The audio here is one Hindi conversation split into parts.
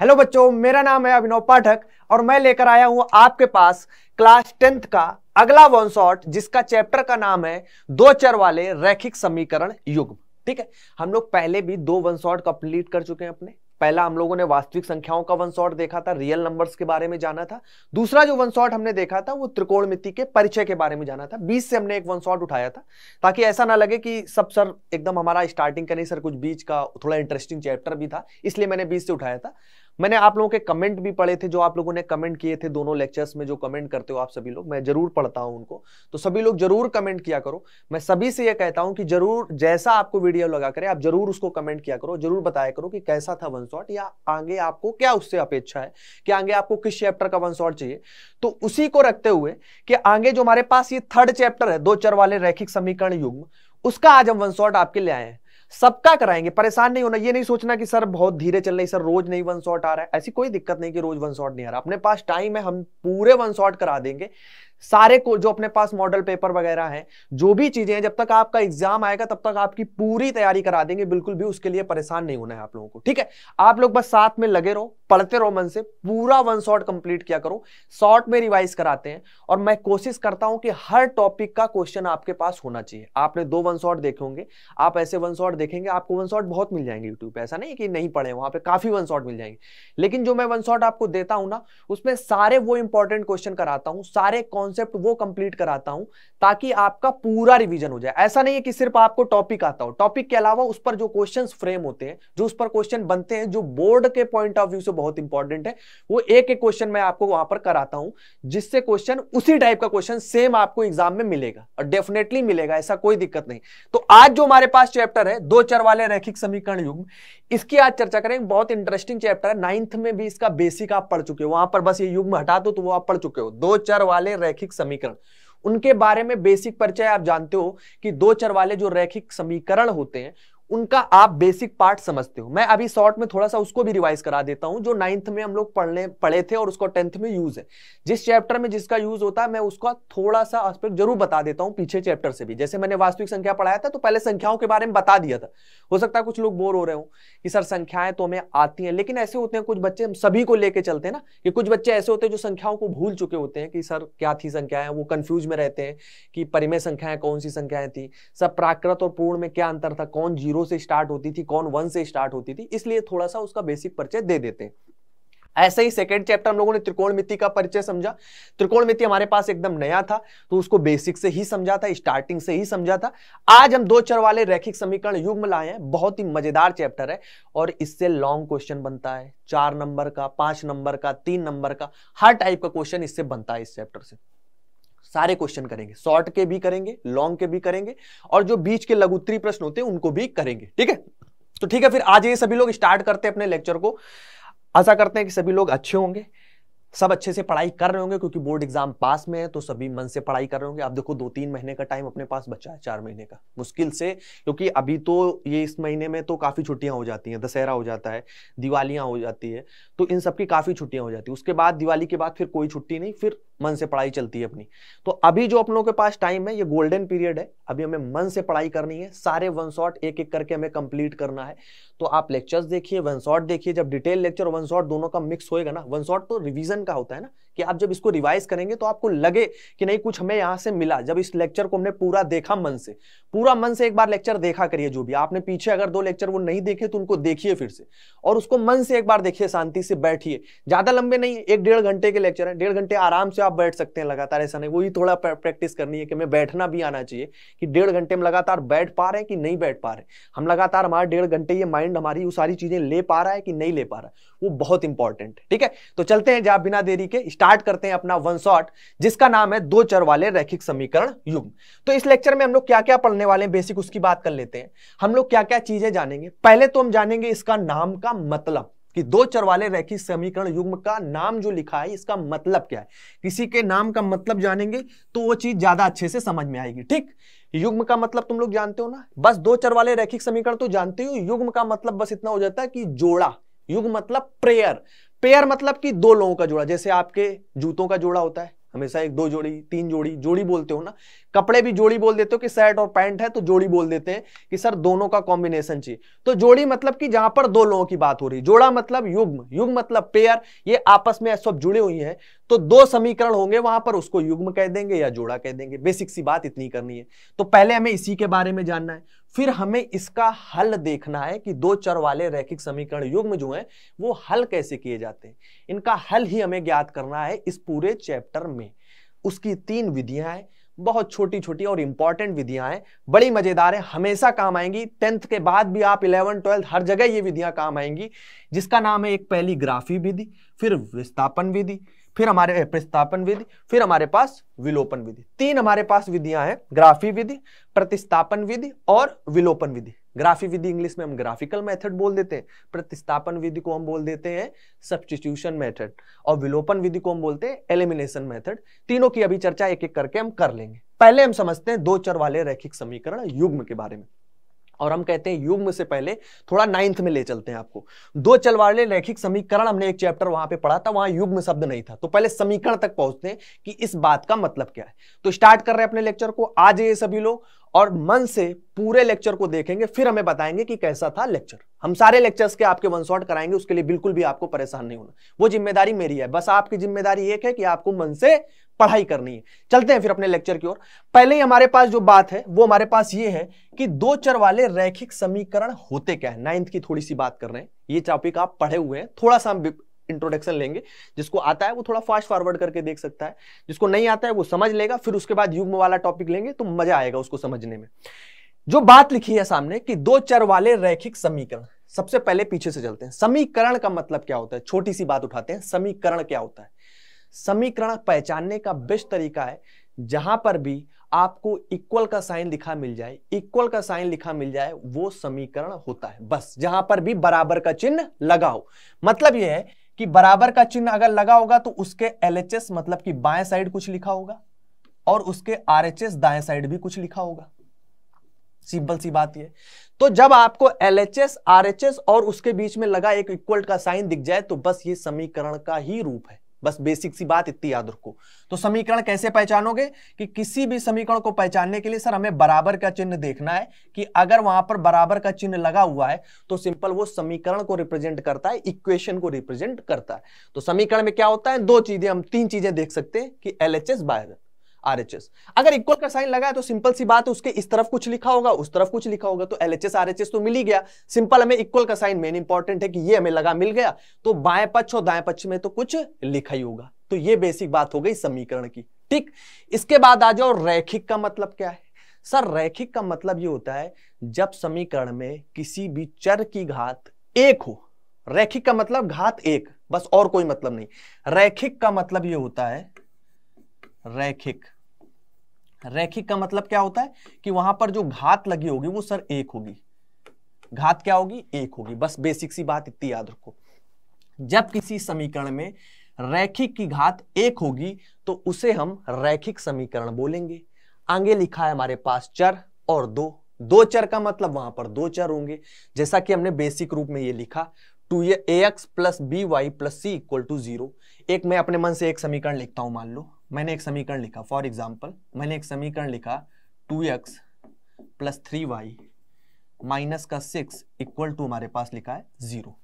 हेलो बच्चों मेरा नाम है अभिनव पाठक और मैं लेकर आया हूं आपके पास क्लास टेंथ का अगला वन शॉट जिसका चैप्टर का नाम है दो चर वाले रैखिक समीकरण युग्म ठीक है हम लोग पहले भी दो वन शॉट कंप्लीट कर चुके हैं अपने पहला हम लोगों ने वास्तविक संख्याओं का वन शॉट देखा था रियल नंबर्स के बारे में जाना था दूसरा जो वन शॉट हमने देखा था वो त्रिकोणमिति के परिचय के बारे में जाना था बीस से हमने एक वन शॉट उठाया था ताकि ऐसा ना लगे कि सब सर एकदम हमारा स्टार्टिंग का नहीं सर कुछ बीच का थोड़ा इंटरेस्टिंग चैप्टर भी था इसलिए मैंने बीस से उठाया था मैंने आप लोगों के कमेंट भी पढ़े थे जो आप लोगों ने कमेंट किए थे दोनों लेक्चर्स में जो कमेंट करते हो आप सभी लोग मैं जरूर पढ़ता हूं उनको तो सभी लोग जरूर कमेंट किया करो मैं सभी से यह कहता हूं कि जरूर जैसा आपको वीडियो लगा करे आप जरूर उसको कमेंट किया करो जरूर बताया करो कि कैसा था वन शॉट या आगे आपको क्या उससे अपेक्षा है कि आगे आपको किस चैप्टर का वन शॉट चाहिए तो उसी को रखते हुए कि आगे जो हमारे पास ये थर्ड चैप्टर है दो चर वाले रैखिक समीकरण युग्म उसका आज हम वन शॉट आपके लिए आए हैं सबका कराएंगे परेशान नहीं होना ये नहीं सोचना कि सर बहुत धीरे चल रही सर रोज नहीं वन शॉट आ रहा है ऐसी कोई दिक्कत नहीं कि रोज वन शॉट नहीं आ रहा अपने पास टाइम है हम पूरे वन शॉट करा देंगे सारे को जो अपने पास मॉडल पेपर वगैरह हैं जो भी चीजें हैं जब तक आपका एग्जाम आएगा तब तक आपकी पूरी तैयारी करा देंगे बिल्कुल भी उसके लिए परेशान नहीं होना है आप लोगों को ठीक है आप लोग बस साथ में लगे रहो पढ़ते रहो मन से पूरा वन शॉर्ट कंप्लीट किया करो शॉर्ट में रिवाइज कराते हैं और मैं कोशिश करता हूं कि हर टॉपिक का क्वेश्चन आपके पास होना चाहिए आपने दो वन शॉर्ट देखे होंगे आप ऐसे वन शॉर्ट देखेंगे आपको वन शॉर्ट बहुत मिल जाएंगे यूट्यूब पे ऐसा नहीं कि नहीं पढ़े वहां पे काफी वन शॉर्ट मिल जाएंगे लेकिन जो मैं वन शॉर्ट आपको देता हूं ना उसमें सारे वो इंपॉर्टेंट क्वेश्चन कराता हूँ सारे कॉन्सेप्ट वो कंप्लीट कराता हूँ ताकि आपका पूरा रिविजन हो जाए ऐसा नहीं है कि सिर्फ आपको टॉपिक आता हो टॉपिक के अलावा उस पर जो क्वेश्चन फ्रेम होते हैं जो उस पर क्वेश्चन बनते हैं जो बोर्ड के पॉइंट ऑफ व्यू से बहुत इंपॉर्टेंट है वो एक एक क्वेश्चन मैं आपको वहां पर कराता हूं जिससे क्वेश्चन उसी टाइप का क्वेश्चन सेम आपको एग्जाम में मिलेगा और डेफिनेटली मिलेगा ऐसा कोई दिक्कत नहीं तो आज जो हमारे पास चैप्टर है दो चर वाले रैखिक समीकरण युग इसकी आज चर्चा करें बहुत इंटरेस्टिंग चैप्टर है नाइन्थ में भी इसका बेसिक आप पढ़ चुके हो वहां पर बस ये युग्म हटा दो तो वो आप पढ़ चुके हो दो चर वाले रैखिक समीकरण उनके बारे में बेसिक परिचय आप जानते हो कि दो चर वाले जो रैखिक समीकरण होते हैं उनका आप बेसिक पार्ट समझते हो मैं अभी शॉर्ट में थोड़ा सा उसको भी रिवाइज करा देता हूं जो नाइन्थ में हम लोग पढ़ने पढ़े थे और उसको टेंथ में यूज है जिस चैप्टर में जिसका यूज होता है मैं उसका थोड़ा सा एस्पेक्ट जरूर बता देता हूं पीछे चैप्टर से भी जैसे मैंने वास्तविक संख्या पढ़ाया था तो पहले संख्याओं के बारे में बता दिया था हो सकता है कुछ लोग बोर हो रहे हो कि सर संख्याएं तो हमें आती हैं लेकिन ऐसे होते हैं कुछ बच्चे हम सभी को लेके चलते हैं ना कि कुछ बच्चे ऐसे होते हैं जो संख्याओं को भूल चुके होते हैं कि सर क्या थी संख्याएं वो कंफ्यूज में रहते हैं कि परिमय संख्याएं कौन सी संख्याएं थी सब प्राकृत और पूर्ण में क्या अंतर था कौन जीरो जीरो से स्टार्ट होती थी कौन वन से स्टार्ट होती थी इसलिए थोड़ा सा उसका बेसिक परिचय दे देते हैं ऐसे ही सेकेंड चैप्टर हम लोगों ने त्रिकोणमिति का परिचय समझा त्रिकोणमिति हमारे पास एकदम नया था तो उसको बेसिक से ही समझा था स्टार्टिंग से ही समझा था आज हम दो चर वाले रैखिक समीकरण युग्म लाए हैं बहुत ही मजेदार चैप्टर है और इससे लॉन्ग क्वेश्चन बनता है चार नंबर का पांच नंबर का तीन नंबर का हर टाइप का क्वेश्चन इससे बनता है इस चैप्टर से सारे क्वेश्चन करेंगे शॉर्ट के भी करेंगे लॉन्ग के भी करेंगे और जो बीच के उत्तरी प्रश्न होते हैं उनको भी करेंगे ठीक है तो ठीक है फिर आज ये सभी लोग स्टार्ट करते हैं अपने लेक्चर को आशा करते हैं कि सभी लोग अच्छे होंगे सब अच्छे से पढ़ाई कर रहे होंगे क्योंकि बोर्ड एग्जाम पास में है तो सभी मन से पढ़ाई कर रहे होंगे आप देखो दो तीन महीने का टाइम अपने पास बचा है चार महीने का मुश्किल से क्योंकि अभी तो ये इस महीने में तो काफ़ी छुट्टियां हो जाती हैं दशहरा हो जाता है दिवालियां हो जाती है तो इन सबकी काफ़ी छुट्टियां हो जाती है उसके बाद दिवाली के बाद फिर कोई छुट्टी नहीं फिर मन से पढ़ाई चलती है अपनी तो अभी जो अपनों के पास टाइम है ये गोल्डन पीरियड है अभी हमें मन से पढ़ाई करनी है सारे वन शॉट एक एक करके हमें कंप्लीट करना है तो आप लेक्चर्स देखिए वन शॉट देखिए जब डिटेल लेक्चर वन शॉट दोनों का मिक्स होएगा ना वन शॉट तो रिविजन का होता है ना कि आप जब इसको रिवाइज करेंगे तो आपको लगे कि नहीं कुछ हमें यहाँ से मिला जब इस लेक्चर को हमने पूरा देखा मन से पूरा मन से एक बार लेक्चर देखा करिए जो भी आपने पीछे अगर दो लेक्चर वो नहीं देखे तो उनको देखिए फिर से और उसको मन से एक बार देखिए शांति से बैठिए ज्यादा लंबे नहीं एक डेढ़ घंटे के लेक्चर है डेढ़ घंटे आराम से आप बैठ सकते हैं लगातार ऐसा नहीं वही थोड़ा प्रैक्टिस करनी है कि हमें बैठना भी आना चाहिए कि डेढ़ घंटे में लगातार बैठ पा रहे हैं कि नहीं बैठ पा रहे हम लगातार हमारे डेढ़ घंटे ये माइंड हमारी वो सारी चीजें ले पा रहा है कि नहीं ले पा रहा है वो बहुत इंपॉर्टेंट है ठीक है तो चलते हैं जहां बिना देरी के स्टार्ट स्टार्ट करते हैं अपना वन शॉट जिसका नाम है दो चर वाले रैखिक समीकरण युग तो इस लेक्चर में हम लोग क्या क्या पढ़ने वाले हैं बेसिक उसकी बात कर लेते हैं हम लोग क्या क्या चीजें जानेंगे पहले तो हम जानेंगे इसका नाम का मतलब कि दो चर वाले रैखिक समीकरण युग्म का नाम जो लिखा है इसका मतलब क्या है किसी के नाम का मतलब जानेंगे तो वो चीज ज्यादा अच्छे से समझ में आएगी ठीक युग्म का मतलब तुम लोग जानते हो ना बस दो चर वाले रैखिक समीकरण तो जानते हो युग्म का मतलब बस इतना हो जाता है कि जोड़ा युग मतलब प्रेयर पेयर मतलब कि दो लोगों का जोड़ा जैसे आपके जूतों का जोड़ा होता है हमेशा एक दो जोड़ी तीन जोड़ी जोड़ी बोलते हो ना कपड़े भी जोड़ी बोल देते हो कि शर्ट और पैंट है तो जोड़ी बोल देते हैं कि सर दोनों का कॉम्बिनेशन चाहिए तो जोड़ी मतलब कि जहां पर दो लोगों की बात हो रही जोड़ा मतलब युग्म युग्म मतलब पेयर ये आपस में सब जुड़े हुई हैं तो दो समीकरण होंगे वहां पर उसको युग्म कह देंगे या जोड़ा कह देंगे बेसिक सी बात इतनी करनी है तो पहले हमें इसी के बारे में जानना है फिर हमें इसका हल देखना है कि दो चर वाले रैखिक समीकरण युग्म जो हैं वो हल कैसे किए जाते हैं इनका हल ही हमें ज्ञात करना है इस पूरे चैप्टर में उसकी तीन विधियां हैं बहुत छोटी छोटी और इंपॉर्टेंट विधियां हैं बड़ी मजेदार हैं हमेशा काम आएंगी टेंथ के बाद भी आप इलेवन ट्वेल्थ हर जगह ये विधियां काम आएंगी जिसका नाम है एक पहली ग्राफी विधि फिर विस्थापन विधि फिर हमारे प्रतिस्थापन विधि फिर हमारे पास विलोपन विधि तीन हमारे पास विधियां हैं ग्राफी विधि प्रतिस्थापन विधि और विलोपन विधि ग्राफी विधि इंग्लिश में हम ग्राफिकल मेथड बोल देते हैं प्रतिस्थापन विधि को हम बोल देते हैं सब्सटीट्यूशन मेथड और विलोपन विधि को हम बोलते हैं एलिमिनेशन मेथड तीनों की अभी चर्चा एक एक करके हम कर लेंगे पहले हम समझते हैं दो चर वाले रैखिक समीकरण युग्म के बारे में और हम कहते हैं युग्म से पहले थोड़ा नाइन्थ में ले चलते हैं आपको दो चलवाले रैखिक समीकरण हमने एक चैप्टर वहां पे पढ़ा था वहां युग्म शब्द नहीं था तो पहले समीकरण तक पहुंचते हैं कि इस बात का मतलब क्या है तो स्टार्ट कर रहे हैं अपने लेक्चर को आ जाइए सभी लोग और मन से पूरे लेक्चर को देखेंगे फिर हमें बताएंगे कि कैसा था लेक्चर हम सारे लेक्चर्स के आपके वन शॉट कराएंगे उसके लिए बिल्कुल भी आपको परेशान नहीं होना वो जिम्मेदारी मेरी है बस आपकी जिम्मेदारी एक है कि आपको मन से पढ़ाई करनी है चलते हैं फिर अपने लेक्चर की ओर पहले ही हमारे पास जो बात है वो हमारे पास ये है कि दो चर वाले रैखिक समीकरण होते क्या है नाइन्थ की थोड़ी सी बात कर रहे हैं ये टॉपिक आप पढ़े हुए हैं थोड़ा सा इंट्रोडक्शन लेंगे जिसको आता है वो थोड़ा फास्ट फॉरवर्ड करके देख सकता है जिसको नहीं आता है वो समझ लेगा फिर उसके बाद युग्म वाला टॉपिक लेंगे तो मजा आएगा उसको समझने में जो बात लिखी है सामने कि दो चर वाले रैखिक समीकरण सबसे पहले पीछे से चलते हैं समीकरण का मतलब क्या होता है छोटी सी बात उठाते हैं समीकरण क्या होता है समीकरण पहचानने का बेस्ट तरीका है जहां पर भी आपको इक्वल का साइन लिखा मिल जाए इक्वल का साइन लिखा मिल जाए वो समीकरण होता है बस जहां पर भी बराबर का चिन्ह लगा हो मतलब यह है कि बराबर का चिन्ह अगर लगा होगा तो उसके एलएचएस मतलब कि बाएं साइड कुछ लिखा होगा और उसके आरएचएस दाएं साइड भी कुछ लिखा होगा सिंपल सी बात ये तो जब आपको एलएचएस आरएचएस और उसके बीच में लगा एक इक्वल का साइन दिख जाए तो बस ये समीकरण का ही रूप है बस बेसिक सी बात इतनी याद रखो तो समीकरण कैसे पहचानोगे कि किसी भी समीकरण को पहचानने के लिए सर हमें बराबर का चिन्ह देखना है कि अगर वहां पर बराबर का चिन्ह लगा हुआ है तो सिंपल वो समीकरण को रिप्रेजेंट करता है इक्वेशन को रिप्रेजेंट करता है तो समीकरण में क्या होता है दो चीजें हम तीन चीजें देख सकते हैं कि एल एच एस बायर आरएचएस अगर इक्वल का साइन लगा है तो सिंपल सी बात है उसके इस तरफ कुछ लिखा होगा उस तरफ कुछ लिखा होगा तो एलएचएस आरएचएस तो मिल ही गया सिंपल हमें इक्वल का साइन मेन इंपॉर्टेंट है कि ये हमें लगा मिल गया तो बाएं पक्ष और दाएं पक्ष में तो कुछ लिखा ही होगा तो ये बेसिक बात हो गई समीकरण की ठीक इसके बाद आ जाओ रैखिक का मतलब क्या है सर रैखिक का मतलब ये होता है जब समीकरण में किसी भी चर की घात एक हो रैखिक का मतलब घात एक बस और कोई मतलब नहीं रैखिक का मतलब ये होता है रैखिक रैखिक का मतलब क्या होता है कि वहां पर जो घात लगी होगी वो सर एक होगी घात क्या होगी एक होगी बस बेसिक सी बात इतनी याद रखो जब किसी समीकरण में रैखिक की घात एक होगी तो उसे हम रैखिक समीकरण बोलेंगे आगे लिखा है हमारे पास चर और दो दो चर का मतलब वहां पर दो चर होंगे जैसा कि हमने बेसिक रूप में ये लिखा to a x plus b y plus c equal to zero एक मैं अपने मन से एक समीकरण लिखता हूं मान लो मैंने एक समीकरण लिखा फॉर एग्जाम्पल मैंने एक समीकरण लिखा two x plus three y minus का सिक्स इक्वल टू हमारे पास लिखा है जीरो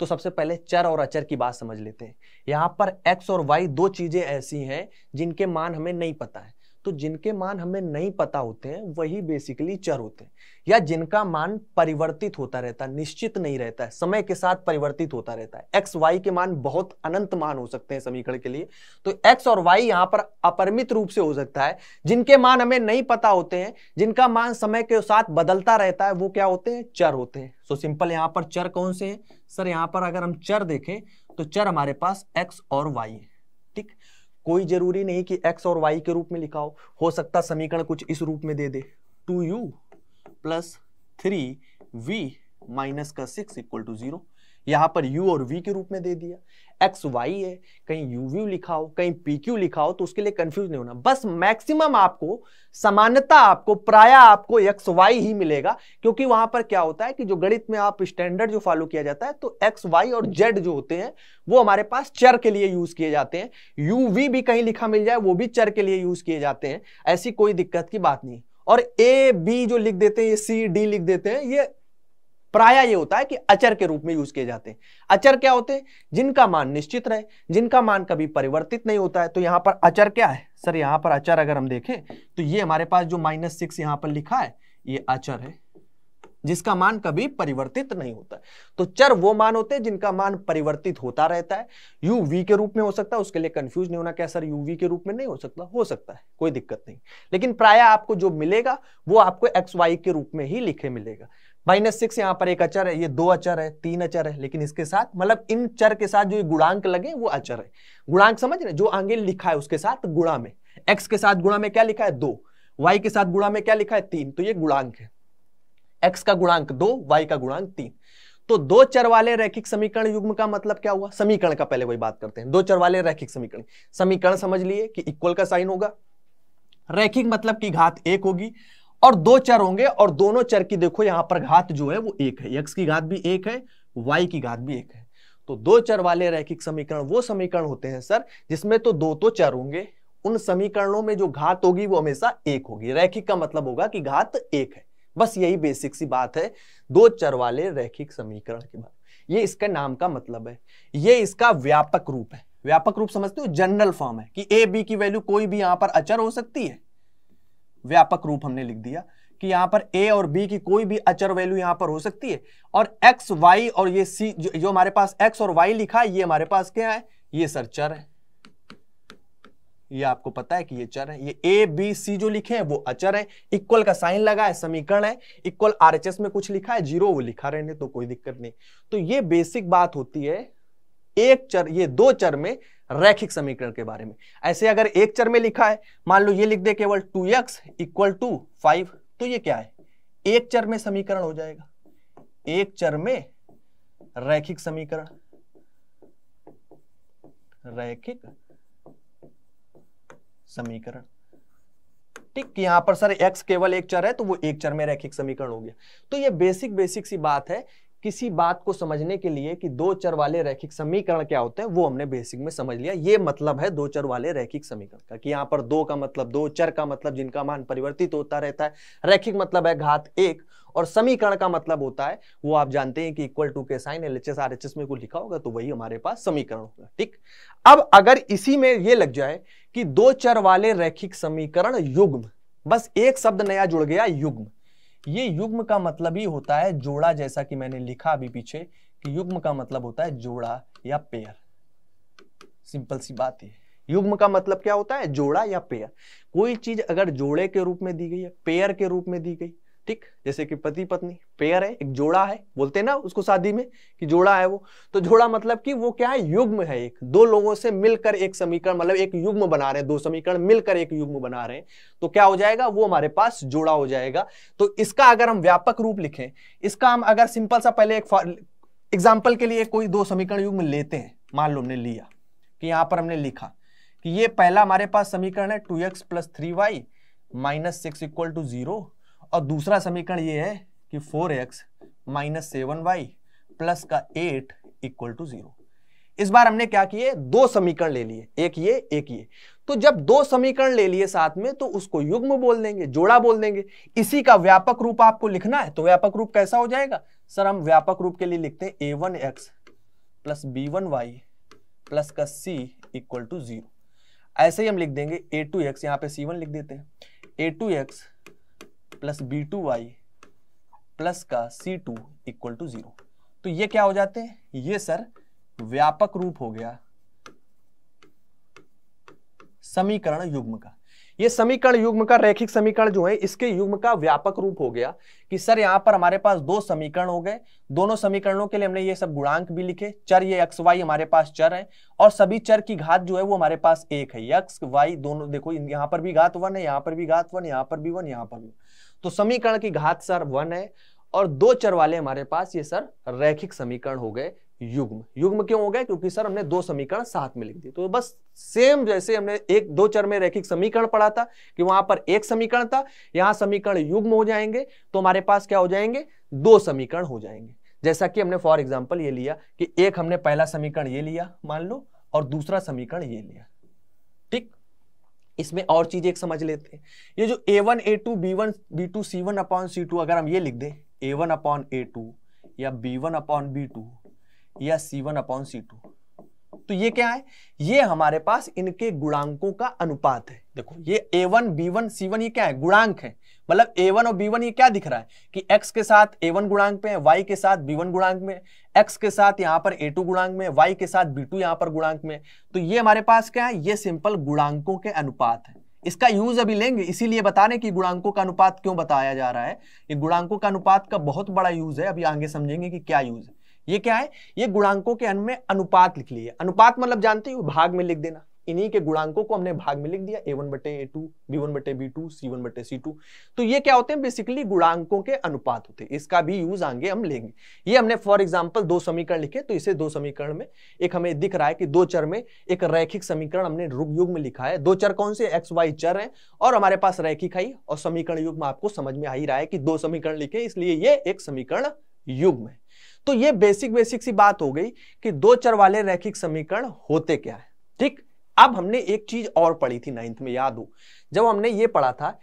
तो सबसे पहले चर और अचर की बात समझ लेते हैं यहाँ पर एक्स और वाई दो चीजें ऐसी हैं जिनके मान हमें नहीं पता है तो जिनके मान हमें नहीं पता होते हैं वही बेसिकली चर होते हैं या जिनका मान परिवर्तित होता रहता है निश्चित नहीं रहता है समय के साथ परिवर्तित होता रहता है एक्स वाई के मान बहुत अनंत मान हो सकते हैं समीकरण के लिए तो एक्स और वाई यहाँ पर अपरिमित रूप से हो सकता है जिनके मान हमें नहीं पता होते हैं जिनका मान समय के साथ बदलता रहता है वो क्या होते हैं चर होते हैं सो सिंपल यहाँ पर चर कौन से है सर यहाँ पर अगर हम चर देखें तो चर हमारे पास एक्स और वाई है कोई जरूरी नहीं कि एक्स और वाई के रूप में लिखाओ हो सकता समीकरण कुछ इस रूप में दे दे two u plus three v minus का सिक्स इक्वल टू जीरो यहां पर u और v के रूप में दे दिया एक्स वाई है कहीं यू व्यू लिखा हो कहीं पी क्यू लिखा हो तो उसके लिए कंफ्यूज नहीं होना बस मैक्सिमम आपको समानता आपको प्राय आपको एक्स वाई ही मिलेगा क्योंकि वहां पर क्या होता है कि जो गणित में आप स्टैंडर्ड जो फॉलो किया जाता है तो एक्स वाई और जेड जो होते हैं वो हमारे पास चर के लिए यूज किए जाते हैं यू वी भी कहीं लिखा मिल जाए वो भी चर के लिए यूज किए जाते हैं ऐसी कोई दिक्कत की बात नहीं और ए बी जो लिख देते हैं ये सी डी लिख देते हैं ये प्राय ये होता है कि अचर के रूप में यूज किए जाते हैं अचर क्या होते हैं जिनका मान निश्चित रहे जिनका मान कभी परिवर्तित नहीं होता है तो यहाँ पर अचर क्या है सर यहाँ पर अचर अगर हम देखें तो ये हमारे पास जो माइनस सिक्स यहाँ पर लिखा है ये अचर है जिसका मान कभी परिवर्तित नहीं होता तो चर वो मान होते हैं जिनका मान परिवर्तित होता रहता है यू वी के रूप में हो सकता है उसके लिए कंफ्यूज नहीं होना क्या सर यू वी के रूप में नहीं हो सकता हो सकता है कोई दिक्कत नहीं लेकिन प्राय आपको जो मिलेगा वो आपको एक्स वाई के रूप में ही लिखे मिलेगा माइनस सिक्स यहाँ पर एक अचर है ये दो अचर है तीन अचर है लेकिन इसके साथ मतलब इन चर के साथ जो ये गुणांक लगे वो अचर है गुणांक समझ रहे जो आगे लिखा है उसके साथ गुणा में एक्स के साथ गुणा में क्या लिखा है दो वाई के साथ गुणा में क्या लिखा है तीन तो ये गुणांक है एक्स का गुणांक दो वाई का गुणांक तीन तो दो चर वाले रैखिक समीकरण युग्म का मतलब क्या हुआ समीकरण का पहले वही बात करते हैं दो चर वाले रैखिक समीकरण समीकरण समझ लिए कि इक्वल का साइन होगा रैखिक मतलब की घात एक होगी और दो चर होंगे और दोनों चर की देखो यहां पर घात जो है वो एक है एक्स की घात भी एक है वाई की घात भी एक है तो दो चर वाले रैखिक समीकरण वो समीकरण होते हैं सर जिसमें तो दो तो चर होंगे उन समीकरणों में जो घात होगी वो हमेशा एक होगी रैखिक का मतलब होगा कि घात एक है बस यही बेसिक सी बात है दो चर वाले रैखिक समीकरण के बाद ये इसके नाम का मतलब है ये इसका व्यापक रूप है व्यापक रूप समझते हो जनरल फॉर्म है कि ए बी की वैल्यू कोई भी यहां पर अचर हो सकती है व्यापक रूप हमने लिख दिया कि यहां पर ए और बी की कोई भी अचर वैल्यू यहां पर हो सकती है और एक्स वाई और ये सी जो, जो हमारे पास एक्स और वाई लिखा है ये हमारे पास क्या है ये सर चर है ये आपको पता है कि ये चर है ये ए बी सी जो लिखे हैं वो अचर है इक्वल का साइन लगा है समीकरण है इक्वल आरएचएस में कुछ लिखा है जीरो वो लिखा रहने तो कोई दिक्कत नहीं तो ये बेसिक बात होती है एक चर ये दो चर में रैखिक समीकरण के बारे में ऐसे अगर एक चर में लिखा है मान लो ये लिख दे केवल two x equal to five तो ये क्या है एक चर में समीकरण हो जाएगा एक चर में रैखिक समीकरण रैखिक समीकरण ठीक यहां पर सर x केवल एक चर है तो वो एक चर में रैखिक समीकरण हो गया तो ये बेसिक बेसिक सी बात है किसी बात को समझने के लिए कि दो चर वाले रैखिक समीकरण क्या होते हैं वो हमने बेसिक में समझ लिया ये मतलब है दो चर वाले रैखिक समीकरण का कि यहाँ पर दो का मतलब दो चर का मतलब जिनका मान परिवर्तित होता रहता है रैखिक मतलब है घात एक और समीकरण का मतलब होता है वो आप जानते हैं कि इक्वल टू के sign L H S R H S में कुछ लिखा होगा तो वही हमारे पास समीकरण होगा ठीक अब अगर इसी में ये लग जाए कि दो चर वाले रैखिक समीकरण युग्म बस एक शब्द नया जुड़ गया युग्म ये युग्म का मतलब ही होता है जोड़ा जैसा कि मैंने लिखा अभी पीछे कि युग्म का मतलब होता है जोड़ा या पेयर सिंपल सी बात है युग्म का मतलब क्या होता है जोड़ा या पेयर कोई चीज अगर जोड़े के रूप में दी गई है पेयर के रूप में दी गई ठीक जैसे कि पति पत्नी पेयर है एक जोड़ा है बोलते हैं ना उसको शादी में कि जोड़ा है वो तो जोड़ा मतलब कि वो क्या है युग्म है एक दो लोगों से मिलकर एक समीकरण मतलब एक युग्म बना रहे हैं दो समीकरण मिलकर एक युग्म बना रहे हैं तो क्या हो जाएगा वो हमारे पास जोड़ा हो जाएगा तो इसका अगर हम व्यापक रूप लिखें इसका हम अगर सिंपल सा पहले एक एग्जाम्पल के लिए कोई दो समीकरण युग्म लेते हैं मान लो हमने लिया कि यहाँ पर हमने लिखा कि ये पहला हमारे पास समीकरण है two x plus three y minus six equal to zero और दूसरा समीकरण ये है कि four x minus seven y plus का एट इक्वल टू जीरो इस बार हमने क्या किए दो समीकरण ले लिए एक ये एक ये तो जब दो समीकरण ले लिए साथ में तो उसको युग्म बोल देंगे जोड़ा बोल देंगे इसी का व्यापक रूप आपको लिखना है तो व्यापक रूप कैसा हो जाएगा सर हम व्यापक रूप के लिए लिखते हैं a one x plus b one y plus का सी इक्वल टू जीरो ऐसे ही हम लिख देंगे ए टू एक्स यहाँ पे सी वन लिख देते हैं a two x plus b two Y plus का c two equal to zero तो ये क्या हो जाते हैं ये सर व्यापक रूप हो गया समीकरण युग्म का ये समीकरण युग्म का रैखिक समीकरण जो है इसके युग्म का व्यापक रूप हो गया कि सर यहाँ पर हमारे पास दो समीकरण हो गए दोनों समीकरणों के लिए हमने ये सब गुणांक भी लिखे चर ये एक्स वाई हमारे पास चर है और सभी चर की घात जो है वो हमारे पास एक है यक्स वाई दोनों देखो यहाँ पर भी घात वन है यहाँ पर भी घात वन यहाँ पर भी वन यहाँ पर भी तो समीकरण की घात सर वन है और दो चर वाले हमारे पास ये सर रैखिक समीकरण हो गए युग्म युग्म क्यों हो गया क्योंकि सर हमने दो समीकरण साथ में लिख दिए तो बस सेम जैसे हमने एक दो चर में रैखिक समीकरण पढ़ा था कि वहां पर एक समीकरण था यहां समीकरण युग्म हो जाएंगे तो हमारे पास क्या हो जाएंगे दो समीकरण हो जाएंगे जैसा कि हमने फॉर एग्जाम्पल ये लिया कि एक हमने पहला समीकरण ये लिया मान लो और दूसरा समीकरण ये लिया ठीक इसमें और चीज एक समझ लेते हैं ये जो a one a two b one b two c one upon c two अगर हम ये लिख दें a one upon a two या b one upon b two या C1 one upon c to तो ये क्या है ये हमारे पास इनके गुणांकों का अनुपात है देखो ये a one b one c one ये क्या है गुणांक है मतलब ए वन और बी वन ये क्या दिख रहा है कि एक्स के साथ ए वन गुणांक में है वाई के साथ बी वन गुणांक में एक्स के साथ यहाँ पर ए टू गुणांक में वाई के साथ बी टू यहाँ पर गुणांक में तो ये हमारे पास क्या है ये सिंपल गुणांकों के अनुपात है इसका यूज अभी लेंगे इसीलिए बता रहे कि गुणांकों का अनुपात क्यों बताया जा रहा है ये गुणांकों का अनुपात का बहुत बड़ा यूज है अभी आगे समझेंगे कि क्या यूज है ये क्या है ये गुणांकों के अन्य में अनुपात लिख लिए अनुपात मतलब जानते हो भाग में लिख देना इन्हीं के गुणांकों को हमने भाग में लिख दिया ए वन बटे ए टू बी वन बटे बी टू सी वन बटे सी टू तो ये क्या होते हैं बेसिकली गुणांकों के अनुपात होते हैं इसका भी यूज आगे हम लेंगे ये हमने फॉर एग्जाम्पल दो समीकरण लिखे तो इसे दो समीकरण में एक हमें दिख रहा है कि दो चर में एक रैखिक समीकरण हमने रुग युग में लिखा है दो चर कौन से एक्स वाई चर है और हमारे पास रैखिक है और समीकरण युग में आपको समझ में आ ही रहा है कि दो समीकरण लिखे इसलिए ये एक समीकरण युग में तो ये बेसिक बेसिक सी बात हो गई कि दो चर वाले रैखिक समीकरण होते क्या है ठीक अब हमने एक चीज और पढ़ी थी नाइन्थ में याद हो जब हमने ये पढ़ा था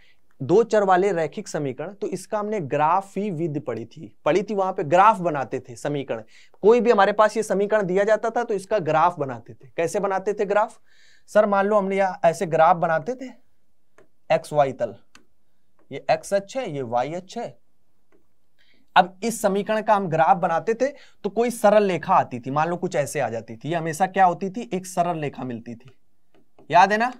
दो चर वाले रैखिक समीकरण तो इसका हमने ग्राफ ही विद पढ़ी थी पढ़ी थी वहां पे ग्राफ बनाते थे समीकरण कोई भी हमारे पास ये समीकरण दिया जाता था तो इसका ग्राफ बनाते थे कैसे बनाते थे ग्राफ सर मान लो हमने यहाँ ऐसे ग्राफ बनाते थे एक्स वाई तल ये एक्स अक्ष है ये वाई अक्ष है अब इस समीकरण का हम ग्राफ बनाते थे तो कोई सरल लेखा आती थी मान लो कुछ ऐसे आ जाती थी हमेशा क्या होती थी एक सरल लेखा मिलती थी याद है ना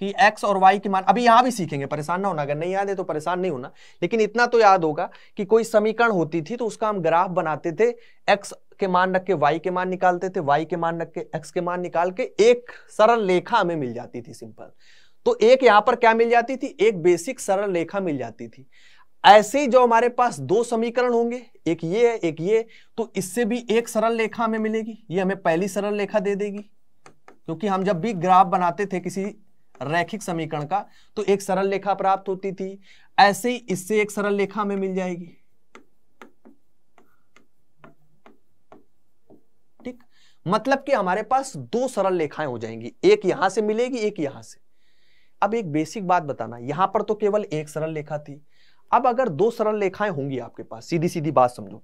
कि x और y की मान अभी यहां भी सीखेंगे परेशान ना होना अगर नहीं याद है तो परेशान नहीं होना लेकिन इतना तो याद होगा कि कोई समीकरण होती थी तो उसका हम ग्राफ बनाते थे x के मान रख के y के मान निकालते थे y के मान रख के x के मान निकाल के एक सरल लेखा हमें मिल जाती थी सिंपल तो एक यहां पर क्या मिल जाती थी एक बेसिक सरल रेखा मिल जाती थी ऐसे ही जो हमारे पास दो समीकरण होंगे एक ये है एक ये तो इससे भी एक सरल रेखा हमें मिलेगी ये हमें पहली सरल रेखा दे देगी क्योंकि हम जब भी ग्राफ बनाते थे किसी रैखिक समीकरण का तो एक सरल रेखा प्राप्त होती थी ऐसे ही इससे एक सरल रेखा हमें मिल जाएगी ठीक मतलब कि हमारे पास दो सरल रेखाएं हो जाएंगी एक यहां से मिलेगी एक यहां से अब एक बेसिक बात बताना यहां पर तो केवल एक सरल रेखा थी अब अगर दो सरल रेखाएं होंगी आपके पास सीधी सीधी बात समझो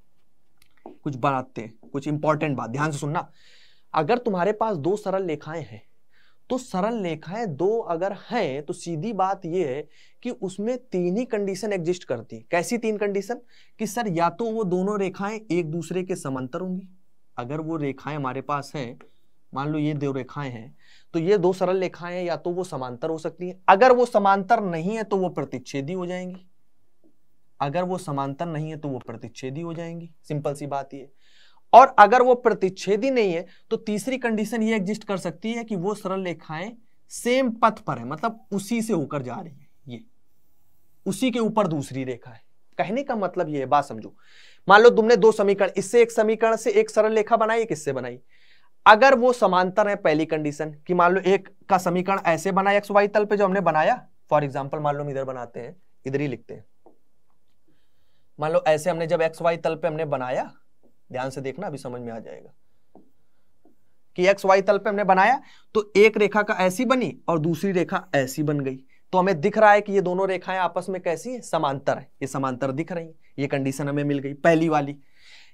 कुछ बनाते हैं कुछ इंपॉर्टेंट बात ध्यान से सुनना अगर तुम्हारे पास दो सरल रेखाएं हैं तो सरल रेखाएं दो अगर हैं तो सीधी बात यह है कि उसमें तीन ही कंडीशन एग्जिस्ट करती है कैसी तीन कंडीशन कि सर या तो वो दोनों रेखाएं एक दूसरे के समांतर होंगी अगर वो रेखाएं हमारे पास हैं मान लो ये दो रेखाएं हैं तो ये दो सरल रेखाएं या तो वो समांतर हो सकती हैं अगर वो समांतर नहीं है तो वो प्रतिच्छेदी हो जाएंगी अगर वो समांतर नहीं है तो वो प्रतिच्छेदी हो जाएंगी सिंपल सी बात ये और अगर वो प्रतिच्छेदी नहीं है तो तीसरी कंडीशन ये एग्जिस्ट कर सकती है कि वो सरल रेखाएं सेम पथ पर है मतलब उसी से होकर जा रही है ये उसी के ऊपर दूसरी रेखा है कहने का मतलब ये है बात समझो मान लो तुमने दो समीकरण इससे एक समीकरण से एक सरल रेखा बनाई किससे बनाई अगर वो समांतर है पहली कंडीशन कि मान लो एक का समीकरण ऐसे बनाया एक्स वाई तल पे जो हमने बनाया फॉर एग्जाम्पल मान लो हम इधर बनाते हैं इधर ही लिखते हैं मान लो ऐसे हमने जब एक्स वाई तल पे हमने बनाया ध्यान से देखना अभी समझ में आ जाएगा कि एक्स वाई तल पे हमने बनाया तो एक रेखा का ऐसी बनी और दूसरी रेखा ऐसी बन गई तो हमें दिख रहा है कि ये दोनों रेखाएं आपस में कैसी है समांतर है ये समांतर दिख रही है ये कंडीशन हमें मिल गई पहली वाली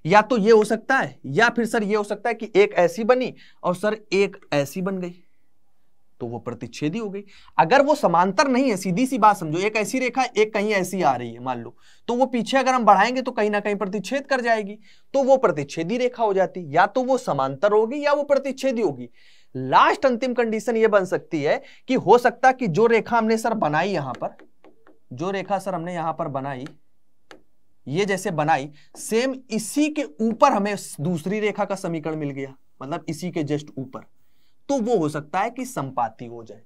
या तो ये हो सकता है या फिर सर ये हो सकता है कि एक ऐसी बनी और सर एक ऐसी बन गई तो वो प्रतिच्छेदी हो गई अगर वो समांतर नहीं है सीधी सी बात समझो एक ऐसी रेखा एक कहीं ऐसी आ रही है मान लो तो वो पीछे अगर हम बढ़ाएंगे तो कहीं ना कहीं प्रतिच्छेद कर जाएगी तो वो प्रतिच्छेदी रेखा हो जाती या तो वो समांतर होगी या वो प्रतिच्छेदी होगी लास्ट अंतिम कंडीशन ये बन सकती है कि हो सकता कि जो रेखा हमने सर बनाई यहां पर जो रेखा सर हमने यहां पर बनाई ये जैसे बनाई सेम इसी के ऊपर हमें दूसरी रेखा का समीकरण मिल गया मतलब इसी के जस्ट ऊपर तो वो हो सकता है कि संपाति हो जाए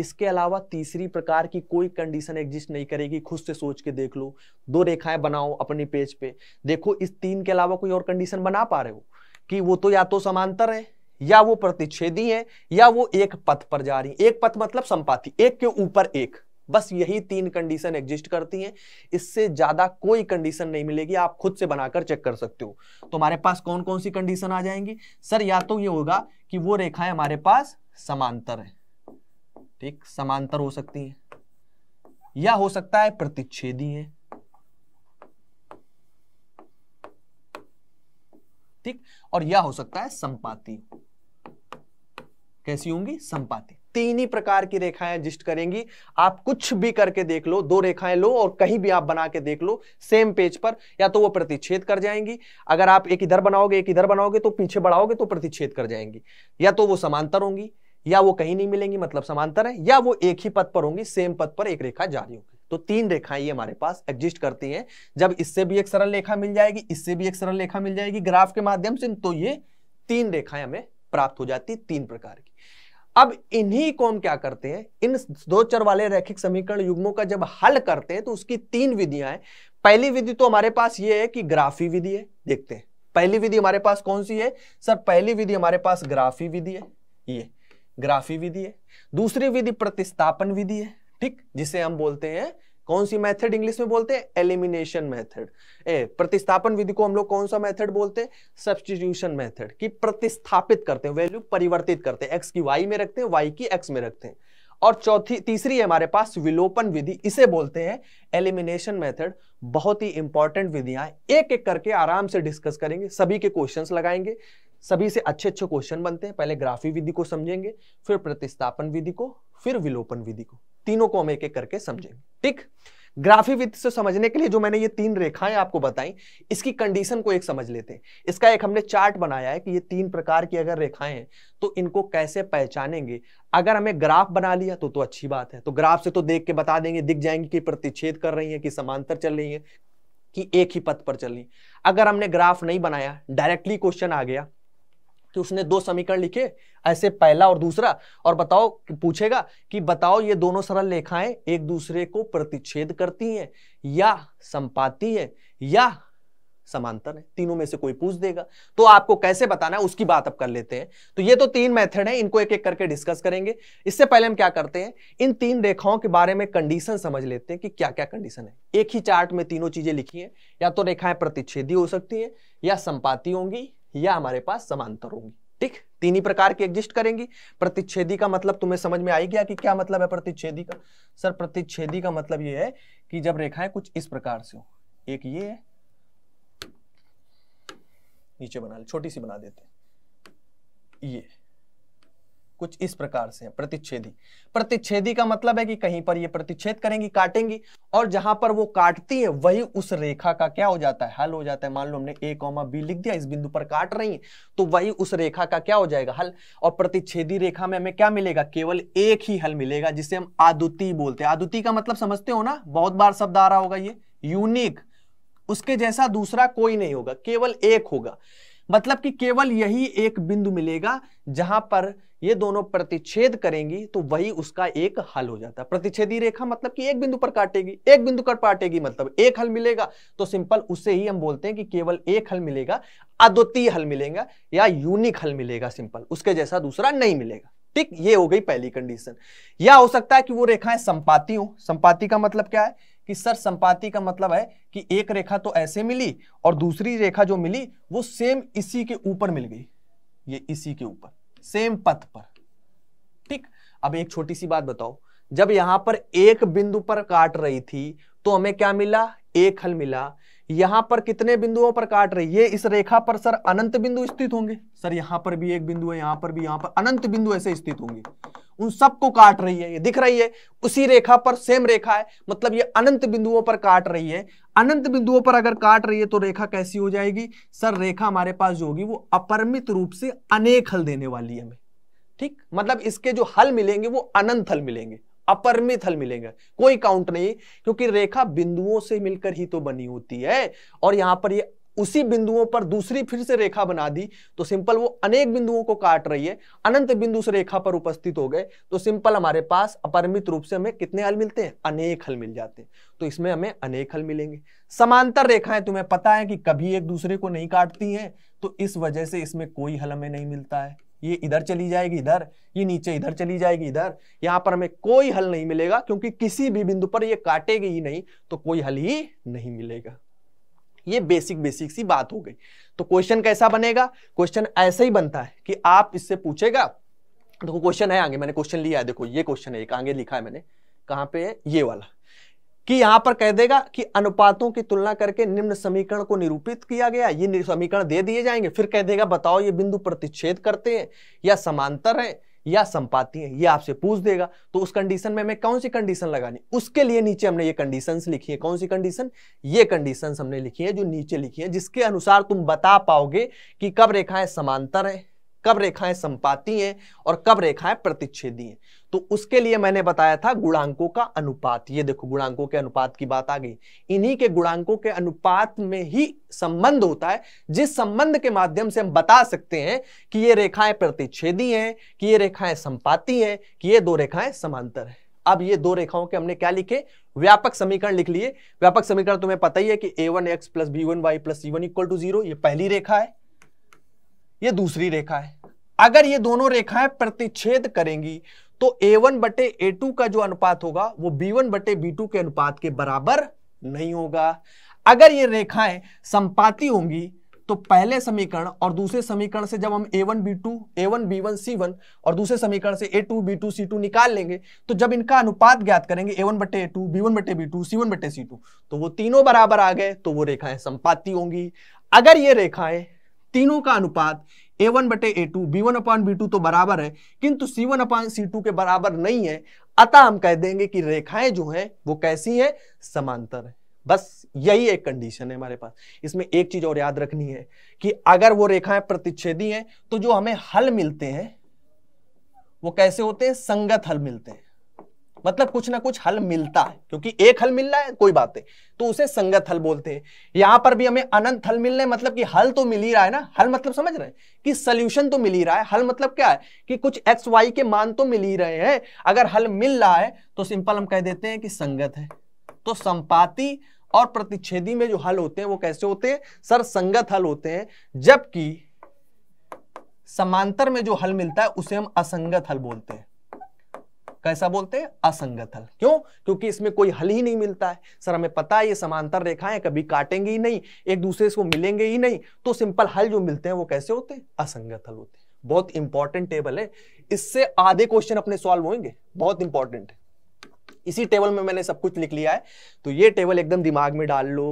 इसके अलावा तीसरी प्रकार की कोई कंडीशन एग्जिस्ट नहीं करेगी खुद से सोच के देख लो दो रेखाएं बनाओ अपने पेज पे देखो इस तीन के अलावा कोई और कंडीशन बना पा रहे हो कि वो तो या तो समांतर है या वो प्रतिच्छेदी है या वो एक पथ पर जा रही है एक पथ मतलब संपाति एक के ऊपर एक बस यही तीन कंडीशन एग्जिस्ट करती हैं इससे ज़्यादा कोई कंडीशन नहीं मिलेगी आप खुद से बनाकर चेक कर सकते हो तो हमारे पास कौन कौन सी कंडीशन आ जाएंगी सर या तो ये होगा कि वो रेखाएं हमारे पास समांतर है ठीक समांतर हो सकती है या हो सकता है प्रतिच्छेदी है ठीक और यह हो सकता है संपाती कैसी होंगी संपाती तीन ही प्रकार की रेखाएं एग्जिस्ट करेंगी आप कुछ भी करके देख लो दो रेखाएं लो और कहीं भी आप बना के देख लो सेम पेज पर या तो वो प्रतिच्छेद कर जाएंगी अगर आप एक इधर बनाओगे एक इधर बनाओगे तो पीछे बढ़ाओगे तो प्रतिच्छेद कर जाएंगी या तो वो समांतर होंगी या वो कहीं नहीं मिलेंगी मतलब समांतर है या वो एक ही पद पर होंगी सेम पद पर एक रेखा जारी होगी तो तीन रेखाएं ये हमारे पास एग्जिस्ट करती हैं जब इससे भी एक सरल रेखा मिल जाएगी इससे भी एक सरल रेखा मिल जाएगी ग्राफ के माध्यम से तो ये तीन रेखाएं हमें प्राप्त हो जाती तीन प्रकार की अब इन्हीं को हम क्या करते हैं इन दो चर वाले रैखिक समीकरण युग्मों का जब हल करते हैं तो उसकी तीन विधियां हैं पहली विधि तो हमारे पास ये है कि ग्राफी विधि है देखते हैं पहली विधि हमारे पास कौन सी है सर पहली विधि हमारे पास ग्राफी विधि है ये ग्राफी विधि है दूसरी विधि प्रतिस्थापन विधि है ठीक जिसे हम बोलते हैं कौन सी मेथड इंग्लिश में बोलते हैं एलिमिनेशन मेथड ए प्रतिस्थापन विधि को हम लोग कौन सा मेथड बोलते हैं सब्सटीट्यूशन मेथड कि प्रतिस्थापित करते हैं वैल्यू परिवर्तित करते हैं एक्स की वाई में रखते हैं वाई की एक्स में रखते हैं और चौथी तीसरी है हमारे पास विलोपन विधि इसे बोलते हैं एलिमिनेशन मेथड बहुत ही इंपॉर्टेंट विधियां एक एक करके आराम से डिस्कस करेंगे सभी के क्वेश्चंस लगाएंगे सभी से अच्छे अच्छे क्वेश्चन बनते हैं पहले ग्राफी विधि को समझेंगे फिर प्रतिस्थापन विधि को फिर विलोपन विधि को तीनों को हम एक एक करके समझेंगे ठीक ग्राफी वित्त से समझने के लिए जो मैंने ये तीन रेखाएं आपको बताई इसकी कंडीशन को एक समझ लेते हैं इसका एक हमने चार्ट बनाया है कि ये तीन प्रकार की अगर रेखाएं हैं तो इनको कैसे पहचानेंगे अगर हमें ग्राफ बना लिया तो तो अच्छी बात है तो ग्राफ से तो देख के बता देंगे दिख जाएंगे कि प्रतिच्छेद कर रही है कि समांतर चल रही है कि एक ही पथ पर चल रही अगर हमने ग्राफ नहीं बनाया डायरेक्टली क्वेश्चन आ गया कि उसने दो समीकरण लिखे ऐसे पहला और दूसरा और बताओ पूछेगा कि बताओ ये दोनों सरल रेखाएं एक दूसरे को प्रतिच्छेद करती हैं या संपाती है या समांतर है तीनों में से कोई पूछ देगा तो आपको कैसे बताना है उसकी बात अब कर लेते हैं तो ये तो तीन मेथड है इनको एक एक करके डिस्कस करेंगे इससे पहले हम क्या करते हैं इन तीन रेखाओं के बारे में कंडीशन समझ लेते हैं कि क्या क्या कंडीशन है एक ही चार्ट में तीनों चीजें लिखी हैं या तो रेखाएं प्रतिच्छेदी हो सकती हैं या संपाती होंगी या हमारे पास समांतर होंगी ठीक तीन ही प्रकार की एग्जिस्ट करेंगी प्रतिच्छेदी का मतलब तुम्हें समझ में आई गया कि क्या मतलब है प्रतिच्छेदी का सर प्रतिच्छेदी का मतलब यह है कि जब रेखाएं कुछ इस प्रकार से हो एक ये है नीचे बना ले छोटी सी बना देते हैं ये कुछ इस प्रकार से प्रतिच्छेदी प्रतिच्छेदी का मतलब है कि कहीं पर ये प्रतिच्छेद करेंगी काटेंगी और जहां पर वो काटती है वही उस रेखा का क्या हो जाता है हल हो जाता है मान लो हमने ए कॉमा बी लिख दिया इस बिंदु पर काट रही है तो वही उस रेखा का क्या हो जाएगा हल और प्रतिच्छेदी रेखा में हमें क्या मिलेगा केवल एक ही हल मिलेगा जिसे हम आदुति बोलते हैं आदुति का मतलब समझते हो ना बहुत बार शब्द आ रहा होगा ये यूनिक उसके जैसा दूसरा कोई नहीं होगा केवल एक होगा मतलब कि केवल यही एक बिंदु मिलेगा जहां पर ये दोनों प्रतिच्छेद करेंगी तो वही उसका एक हल हो जाता है प्रतिच्छेदी रेखा मतलब कि एक बिंदु पर काटेगी एक बिंदु पर काटेगी मतलब एक हल मिलेगा तो सिंपल उसे ही हम बोलते हैं कि केवल एक हल मिलेगा अद्वितीय हल मिलेगा या यूनिक हल मिलेगा सिंपल उसके जैसा दूसरा नहीं मिलेगा ठीक ये हो गई पहली कंडीशन या हो सकता है कि वो रेखाएं संपाती हो संपाती का मतलब क्या है कि सर संपाति का मतलब है कि एक रेखा तो ऐसे मिली और दूसरी रेखा जो मिली वो सेम इसी के ऊपर मिल गई ये इसी के ऊपर सेम पथ पर ठीक अब एक छोटी सी बात बताओ जब यहां पर एक बिंदु पर काट रही थी तो हमें क्या मिला एक हल मिला यहां पर कितने बिंदुओं पर काट रही है इस रेखा पर सर अनंत बिंदु स्थित होंगे सर यहां पर भी एक बिंदु है यहां पर भी यहां पर अनंत बिंदु ऐसे स्थित होंगे उन सबको काट रही है ये दिख रही है उसी रेखा पर सेम रेखा है मतलब ये अनंत बिंदुओं पर काट रही है अनंत बिंदुओं पर अगर काट रही है तो रेखा कैसी हो जाएगी सर रेखा हमारे पास जो होगी वो अपरमित रूप से अनेक हल देने वाली है हमें ठीक मतलब इसके जो हल मिलेंगे वो अनंत हल मिलेंगे अपरमित हल मिलेंगे कोई काउंट नहीं क्योंकि रेखा बिंदुओं से मिलकर ही तो बनी होती है और यहां पर ये उसी बिंदुओं पर दूसरी फिर से रेखा बना दी तो सिंपल वो अनेक बिंदुओं को काट रही है अनंत बिंदु से रेखा पर उपस्थित हो गए तो सिंपल हमारे पास अपरमित रूप से हमें कितने हल मिलते हैं अनेक हल मिल जाते हैं तो इसमें हमें अनेक हल मिलेंगे समांतर रेखाएं तुम्हें पता है कि कभी एक दूसरे को नहीं काटती है तो इस वजह से इसमें कोई हल हमें नहीं मिलता है ये इधर चली जाएगी इधर ये नीचे इधर चली जाएगी इधर यहाँ पर हमें कोई हल नहीं मिलेगा क्योंकि किसी भी बिंदु पर ये काटेगी ही नहीं तो कोई हल ही नहीं मिलेगा ये बेसिक बेसिक सी बात हो गई तो क्वेश्चन कैसा बनेगा क्वेश्चन ऐसे ही बनता है कि आप इससे पूछेगा देखो क्वेश्चन है आगे मैंने क्वेश्चन लिया है देखो ये क्वेश्चन है एक आगे लिखा है मैंने कहां पे है ये वाला कि यहां पर कह देगा कि अनुपातों की तुलना करके निम्न समीकरण को निरूपित किया गया ये समीकरण दे दिए जाएंगे फिर कह देगा बताओ ये बिंदु प्रतिच्छेद करते हैं या समांतर है या संपाति है ये आपसे पूछ देगा तो उस कंडीशन में हमें कौन सी कंडीशन लगानी उसके लिए नीचे हमने ये कंडीशंस लिखी है कौन सी कंडीशन ये कंडीशंस हमने लिखी है जो नीचे लिखी है जिसके अनुसार तुम बता पाओगे कि कब रेखाएं समांतर है कब रेखाएं संपाती हैं और कब रेखाएं प्रतिच्छेदी हैं तो उसके लिए मैंने बताया था गुणांकों का अनुपात ये देखो गुणांकों के अनुपात की बात आ गई इन्हीं के गुणांकों के अनुपात में ही संबंध होता है जिस संबंध के माध्यम से हम बता सकते हैं कि ये रेखाएं प्रतिच्छेदी हैं कि ये रेखाएं संपाती हैं कि ये दो रेखाएं समांतर है अब ये दो रेखाओं के हमने क्या लिखे व्यापक समीकरण लिख लिए व्यापक समीकरण तुम्हें पता ही है कि a one x plus b one y plus c one equal to zero पहली रेखा है ये दूसरी रेखा है अगर ये दोनों रेखाएं प्रतिच्छेद करेंगी तो वन बटे ए टू का जो अनुपात होगा वो वन बटे बी टू के अनुपात के बराबर नहीं होगा अगर ये रेखाएं संपाती होंगी तो पहले समीकरण और दूसरे समीकरण से जब हम a a one b two one b one c one और दूसरे समीकरण से a two b two c two निकाल लेंगे तो जब इनका अनुपात ज्ञात करेंगे वन बटे बी वन बटे बी सी वन बटे सी टू तो वो तीनों बराबर आ गए तो वो रेखाएं संपाति होंगी अगर ये रेखाएं तीनों का अनुपात ए वन बटे a two b one upon b two तो बराबर है किंतु c one upon c two के बराबर नहीं है अतः हम कह देंगे कि रेखाएं जो हैं वो कैसी हैं समांतर है बस यही एक कंडीशन है हमारे पास इसमें एक चीज और याद रखनी है कि अगर वो रेखाएं प्रतिच्छेदी हैं तो जो हमें हल मिलते हैं वो कैसे होते हैं संगत हल मिलते हैं मतलब कुछ ना कुछ हल मिलता है क्योंकि एक हल मिल रहा है कोई बात है तो उसे संगत हल बोलते हैं यहां पर भी हमें अनंत हल मिल रहे हैं मतलब कि हल तो मिल ही रहा है ना हल मतलब समझ रहे हैं कि सोल्यूशन तो मिल ही रहा है हल मतलब क्या है कि कुछ एक्स वाई के मान तो मिल ही रहे हैं अगर हल मिल रहा है तो सिंपल हम कह देते हैं कि संगत है तो संपाति और प्रतिच्छेदी में जो हल होते हैं वो कैसे होते हैं सर संगत हल होते हैं जबकि समांतर में जो हल मिलता है उसे हम असंगत हल बोलते हैं कैसा बोलते हैं असंगत हल क्यों क्योंकि इसमें कोई हल ही नहीं मिलता है सर हमें पता है ये समांतर रेखाएं कभी काटेंगे ही नहीं एक दूसरे से मिलेंगे ही नहीं तो सिंपल हल जो मिलते हैं वो कैसे होते हैं असंगत हल होते हैं बहुत इंपॉर्टेंट टेबल है इससे आधे क्वेश्चन अपने सॉल्व होंगे बहुत इंपॉर्टेंट है इसी टेबल में मैंने सब कुछ लिख लिया है तो ये टेबल एकदम दिमाग में डाल लो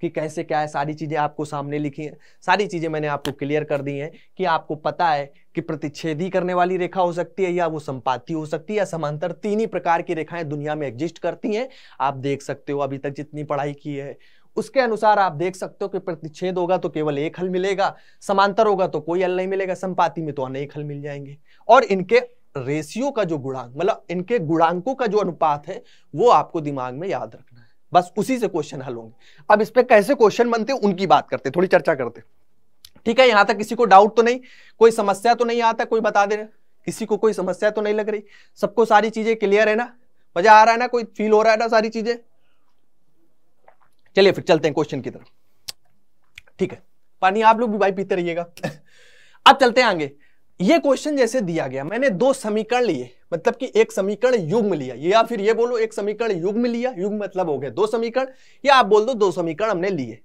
कि कैसे क्या है सारी चीज़ें आपको सामने लिखी हैं सारी चीज़ें मैंने आपको क्लियर कर दी हैं कि आपको पता है कि प्रतिच्छेदी करने वाली रेखा हो सकती है या वो संपाति हो सकती है या समांतर तीन ही प्रकार की रेखाएं दुनिया में एग्जिस्ट करती हैं आप देख सकते हो अभी तक जितनी पढ़ाई की है उसके अनुसार आप देख सकते हो कि प्रतिच्छेद होगा तो केवल एक हल मिलेगा समांतर होगा तो कोई हल नहीं मिलेगा संपाति में तो अनेक हल मिल जाएंगे और इनके रेशियो का जो गुणांक मतलब इनके गुणांकों का जो अनुपात है वो आपको दिमाग में याद रखना बस उसी से क्वेश्चन हल होंगे अब इस पर कैसे क्वेश्चन बनते उनकी बात करते थोड़ी चर्चा करते ठीक है यहां तक किसी को डाउट तो नहीं कोई समस्या तो नहीं आता कोई बता दे रहे किसी को कोई समस्या तो नहीं लग रही सबको सारी चीजें क्लियर है ना मजा आ रहा है ना कोई फील हो रहा है ना सारी चीजें चलिए फिर चलते हैं क्वेश्चन की तरफ ठीक है पानी आप लोग भी भाई पीते रहिएगा अब चलते हैं आगे ये क्वेश्चन जैसे दिया गया मैंने दो समीकरण लिए मतलब कि एक समीकरण युग्म लिया या फिर ये बोलो एक समीकरण युग्म लिया युग्म मतलब हो गया दो समीकरण या आप बोल दो दो समीकरण हमने लिए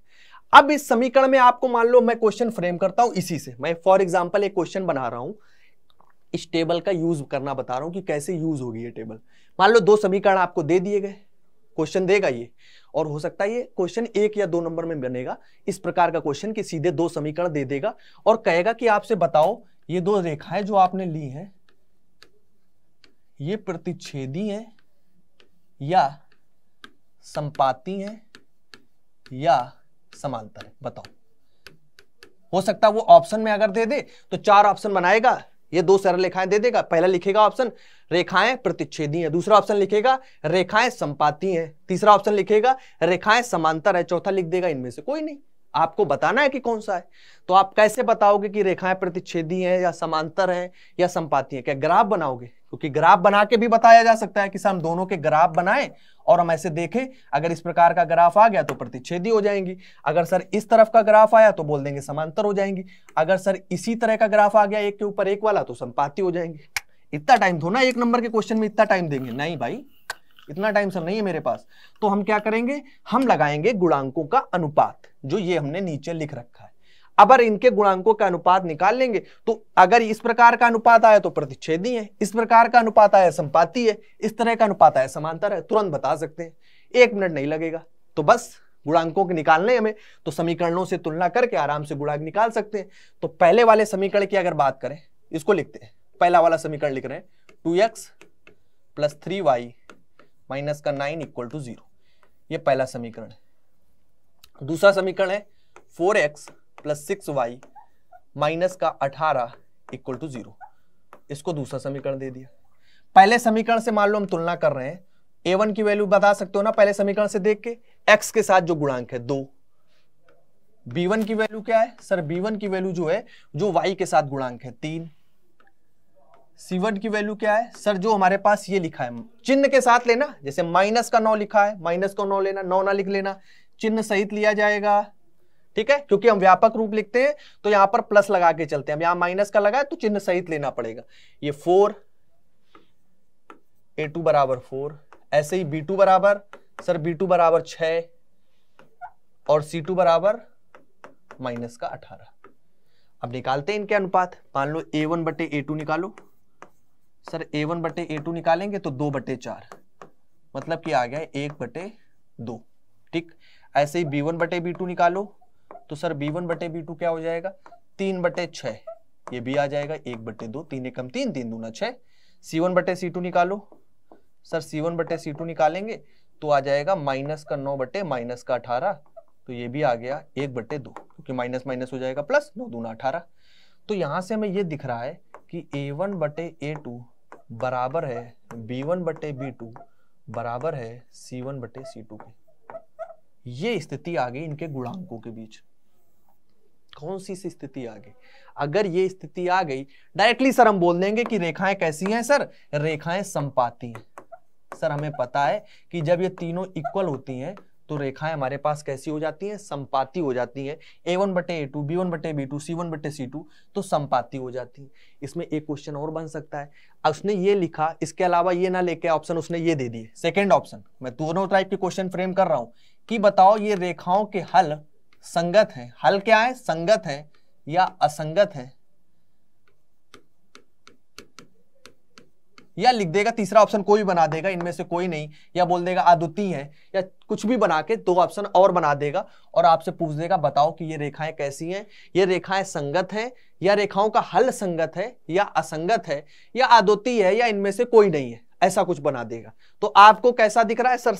अब इस समीकरण में आपको मान लो मैं क्वेश्चन फ्रेम करता हूं इसी से मैं फॉर एग्जाम्पल एक क्वेश्चन बना रहा हूं इस टेबल का यूज करना बता रहा हूं कि कैसे यूज होगी ये टेबल मान लो दो समीकरण आपको दे दिए गए क्वेश्चन देगा ये और हो सकता है ये क्वेश्चन एक या दो नंबर में बनेगा इस प्रकार का क्वेश्चन कि सीधे दो समीकरण दे देगा और कहेगा कि आपसे बताओ ये दो रेखाएं जो आपने ली हैं ये प्रतिच्छेदी हैं या संपाती हैं या समांतर है बताओ हो सकता है वो ऑप्शन में अगर दे दे तो चार ऑप्शन बनाएगा ये दो सरल रेखाएं दे देगा पहला लिखेगा ऑप्शन रेखाएं प्रतिच्छेदी हैं दूसरा ऑप्शन लिखेगा रेखाएं संपाती हैं तीसरा ऑप्शन लिखेगा रेखाएं समांतर है चौथा लिख देगा इनमें से कोई नहीं आपको बताना है कि कौन सा है तो आप कैसे बताओगे कि रेखाएं प्रतिच्छेदी हैं या समांतर हैं या संपाती हैं क्या ग्राफ बनाओगे क्योंकि ग्राफ बना के भी बताया जा सकता है कि हम दोनों के ग्राफ बनाएं और हम ऐसे देखें अगर इस प्रकार का ग्राफ आ गया तो प्रतिच्छेदी हो जाएंगी अगर सर इस तरफ का ग्राफ आया तो बोल देंगे समांतर हो जाएंगी अगर सर इसी तरह का ग्राफ आ गया एक के ऊपर एक वाला तो संपाति हो जाएंगे इतना टाइम ना एक नंबर के क्वेश्चन में इतना टाइम देंगे नहीं भाई इतना टाइम सर नहीं है मेरे पास तो हम क्या करेंगे हम लगाएंगे गुणांकों का अनुपात जो ये हमने नीचे लिख रखा है अगर इनके गुणांकों का अनुपात निकाल लेंगे तो अगर इस प्रकार का अनुपात आया तो प्रतिच्छेदी है इस प्रकार का अनुपात आया संपाती है इस तरह का अनुपात आया समांतर है तुरंत बता सकते हैं एक मिनट नहीं लगेगा तो बस गुणांकों के निकालने हमें तो समीकरणों से तुलना करके आराम से गुणांक निकाल सकते हैं तो पहले वाले समीकरण की अगर बात करें इसको लिखते हैं पहला वाला समीकरण लिख रहे हैं two x plus three y minus का नाइन इक्वल टू जीरो पहला समीकरण है दूसरा समीकरण है four x plus six y minus का अठारह इक्वल टू जीरो इसको दूसरा समीकरण दे दिया पहले समीकरण से मान लो हम तुलना कर रहे हैं ए वन की वैल्यू बता सकते हो ना पहले समीकरण से देख के एक्स के साथ जो गुणांक है दो बी वन की वैल्यू क्या है सर बी वन की वैल्यू जो है जो वाई के साथ गुणांक है तीन सी वन की वैल्यू क्या है सर जो हमारे पास ये लिखा है चिन्ह के साथ लेना जैसे माइनस का नौ लिखा है माइनस का नौ लेना नौ ना लिख लेना चिन्ह सहित लिया जाएगा ठीक है क्योंकि हम व्यापक रूप लिखते हैं तो यहां पर प्लस लगा के चलते हैं हम यहां माइनस का लगाए तो चिन्ह सहित लेना पड़ेगा ये फोर ए टू बराबर फोर ऐसे ही बी टू बराबर सर बी टू बराबर छ और सी टू बराबर माइनस का अठारह अब निकालते हैं इनके अनुपात मान लो ए वन बटे ए टू निकालो सर ए वन बटे ए टू निकालेंगे तो दो बटे चार मतलब कि आ गया एक बटे दो ठीक ऐसे ही बी वन बटे बी टू निकालो तो सर बी वन बटे बी टू क्या हो जाएगा तीन बटे छह ये भी आ जाएगा एक बटे दो तीन एकम तीन तीन दूना छह सी वन बटे सी टू निकालो सर सी वन बटे सी टू निकालेंगे तो आ जाएगा माइनस का नौ बटे माइनस का अठारह तो ये भी आ गया एक बटे दो क्योंकि माइनस माइनस हो जाएगा प्लस नौ दूना अठारह तो यहां से हमें ये दिख रहा है कि ए वन बटे ए टू बराबर है बी वन बटे बी टू बराबर है सी वन बटे सी टू के ये स्थिति आ गई इनके गुणांकों के बीच कौन सी सी स्थिति आ गई अगर ये स्थिति आ गई डायरेक्टली सर हम बोल देंगे कि रेखाएं कैसी हैं सर रेखाएं संपाती हैं सर हमें पता है कि जब ये तीनों इक्वल होती हैं तो रेखाएं हमारे पास कैसी हो जाती हैं संपाती हो जाती हैं ए वन बटे ए टू बी वन बटे बी टू सी वन बटे सी टू तो संपाती हो जाती है इसमें एक क्वेश्चन और बन सकता है उसने ये लिखा इसके अलावा ये ना लेके ऑप्शन उसने ये दे दिए सेकेंड ऑप्शन मैं दोनों टाइप के क्वेश्चन फ्रेम कर रहा हूँ कि बताओ ये रेखाओं के हल संगत है हल क्या है संगत है या असंगत है या लिख देगा तीसरा ऑप्शन कोई बना देगा इनमें से कोई नहीं या बोल देगा आदुति है या कुछ भी बना के दो ऑप्शन और बना देगा और आपसे पूछ देगा बताओ कि ये रेखाएं कैसी हैं ये रेखाएं संगत हैं या रेखाओं का हल संगत है या असंगत है या आदुती है या इनमें से कोई नहीं है ऐसा कुछ बना देगा तो आपको कैसा दिख रहा है सर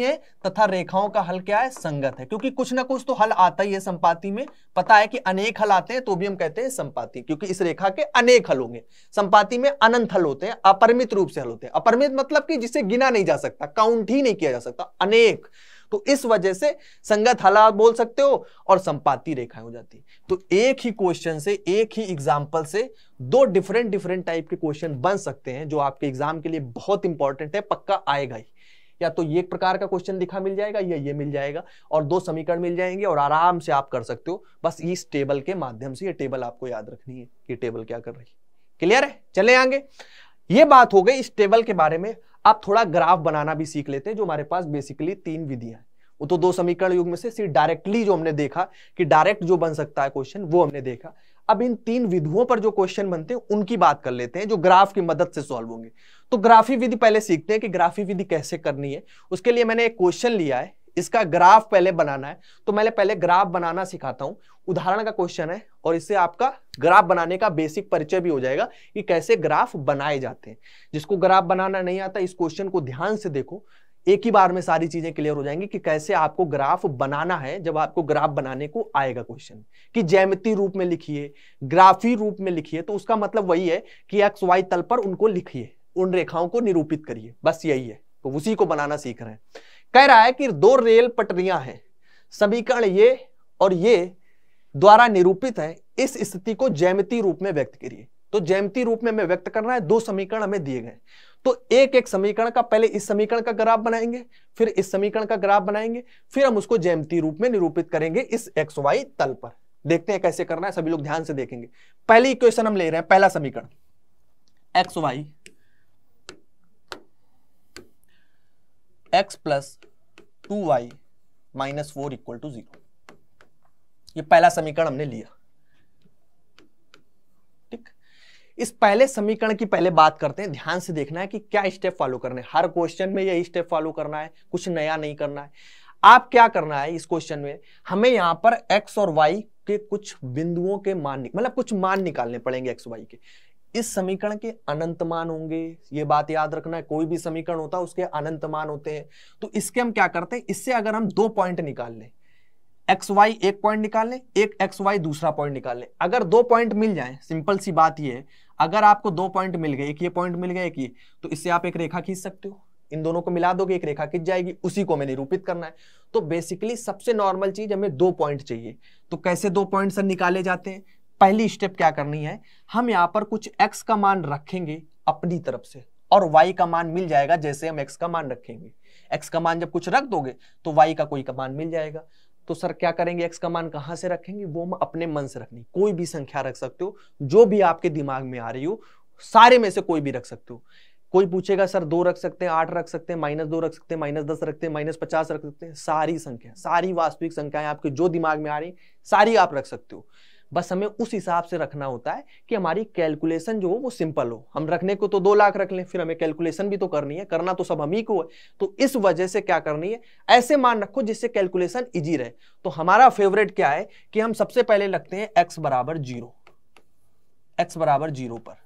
है तथा रेखाओं का हल क्या है संगत है क्योंकि कुछ ना कुछ तो हल आता ही है संपाति में पता है कि अनेक हल आते हैं तो भी हम कहते हैं संपाति क्योंकि इस रेखा के अनेक हल होंगे संपाति में अनंत हल होते हैं अपरिमित रूप से हल होते हैं अपरिमित मतलब कि जिसे गिना नहीं जा सकता काउंट ही नहीं किया जा सकता अनेक तो इस वजह से संगत हालात बोल सकते हो और संपाति रेखाएं हो जाती तो एक ही क्वेश्चन से एक ही एग्जाम्पल से दो डिफरेंट डिफरेंट टाइप के क्वेश्चन बन सकते हैं जो आपके एग्जाम के लिए बहुत इंपॉर्टेंट है पक्का आएगा ही या तो एक प्रकार का क्वेश्चन लिखा मिल जाएगा या ये मिल जाएगा और दो समीकरण मिल जाएंगे और आराम से आप कर सकते हो बस इस टेबल के माध्यम से ये टेबल आपको याद रखनी है कि टेबल क्या कर रही है क्लियर है चले आगे ये बात हो गई इस टेबल के बारे में आप थोड़ा ग्राफ बनाना भी सीख लेते हैं जो हमारे पास बेसिकली तीन विधियां हैं वो तो दो समीकरण युग में से सिर्फ डायरेक्टली जो हमने देखा कि डायरेक्ट जो बन सकता है क्वेश्चन वो हमने देखा अब इन तीन विधुओं पर जो क्वेश्चन बनते हैं उनकी बात कर लेते हैं जो ग्राफ की मदद से सॉल्व होंगे तो ग्राफी विधि पहले सीखते हैं कि ग्राफी विधि कैसे करनी है उसके लिए मैंने एक क्वेश्चन लिया है इसका ग्राफ पहले बनाना है तो मैंने पहले ग्राफ बनाना सिखाता हूं उदाहरण का क्वेश्चन है और इससे आपका ग्राफ बनाने का बेसिक परिचय भी हो जाएगा कि कैसे ग्राफ बनाए जाते हैं जिसको ग्राफ बनाना नहीं आता इस क्वेश्चन को ध्यान से देखो एक ही बार में सारी चीजें क्लियर हो जाएंगी कि कैसे आपको ग्राफ बनाना है जब आपको ग्राफ बनाने को आएगा क्वेश्चन कि जैमिति रूप में लिखिए ग्राफी रूप में लिखिए तो उसका मतलब वही है कि एक्स वाई तल पर उनको लिखिए उन रेखाओं को निरूपित करिए बस यही है तो उसी को बनाना सीख रहे हैं कह रहा है कि दो रेल पटरियां हैं समीकरण ये और ये द्वारा निरूपित है इस स्थिति को जैमती रूप में व्यक्त करिए तो जैमती रूप में हमें व्यक्त करना है दो समीकरण हमें दिए गए तो एक एक समीकरण का पहले इस समीकरण का ग्राफ बनाएंगे फिर इस समीकरण का ग्राफ बनाएंगे फिर हम उसको जैमती रूप में निरूपित करेंगे इस एक्स वाई तल पर देखते हैं कैसे करना है सभी लोग ध्यान से देखेंगे पहली इक्वेशन हम ले रहे हैं पहला समीकरण x y x plus two Y minus four equal to zero पहला समीकरण हमने लिया ठीक इस पहले समीकरण की पहले बात करते हैं ध्यान से देखना है कि क्या स्टेप फॉलो करने है हर क्वेश्चन में यही स्टेप फॉलो करना है कुछ नया नहीं करना है आप क्या करना है इस क्वेश्चन में हमें यहां पर एक्स और वाई के कुछ बिंदुओं के मान मतलब कुछ मान निकालने पड़ेंगे एक्स वाई के इस समीकरण के अनंत मान होंगे ये बात याद रखना है कोई भी समीकरण होता है उसके अनंत मान होते हैं तो इसके हम क्या करते हैं इससे अगर हम दो पॉइंट निकाल लें एक्स वाई एक पॉइंट निकाल लें एक एक्स वाई दूसरा पॉइंट निकाल लें अगर दो पॉइंट मिल जाए सिंपल सी बात यह है अगर आपको दो पॉइंट मिल गए एक ये पॉइंट मिल गया एक ये तो इससे आप एक रेखा खींच सकते हो इन दोनों को मिला दोगे एक रेखा खींच जाएगी उसी को हमें निरूपित करना है तो बेसिकली सबसे नॉर्मल चीज हमें दो पॉइंट चाहिए तो कैसे दो पॉइंट सर निकाले जाते हैं पहली स्टेप क्या करनी है हम यहाँ पर कुछ एक्स का मान रखेंगे अपनी तरफ से और वाई का मान मिल जाएगा जैसे हम एक्स का मान रखेंगे एक्स का मान जब कुछ रख दोगे तो वाई का कोई कमान मिल जाएगा तो सर क्या करेंगे एक्स का मान कहाँ से रखेंगे वो हम अपने मन से रखनी कोई भी संख्या रख सकते हो जो भी आपके दिमाग में आ रही हो सारे में से कोई भी रख सकते हो कोई पूछेगा सर दो रख सकते हैं आठ रख सकते हैं माइनस दो रख सकते हैं माइनस दस रखते हैं माइनस पचास रख सकते हैं सारी संख्या सारी वास्तविक संख्याएं आपके जो दिमाग में आ रही सारी आप रख सकते हो बस हमें उस हिसाब से रखना होता है कि हमारी कैलकुलेशन जो हो वो सिंपल हो हम रखने को तो दो लाख रख लें फिर हमें कैलकुलेशन भी तो करनी है करना तो सब हम ही को है तो इस वजह से क्या करनी है ऐसे मान रखो जिससे कैलकुलेशन ईजी रहे तो हमारा फेवरेट क्या है कि हम सबसे पहले लगते हैं एक्स बराबर जीरो एक्स बराबर जीरो पर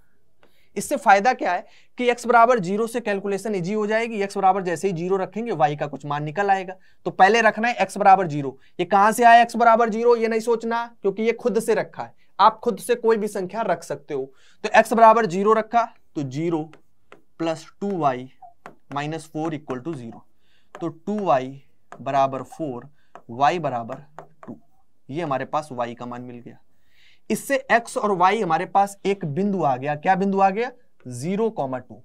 इससे फायदा क्या है कि x बराबर जीरो से कैलकुलेशन इजी हो जाएगी x बराबर जैसे ही जीरो रखेंगे y का कुछ मान निकल आएगा तो पहले रखना है x बराबर जीरो ये कहां से आया x बराबर जीरो ये नहीं सोचना क्योंकि ये खुद से रखा है आप खुद से कोई भी संख्या रख सकते हो तो x बराबर जीरो रखा तो zero plus two Y minus four equal to zero तो टू वाई बराबर फोर वाई बराबर टू ये हमारे पास वाई का मान मिल गया इससे x और y हमारे पास एक बिंदु आ गया क्या बिंदु आ गया जीरो कॉमा टू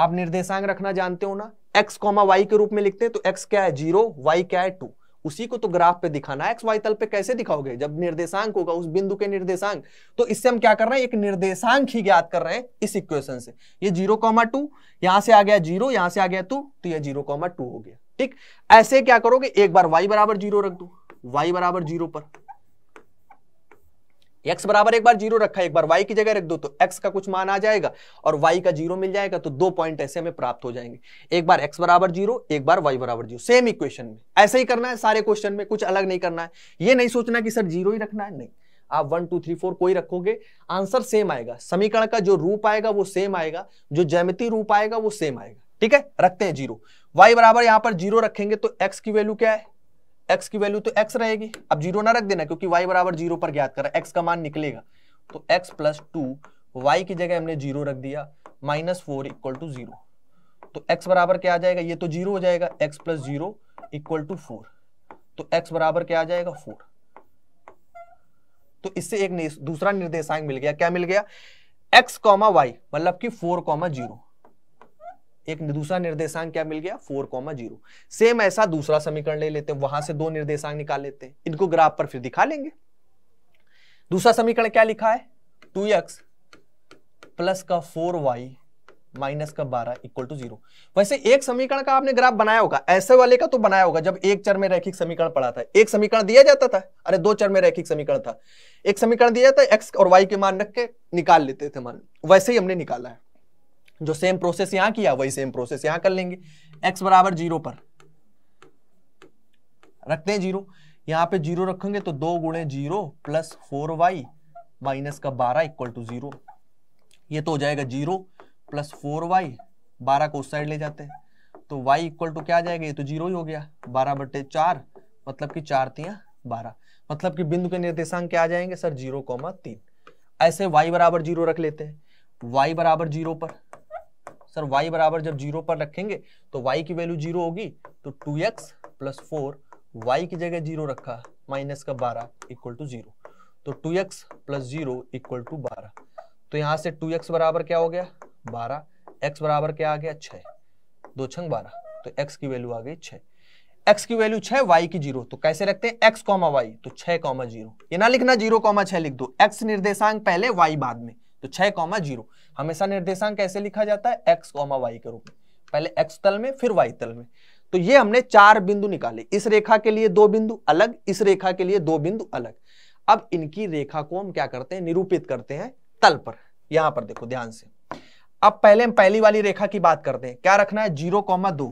आप निर्देशांक रखना जानते हो ना x कॉमा वाई के रूप में लिखते हैं तो x क्या है जीरो y क्या है टू उसी को तो ग्राफ पे दिखाना एक्स वाई तल पे कैसे दिखाओगे जब निर्देशांक होगा उस बिंदु के निर्देशांक तो इससे हम क्या कर रहे हैं एक निर्देशांक ही ज्ञात कर रहे हैं इस इक्वेशन से ये जीरो कॉमा टू यहां से आ गया जीरो यहां से आ गया टू तो ये जीरो कॉमा टू हो गया ठीक ऐसे क्या करोगे एक बार y बराबर जीरो रख दो y बराबर जीरो पर x बराबर एक बार जीरो रखा एक बार y की जगह रख दो तो x का कुछ मान आ जाएगा और y का जीरो मिल जाएगा तो दो पॉइंट ऐसे हमें प्राप्त हो जाएंगे एक बार x बराबर जीरो एक बार y बराबर जीरो सेम इक्वेशन में ऐसे ही करना है सारे क्वेश्चन में कुछ अलग नहीं करना है ये नहीं सोचना कि सर जीरो ही रखना है नहीं आप वन टू थ्री फोर कोई रखोगे आंसर सेम आएगा समीकरण का जो रूप आएगा वो सेम आएगा जो जैमिति रूप आएगा वो सेम आएगा ठीक है रखते हैं जीरो वाई बराबर यहां पर जीरो रखेंगे तो एक्स की वैल्यू क्या है x की वैल्यू तो x रहेगी अब जीरो ना रख देना क्योंकि y बराबर जीरो पर ज्ञात करा x का मान निकलेगा तो x प्लस टू वाई की जगह हमने जीरो रख दिया minus four equal to zero तो x बराबर क्या आ जाएगा ये तो जीरो हो जाएगा x plus zero equal to four तो x बराबर क्या आ जाएगा फोर तो इससे एक दूसरा निर्देशांक मिल गया क्या मिल गया एक्स कॉमा वाई मतलब कि फोर कॉमा जीरो एक दूसरा निर्देशांक क्या मिल गया फोर कॉमा जीरो सेम ऐसा दूसरा समीकरण ले लेते हैं वहां से दो निर्देशांक निकाल लेते हैं इनको ग्राफ पर फिर दिखा लेंगे दूसरा समीकरण क्या लिखा है टू एक्स प्लस का फोर वाई माइनस का बारह इक्वल टू जीरो वैसे एक समीकरण का आपने ग्राफ बनाया होगा ऐसे वाले का तो बनाया होगा जब एक चर में रैखिक समीकरण पड़ा था एक समीकरण दिया जाता था अरे दो चर में रैखिक समीकरण था एक समीकरण दिया जाता एक्स और वाई के मान रख के निकाल लेते थे मान वैसे ही हमने निकाला है जो सेम प्रोसेस यहां किया वही सेम प्रोसेस यहां कर लेंगे एक्स बराबर जीरो पर रखते हैं जीरो यहां पे जीरो रखेंगे तो दो गुणे zero plus four y minus का बारह इक्वल टू जीरो ये तो हो जाएगा जीरो प्लस फोर वाई बारह को उस साइड ले जाते हैं तो y इक्वल टू क्या आ जाएगा ये तो जीरो ही हो गया बारह बटे चार मतलब कि चार तिया बारह मतलब कि बिंदु के निर्देशांक क्या आ जाएंगे सर जीरो कॉमा तीन ऐसे y बराबर जीरो रख लेते हैं y बराबर जीरो पर सर y बराबर जब जीरो पर रखेंगे तो y की वैल्यू जीरो होगी तो 2x x plus four y की जगह जीरो रखा माइनस का बारह इक्वल टू जीरो तो 2x x plus zero equal to बारह तो यहां से 2x बराबर क्या हो गया बारह x बराबर क्या आ गया छः दो छंग बारह तो x की वैल्यू आ गई छः x की वैल्यू छह y की जीरो तो कैसे रखते हैं x कॉमा वाई तो छह कॉमा जीरो ये ना लिखना जीरो कॉमा छह लिख दो x निर्देशांक पहले y बाद में तो छह कॉमा जीरो हमेशा निर्देशांक कैसे लिखा जाता है एक्स कॉमा वाई के रूप में पहले एक्स तल में फिर वाई तल में तो ये हमने चार बिंदु निकाले इस रेखा के लिए दो बिंदु अलग इस रेखा के लिए दो बिंदु अलग अब इनकी रेखा को हम क्या करते हैं निरूपित करते हैं तल पर यहां पर देखो ध्यान से अब पहले हम पहली वाली रेखा की बात करते हैं क्या रखना है जीरो कॉमा दो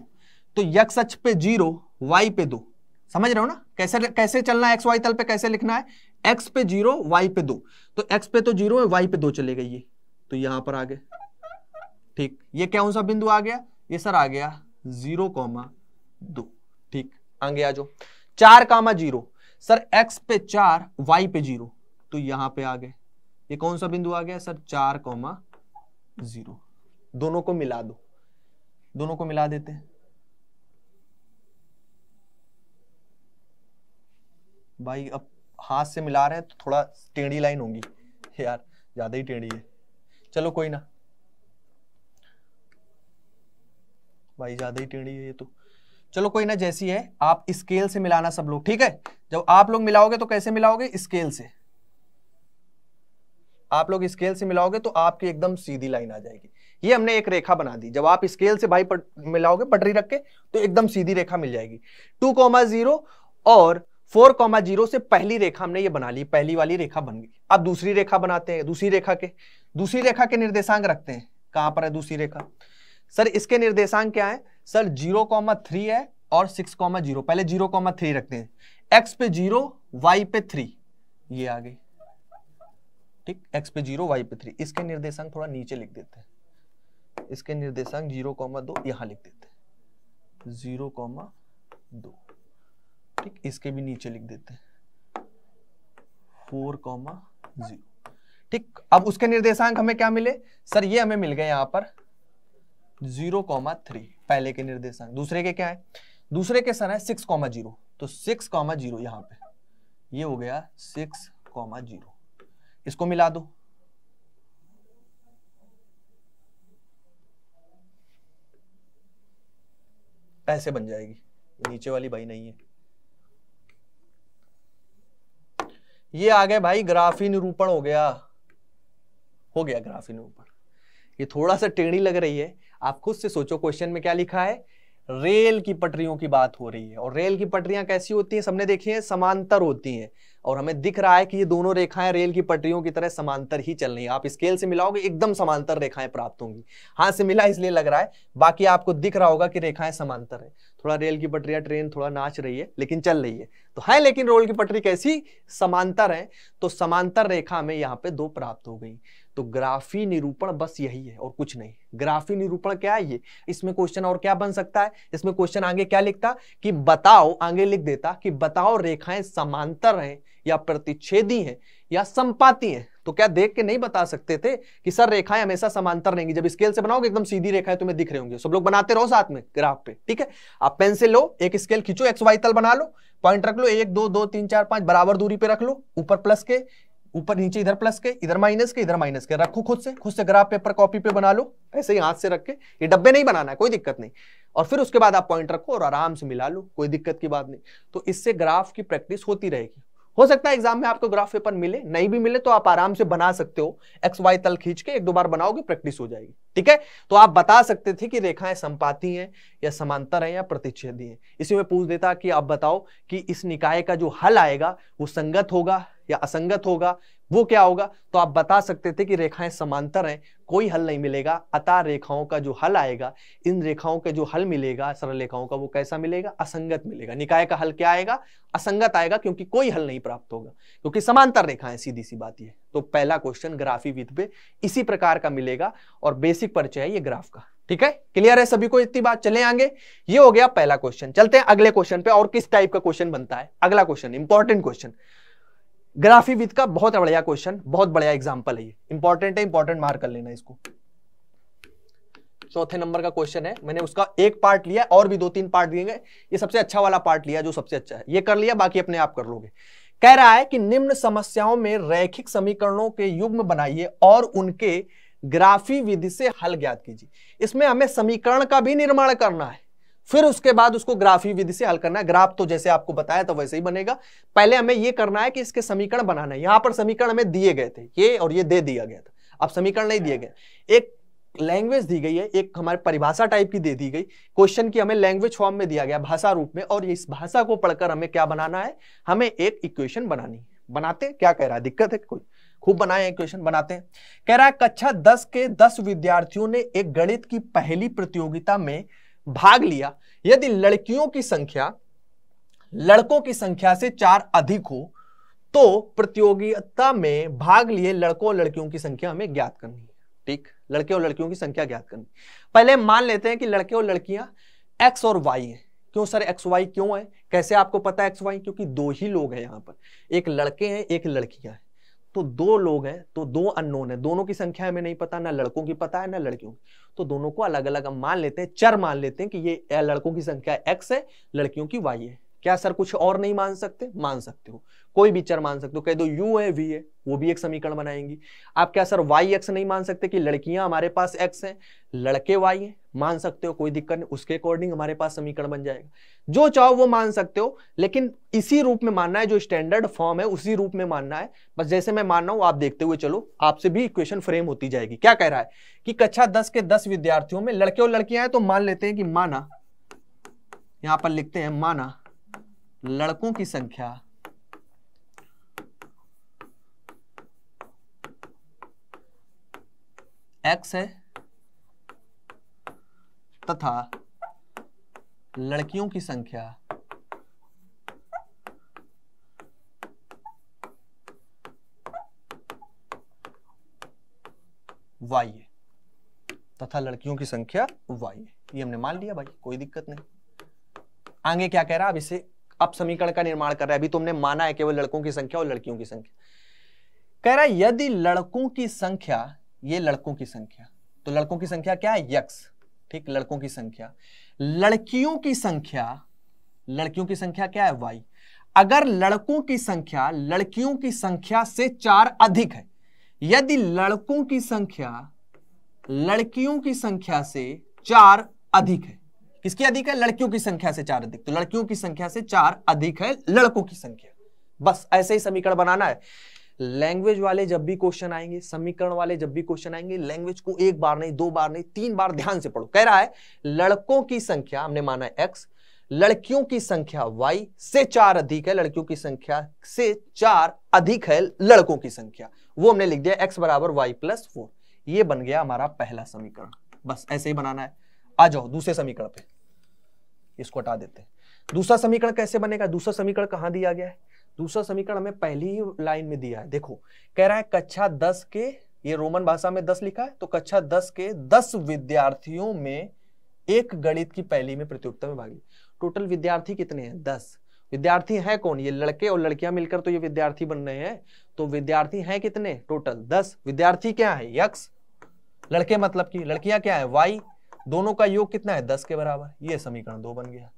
तो यक्स अक्ष पे जीरो वाई पे दो समझ रहे हो ना कैसे कैसे चलना है एक्स वाई तल पे कैसे लिखना है एक्स पे जीरो वाई पे दो तो एक्स पे तो जीरो है वाई पे दो चले गई है तो यहां पर आ गए ठीक ये कौन सा बिंदु आ गया ये सर आ गया जीरो कॉमा दो ठीक आगे आ जाओ चार कामा जीरो सर एक्स पे चार वाई पे जीरो तो यहां पे आ गए ये कौन सा बिंदु आ गया सर चार कॉमा जीरो दोनों को मिला दो दोनों को मिला देते हैं भाई अब हाथ से मिला रहे हैं तो थोड़ा टेढ़ी लाइन होगी यार ज्यादा ही टेढ़ी है चलो कोई ना भाई ज्यादा ही टेढ़ी है ये तो चलो कोई ना जैसी है आप स्केल से मिलाना सब लोग ठीक है जब आप लोग मिलाओगे तो कैसे मिलाओगे स्केल से आप लोग स्केल से मिलाओगे तो आपकी एकदम सीधी लाइन आ जाएगी ये हमने एक रेखा बना दी जब आप स्केल से भाई पट, मिलाओगे पटरी रख के तो एकदम सीधी रेखा मिल जाएगी टू कॉमा जीरो और फोर कॉमा जीरो से पहली रेखा हमने ये बना ली पहली वाली रेखा बन गई अब दूसरी रेखा बनाते हैं दूसरी रेखा के दूसरी रेखा के निर्देशांक रखते हैं कहां पर है दूसरी रेखा सर इसके निर्देशांक क्या है सर जीरो कॉमा थ्री है और सिक्स कॉमा जीरो पहले जीरो कॉमा थ्री रखते हैं एक्स पे जीरो वाई पे थ्री ये आ गई ठीक एक्स पे जीरो वाई पे थ्री इसके निर्देशांक थोड़ा नीचे लिख देते हैं इसके निर्देशांक जीरो कॉमा दो यहां लिख देते हैं जीरो कॉमा दो ठीक इसके भी नीचे लिख देते हैं फोर कॉमा जीरो ठीक अब उसके निर्देशांक हमें क्या मिले सर ये हमें मिल गए यहां पर जीरो कॉमा थ्री पहले के निर्देशांक दूसरे के क्या है दूसरे के सर है सिक्स कॉमा जीरो तो सिक्स कॉमा जीरो यहां पर ये हो गया सिक्स कॉमा जीरो इसको मिला दो ऐसे बन जाएगी नीचे वाली भाई नहीं है ये आ गए भाई ग्राफी निरूपण हो गया हो गया ग्राफी निरूपण ये थोड़ा सा टेढ़ी लग रही है आप खुद से सोचो क्वेश्चन में क्या लिखा है रेल की पटरियों की बात हो रही है और रेल की पटरियां कैसी होती हैं सबने देखी हैं समांतर होती हैं और हमें दिख रहा है कि ये दोनों रेखाएं रेल की पटरियों की तरह समांतर ही चल रही है आप स्केल से मिलाओगे एकदम समांतर रेखाएं प्राप्त होंगी हाथ से मिला इसलिए लग रहा है बाकी आपको दिख रहा होगा कि रेखाएं समांतर है थोड़ा रेल की पटरियां ट्रेन थोड़ा नाच रही है लेकिन चल रही है तो है लेकिन रेल की पटरी कैसी समांतर है तो समांतर रेखा हमें यहाँ पे दो प्राप्त हो गई तो ग्राफी निरूपण बस यही है और कुछ नहीं ग्राफी निरूपण क्या है ये इसमें क्वेश्चन और क्या बन सकता है इसमें क्वेश्चन आगे क्या लिखता कि बताओ आगे लिख देता कि बताओ रेखाएं समांतर हैं या प्रतिच्छेदी हैं या संपाती हैं तो क्या देख के नहीं बता सकते थे कि सर रेखाएं हमेशा समांतर रहेंगी जब स्केल से बनाओगे एकदम सीधी रेखाएं तुम्हें दिख रहे होंगे सब लोग बनाते रहो साथ में ग्राफ पे ठीक है आप पेन से लो एक स्केल खींचो एक्स वाई तल बना लो पॉइंट रख लो एक दो दो तीन चार पांच बराबर दूरी पे रख लो ऊपर प्लस के ऊपर नीचे इधर प्लस के इधर माइनस के इधर माइनस के रखो खुद से खुद से ग्राफ पेपर कॉपी पे बना लो ऐसे ही हाथ से रख के ये डब्बे नहीं बनाना है कोई दिक्कत नहीं और फिर उसके बाद आप पॉइंट रखो और आराम से मिला लो कोई दिक्कत की बात नहीं तो इससे ग्राफ की प्रैक्टिस होती रहेगी हो सकता है एग्जाम में आपको ग्राफ पेपर मिले नहीं भी मिले तो आप आराम से बना सकते हो एक्स वाई तल खींच के एक दो बार बनाओगे प्रैक्टिस हो जाएगी ठीक है तो आप बता सकते थे कि रेखाएं संपाती हैं या समांतर हैं या प्रतिच्छेदी हैं इसी में पूछ देता कि आप बताओ कि इस निकाय का जो हल आएगा वो संगत होगा या असंगत होगा वो क्या होगा तो आप बता सकते थे कि रेखाएं समांतर हैं कोई हल नहीं मिलेगा अतः रेखाओं का जो हल आएगा इन रेखाओं का जो हल मिलेगा सरल रेखाओं का वो कैसा मिलेगा असंगत मिलेगा निकाय का हल क्या आएगा असंगत आएगा क्योंकि कोई हल नहीं प्राप्त होगा क्योंकि समांतर रेखाएं सीधी सी बात यह तो पहला क्वेश्चन ग्राफी विद पे इसी प्रकार का मिलेगा और बेसिक परिचय है ये ग्राफ का ठीक है क्लियर है सभी को इतनी बात चले आगे ये हो गया पहला क्वेश्चन चलते हैं अगले क्वेश्चन पे और किस टाइप का क्वेश्चन बनता है अगला क्वेश्चन इंपॉर्टेंट क्वेश्चन ग्राफी विद का बहुत बढ़िया क्वेश्चन बहुत बढ़िया एग्जाम्पल है ये इंपॉर्टेंट है इंपॉर्टेंट मार्क कर लेना इसको चौथे नंबर का क्वेश्चन है मैंने उसका एक पार्ट लिया और भी दो तीन पार्ट दिए गए ये सबसे अच्छा वाला पार्ट लिया जो सबसे अच्छा है ये कर लिया बाकी अपने आप कर लोगे कह रहा है कि निम्न समस्याओं में रैखिक समीकरणों के युग्म बनाइए और उनके ग्राफी विधि से हल ज्ञात कीजिए इसमें हमें समीकरण का भी निर्माण करना है फिर उसके बाद उसको ग्राफी विधि से हल करना है ग्राफ तो जैसे आपको बताया तो वैसे ही बनेगा पहले हमें ये करना है कि इसके समीकरण बनाना है यहां पर समीकरण हमें दिए गए थे ये और ये दे दिया गया था अब समीकरण नहीं दिए गए एक लैंग्वेज दी गई है एक हमारे परिभाषा टाइप की दे दी गई क्वेश्चन की हमें लैंग्वेज फॉर्म में दिया गया भाषा रूप में और इस भाषा को पढ़कर हमें क्या बनाना है हमें एक इक्वेशन बनानी है बनाते हैं क्या कह रहा है दिक्कत है कोई खूब बनाए इक्वेशन बनाते हैं कह रहा है कक्षा दस के दस विद्यार्थियों ने एक गणित की पहली प्रतियोगिता में भाग लिया यदि लड़कियों की संख्या लड़कों की संख्या से चार अधिक हो तो प्रतियोगिता में भाग लिए लड़कों और लड़कियों की संख्या हमें ज्ञात करनी है ठीक लड़के और लड़कियों की संख्या ज्ञात करनी पहले मान लेते हैं कि लड़के और लड़कियां एक्स और वाई है क्यों सर एक्स वाई क्यों है कैसे आपको पता है एक्स वाई क्योंकि दो ही लोग हैं यहां पर एक लड़के हैं एक लड़कियां हैं तो दो लोग हैं तो दो अननोन है दोनों की संख्या हमें नहीं पता ना लड़कों की पता है ना लड़कियों की तो दोनों को अलग अलग हम मान लेते हैं चर मान लेते हैं कि ये लड़कों की संख्या एक्स है लड़कियों की वाई है क्या सर कुछ और नहीं मान सकते मान सकते हो कोई भी चर मान सकते हो कह दो यू है वी है वो भी एक समीकरण बनाएंगी आप क्या सर वाई एक्स नहीं मान सकते कि लड़कियां हमारे पास एक्स हैं लड़के वाई हैं मान सकते हो कोई दिक्कत नहीं उसके अकॉर्डिंग हमारे पास समीकरण बन जाएगा जो चाहो वो मान सकते हो लेकिन इसी रूप में मानना है जो स्टैंडर्ड फॉर्म है उसी रूप में मानना है बस जैसे मैं मान रहा हूं आप देखते हुए चलो आपसे भी इक्वेशन फ्रेम होती जाएगी क्या कह रहा है कि कक्षा दस के दस विद्यार्थियों में लड़के और लड़कियां हैं तो मान लेते हैं कि माना यहां पर लिखते हैं माना लड़कों की संख्या एक्स है तथा लड़कियों की संख्या वाई तथा लड़कियों की संख्या वाई ये हमने मान लिया भाई कोई दिक्कत नहीं आगे क्या कह रहा अब इसे अब समीकरण का निर्माण कर रहा है अभी तुमने तो माना है केवल लड़कों की संख्या और लड़कियों की संख्या कह रहा है यदि लड़कों की संख्या ये लड़कों की संख्या तो लड़कों की संख्या क्या है यक्स ठीक लड़कों की संख्या लड़कियों की संख्या लड़कियों की संख्या क्या है वाई अगर लड़कों की संख्या लड़कियों की संख्या से चार अधिक है यदि लड़कों की संख्या लड़कियों की संख्या से चार अधिक है किसकी अधिक है लड़कियों की संख्या से चार अधिक तो लड़कियों की संख्या से चार अधिक है लड़कों की संख्या बस ऐसे ही समीकरण बनाना है लैंग्वेज वाले जब भी क्वेश्चन आएंगे समीकरण वाले जब भी क्वेश्चन आएंगे लैंग्वेज को एक बार नहीं दो बार नहीं तीन बार ध्यान से पढ़ो कह रहा है लड़कों की संख्या हमने माना है एक्स लड़कियों की संख्या वाई से चार अधिक है लड़कियों की संख्या से चार अधिक है लड़कों की संख्या वो हमने लिख दिया एक्स बराबर वाई प्लस फोर ये बन गया हमारा पहला समीकरण बस ऐसे ही बनाना है आ जाओ दूसरे समीकरण पे इसको हटा देते हैं दूसरा समीकरण कैसे बनेगा दूसरा समीकरण कहां दिया गया है दूसरा समीकरण हमें पहली ही लाइन में दिया है देखो कह रहा है कक्षा दस के ये रोमन भाषा में दस लिखा है तो कक्षा दस के दस विद्यार्थियों में एक गणित की पहली में प्रतियोगिता में भाग टोटल विद्यार्थी कितने हैं दस विद्यार्थी हैं कौन ये लड़के और लड़कियां मिलकर तो ये विद्यार्थी बन रहे हैं तो विद्यार्थी हैं कितने टोटल दस विद्यार्थी क्या है यक्स लड़के मतलब की लड़कियां क्या है वाई दोनों का योग कितना है दस के बराबर ये समीकरण दो बन गया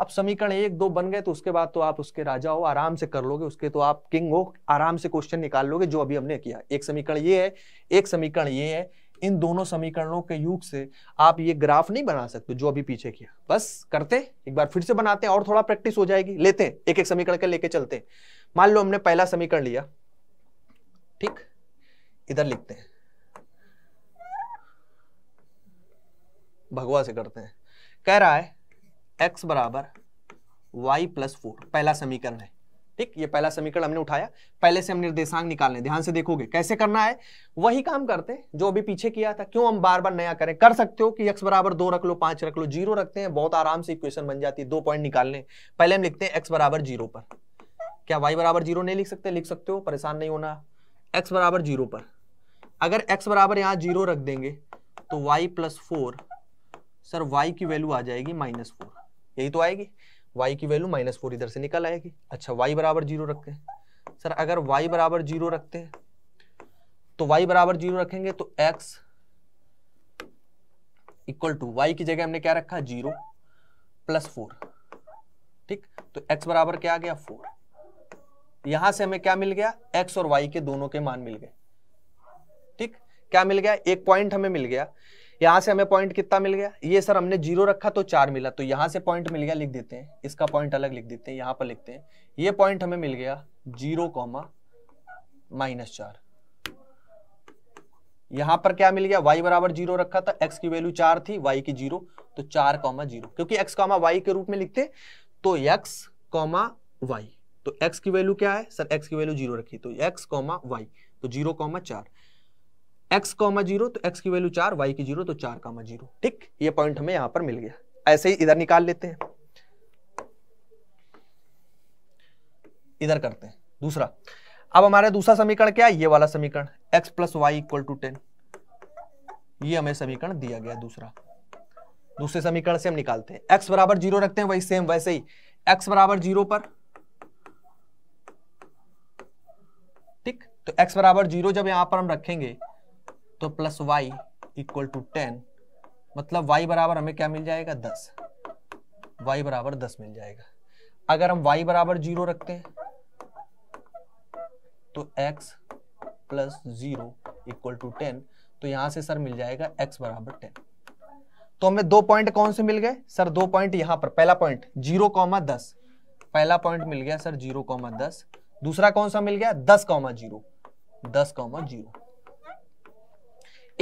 अब समीकरण एक दो बन गए तो उसके बाद तो आप उसके राजा हो आराम से कर लोगे उसके तो आप किंग हो आराम से क्वेश्चन निकाल लोगे जो अभी हमने किया एक समीकरण ये है एक समीकरण ये है इन दोनों समीकरणों के युग से आप ये ग्राफ नहीं बना सकते जो अभी पीछे किया बस करते एक बार फिर से बनाते हैं और थोड़ा प्रैक्टिस हो जाएगी लेते हैं एक एक समीकरण के लेके चलते मान लो हमने पहला समीकरण लिया ठीक इधर लिखते हैं भगवा से करते हैं कह रहा है एक्स बराबर वाई प्लस फोर पहला समीकरण है ठीक ये पहला समीकरण हमने उठाया पहले से हम निर्देशांक निकालने ध्यान से देखोगे कैसे करना है वही काम करते हैं जो अभी पीछे किया था क्यों हम बार बार नया करें कर सकते हो कि x बराबर दो रख लो पांच रख लो जीरो रखते हैं बहुत आराम से इक्वेशन बन जाती है दो पॉइंट निकालने पहले हम लिखते हैं एक्स बराबर जीरो पर क्या वाई बराबर जीरो नहीं लिख सकते लिख सकते हो परेशान नहीं होना एक्स बराबर जीरो पर अगर एक्स बराबर यहाँ जीरो रख देंगे तो y plus four sir y की वैल्यू आ जाएगी माइनस फोर यही तो आएगी वाई की वैल्यू माइनस फोर इधर से निकल आएगी अच्छा वाई बराबर जीरो रखते हैं सर अगर वाई बराबर जीरो रखते हैं तो वाई बराबर जीरो रखेंगे तो एक्स इक्वल टू वाई की जगह हमने क्या रखा जीरो प्लस फोर ठीक तो एक्स बराबर क्या आ गया फोर यहां से हमें क्या मिल गया एक्स और वाई के दोनों के मान मिल गए ठीक क्या मिल गया एक पॉइंट हमें मिल गया यहां से हमें पॉइंट कितना मिल गया ये सर हमने जीरो रखा तो चार मिला तो यहां से पॉइंट मिल गया लिख देते हैं इसका पॉइंट अलग लिख देते हैं यहां पर लिखते हैं ये पॉइंट हमें मिल गया जीरो कॉमा माइनस चार यहां पर क्या मिल गया वाई बराबर जीरो रखा था एक्स की वैल्यू चार थी वाई की जीरो तो चार कॉमा जीरो क्योंकि एक्स कॉमा वाई के रूप में लिखते तो एक्स कॉमा वाई तो एक्स की वैल्यू क्या है सर एक्स की वैल्यू जीरो रखी तो एक्स कॉमा वाई तो जीरो कॉमा चार एक्स कॉमा जीरो तो एक्स की वैल्यू चार वाई की जीरो तो चार कामा जीरो ठीक ये पॉइंट हमें यहां पर मिल गया ऐसे ही इधर निकाल लेते हैं इधर करते हैं दूसरा अब हमारा दूसरा समीकरण क्या है ये वाला समीकरण x plus y equal to ten ये हमें समीकरण दिया गया दूसरा दूसरे समीकरण से हम निकालते हैं x बराबर जीरो रखते हैं वही सेम वैसे ही x बराबर जीरो पर ठीक तो x बराबर जीरो जब यहां पर हम रखेंगे तो plus y equal to ten मतलब वाई बराबर हमें क्या मिल जाएगा दस वाई बराबर दस मिल जाएगा अगर हम वाई बराबर जीरो रखते हैं तो x plus zero equal to ten तो यहां से सर मिल जाएगा एक्स बराबर टेन तो हमें दो पॉइंट कौन से मिल गए सर दो पॉइंट यहां पर पहला पॉइंट जीरो कॉमा दस पहला पॉइंट मिल गया सर जीरो कॉमा दस दूसरा कौन सा मिल गया दस कॉमा जीरो दस कॉमा जीरो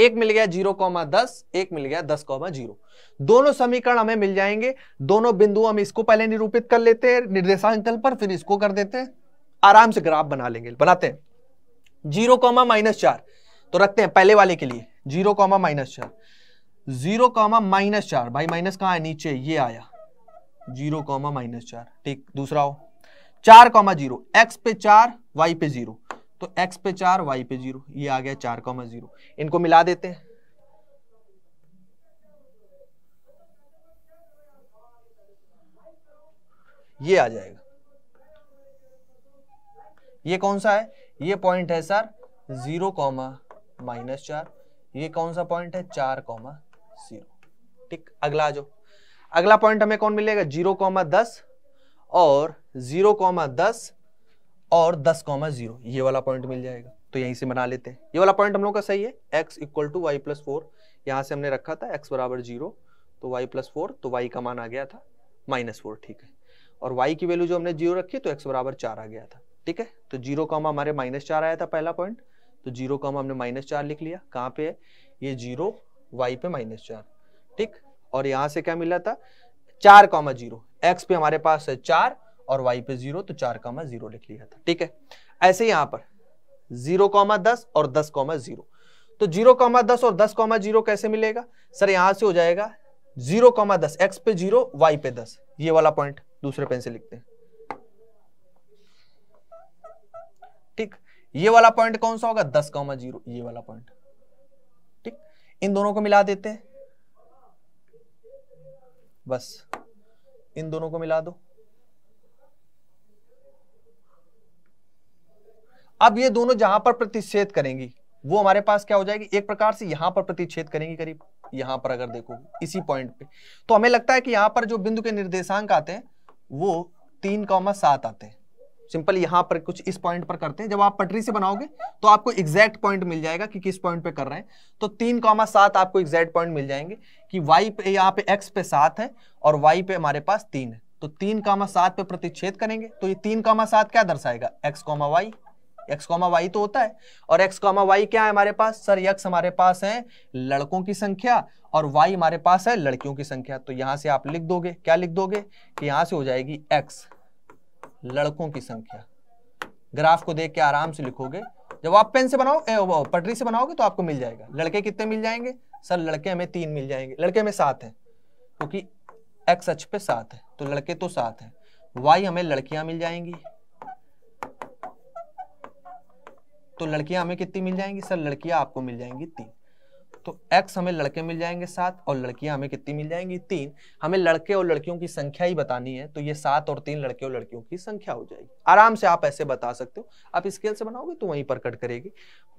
एक मिल गया जीरो कॉमा दस एक मिल गया दस कॉमा जीरो दोनों समीकरण हमें मिल जाएंगे दोनों बिंदु हम इसको पहले निरूपित कर लेते हैं निर्देशांक तल पर फिर इसको कर देते हैं आराम से ग्राफ बना लेंगे बनाते हैं जीरो कॉमा माइनस चार तो रखते हैं पहले वाले के लिए जीरो कॉमा माइनस चार जीरो कॉमा माइनस चार भाई माइनस कहा है नीचे ये आया जीरो कॉमा माइनस चार ठीक दूसरा हो चार कॉमा जीरो एक्स पे चार वाई पे जीरो तो x पे चार y पे जीरो ये आ गया चार कॉमा जीरो इनको मिला देते हैं ये आ जाएगा ये कौन सा है ये पॉइंट है सर जीरो कॉमा माइनस चार ये कौन सा पॉइंट है चार कॉमा जीरो ठीक अगला आ जाओ अगला पॉइंट हमें कौन मिलेगा जीरो कॉमा दस और जीरो कॉमा दस और दस कॉमा जीरो ये वाला पॉइंट मिल जाएगा तो यहीं से बना लेते हैं ये वाला पॉइंट हम लोग का सही है x equal to Y plus four यहाँ से हमने रखा था एक्स बराबर जीरो तो वाई प्लस फोर तो वाई का मान आ गया था माइनस फोर ठीक है और वाई की वैल्यू जो हमने जीरो रखी तो एक्स बराबर चार आ गया था ठीक है तो जीरो कॉमा हमारे माइनस चार आया था पहला पॉइंट तो जीरो कॉमा हमने माइनस चार लिख लिया कहाँ पे है ये जीरो वाई पे माइनस चार ठीक और यहाँ से क्या मिला था चार कॉमा जीरो एक्स पे हमारे पास है चार और वाई पे जीरो तो चार कॉमा जीरो लिख लिया था ठीक है ऐसे यहां पर जीरो कॉमा दस और दस कॉमा जीरो तो जीरो कॉमा दस और दस कॉमा जीरो कैसे मिलेगा सर यहां से हो जाएगा जीरो कॉमा दस एक्स पे जीरो वाई पे दस ये वाला पॉइंट दूसरे पेन से लिखते हैं ठीक ये वाला पॉइंट कौन सा होगा दस कॉमा जीरो ये वाला पॉइंट ठीक इन दोनों को मिला देते हैं बस इन दोनों को मिला दो अब ये दोनों जहां पर प्रतिच्छेद करेंगी वो हमारे पास क्या हो जाएगी एक प्रकार से यहां पर प्रतिच्छेद करेंगी करीब यहां पर अगर देखो इसी पॉइंट पे तो हमें लगता है कि यहां पर जो बिंदु के निर्देशांक आते हैं वो तीन कौमा सात आते हैं सिंपल यहां पर कुछ इस पॉइंट पर करते हैं जब आप पटरी से बनाओगे तो आपको एग्जैक्ट पॉइंट मिल जाएगा कि किस पॉइंट पे कर रहे हैं तो तीन कौमा सात आपको एग्जैक्ट पॉइंट मिल जाएंगे कि वाई पे यहाँ पे एक्स पे सात है और वाई पे हमारे पास तीन है तो तीन कामा सात पे प्रतिच्छेद करेंगे तो ये तीन कामा सात क्या दर्शाएगा x comma y x comma y तो होता है और एक्स कॉमा वाई क्या है हमारे पास सर यक्स हमारे पास है लड़कों की संख्या और वाई हमारे पास है लड़कियों की संख्या तो यहां से आप लिख दोगे क्या लिख दोगे कि यहां से हो जाएगी एक्स लड़कों की संख्या ग्राफ को देख के आराम से लिखोगे जब आप पेन से बनाओ ए, पटरी से बनाओगे तो आपको मिल जाएगा लड़के कितने मिल जाएंगे सर लड़के हमें तीन मिल जाएंगे लड़के हमें सात हैं क्योंकि एक्स अच पे सात है तो लड़के तो सात हैं वाई हमें लड़कियां मिल जाएंगी तो लड़कियां हमें कितनी मिल जाएंगी सर लड़कियां आपको मिल जाएंगी तीन तो x हमें लड़के मिल जाएंगे सात और लड़कियां हमें कितनी मिल जाएंगी तीन हमें लड़के और लड़कियों की संख्या ही बतानी है तो ये सात और तीन लड़के और लड़कियों की संख्या हो जाएगी आराम से आप ऐसे बता सकते हो आप स्केल से बनाओगे तो वहीं पर कट करेगी